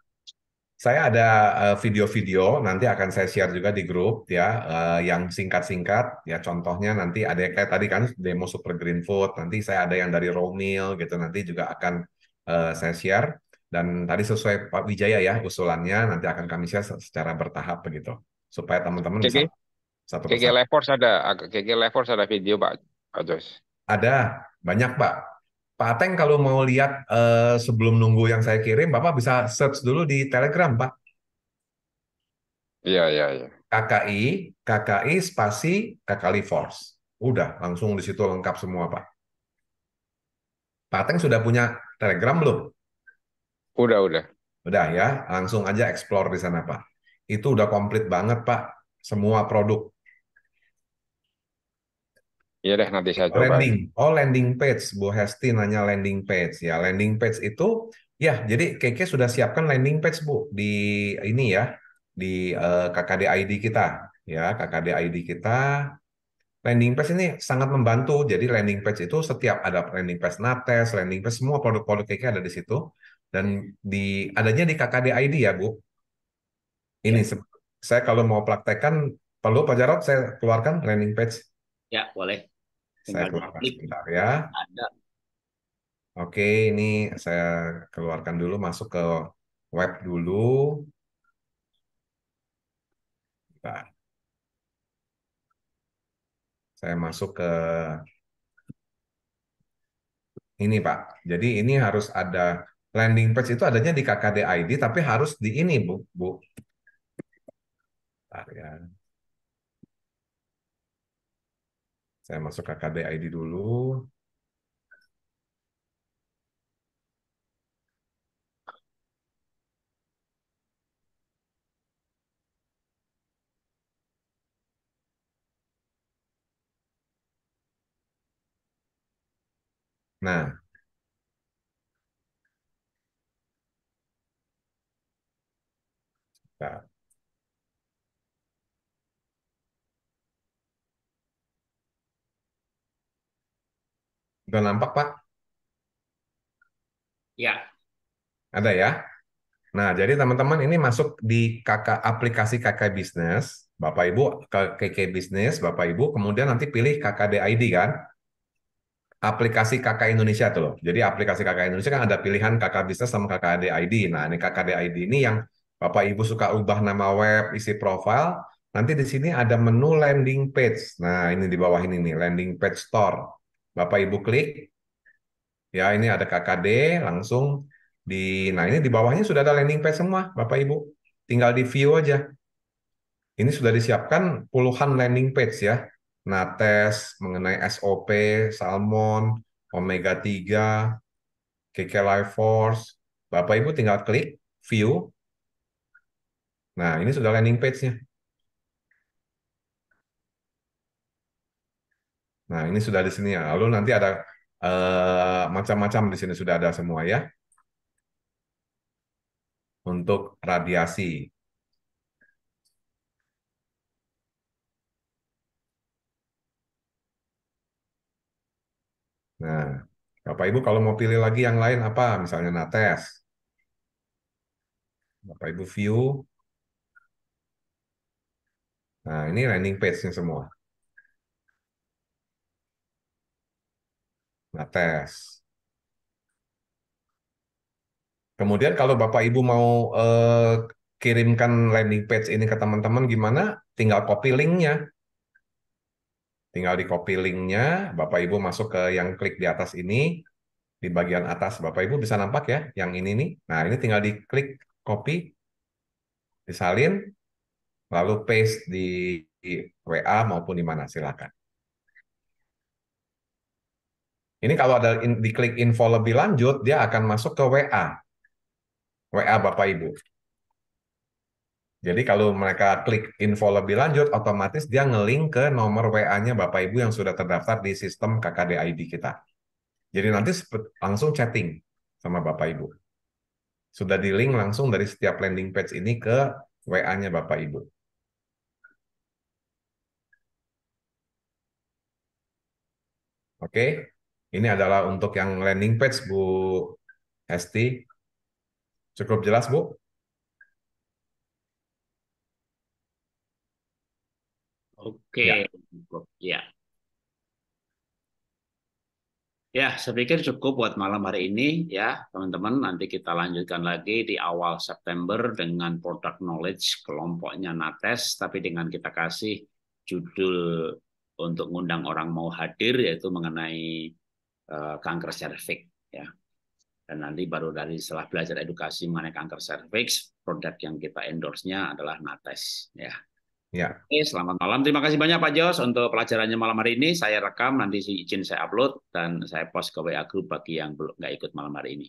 Saya ada eh, video-video nanti akan saya share juga di grup ya eh, yang singkat-singkat ya contohnya nanti ada yang kayak tadi kan demo Super Green Food nanti saya ada yang dari raw meal gitu nanti juga akan eh, saya share dan tadi sesuai Pak Wijaya ya usulannya nanti akan kami share secara bertahap begitu supaya teman-teman bisa satu KG ada KG ada video Pak Ada banyak Pak Pak Ateng kalau mau lihat eh, sebelum nunggu yang saya kirim, Bapak bisa search dulu di Telegram, Pak. Iya, iya, iya. KKI, KKI spasi KKI Force. Udah, langsung di situ lengkap semua, Pak. Pak Ateng sudah punya Telegram belum? Udah, udah. Udah ya, langsung aja explore di sana, Pak. Itu udah komplit banget, Pak. Semua produk Iya deh nanti saya coba. Landing. Oh landing page, Bu Hesti nanya landing page. Ya landing page itu ya jadi KK sudah siapkan landing page Bu di ini ya di uh, eh, KKD ID kita ya KKD ID kita. Landing page ini sangat membantu. Jadi landing page itu setiap ada landing page Nates, landing page semua produk-produk KK ada di situ dan di adanya di KKD ID ya Bu. Ya. Ini ya. saya kalau mau praktekkan perlu Pak Jarot saya keluarkan landing page. Ya boleh saya keluarkan klik. sebentar ya. Ada. Oke, ini saya keluarkan dulu masuk ke web dulu. Bentar. Saya masuk ke ini Pak. Jadi ini harus ada landing page itu adanya di KKD ID tapi harus di ini Bu, Bu. Bentar ya. Saya masuk KKD ID dulu. Nah, Nah. Udah nampak, Pak? Ya. Ada ya? Nah, jadi teman-teman ini masuk di KK aplikasi KK Bisnis. Bapak Ibu ke KK Bisnis, Bapak Ibu kemudian nanti pilih ID, kan? Aplikasi KK Indonesia tuh loh. Jadi aplikasi KK Indonesia kan ada pilihan KK Bisnis sama KKDID. Nah, ini KKDID ini yang Bapak Ibu suka ubah nama web, isi profile, nanti di sini ada menu landing page. Nah, ini di bawah ini nih, landing page store. Bapak Ibu klik. Ya, ini ada KKD langsung di nah ini di bawahnya sudah ada landing page semua, Bapak Ibu. Tinggal di view aja. Ini sudah disiapkan puluhan landing page ya. Nates mengenai SOP, Salmon, Omega 3, KK Life Force. Bapak Ibu tinggal klik view. Nah, ini sudah landing page-nya. Nah, ini sudah di sini ya. Lalu nanti ada eh, macam-macam di sini sudah ada semua ya. Untuk radiasi. Nah, Bapak Ibu kalau mau pilih lagi yang lain apa? Misalnya nates. Bapak Ibu view. Nah, ini landing page-nya semua. ngetes. Kemudian kalau Bapak Ibu mau eh, kirimkan landing page ini ke teman-teman gimana? Tinggal copy linknya. Tinggal di copy linknya, Bapak Ibu masuk ke yang klik di atas ini, di bagian atas Bapak Ibu bisa nampak ya, yang ini nih. Nah ini tinggal di klik copy, disalin, lalu paste di WA maupun di mana silakan. Ini kalau ada in, diklik info lebih lanjut, dia akan masuk ke WA. WA Bapak Ibu. Jadi kalau mereka klik info lebih lanjut, otomatis dia ngelink ke nomor WA-nya Bapak Ibu yang sudah terdaftar di sistem KKD ID kita. Jadi nanti langsung chatting sama Bapak Ibu. Sudah di link langsung dari setiap landing page ini ke WA-nya Bapak Ibu. Oke, ini adalah untuk yang landing page, Bu Hesti. Cukup jelas, Bu? Oke, ya. ya. Ya, saya pikir cukup buat malam hari ini ya, teman-teman. Nanti kita lanjutkan lagi di awal September dengan product knowledge kelompoknya Nates, tapi dengan kita kasih judul untuk ngundang orang mau hadir yaitu mengenai Eh, kanker cervix ya dan nanti baru dari setelah belajar edukasi mengenai kanker cervix produk yang kita endorse-nya adalah Nates ya ya Oke, selamat malam terima kasih banyak Pak Jos untuk pelajarannya malam hari ini saya rekam nanti si izin saya upload dan saya post ke WA group bagi yang belum nggak ikut malam hari ini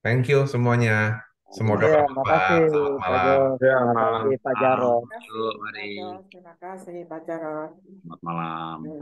thank you semuanya Semoga ya, Terima kasih, malam. Ya, Pak Jarod. Terima kasih, Pak Jarod. Selamat malam. Ya.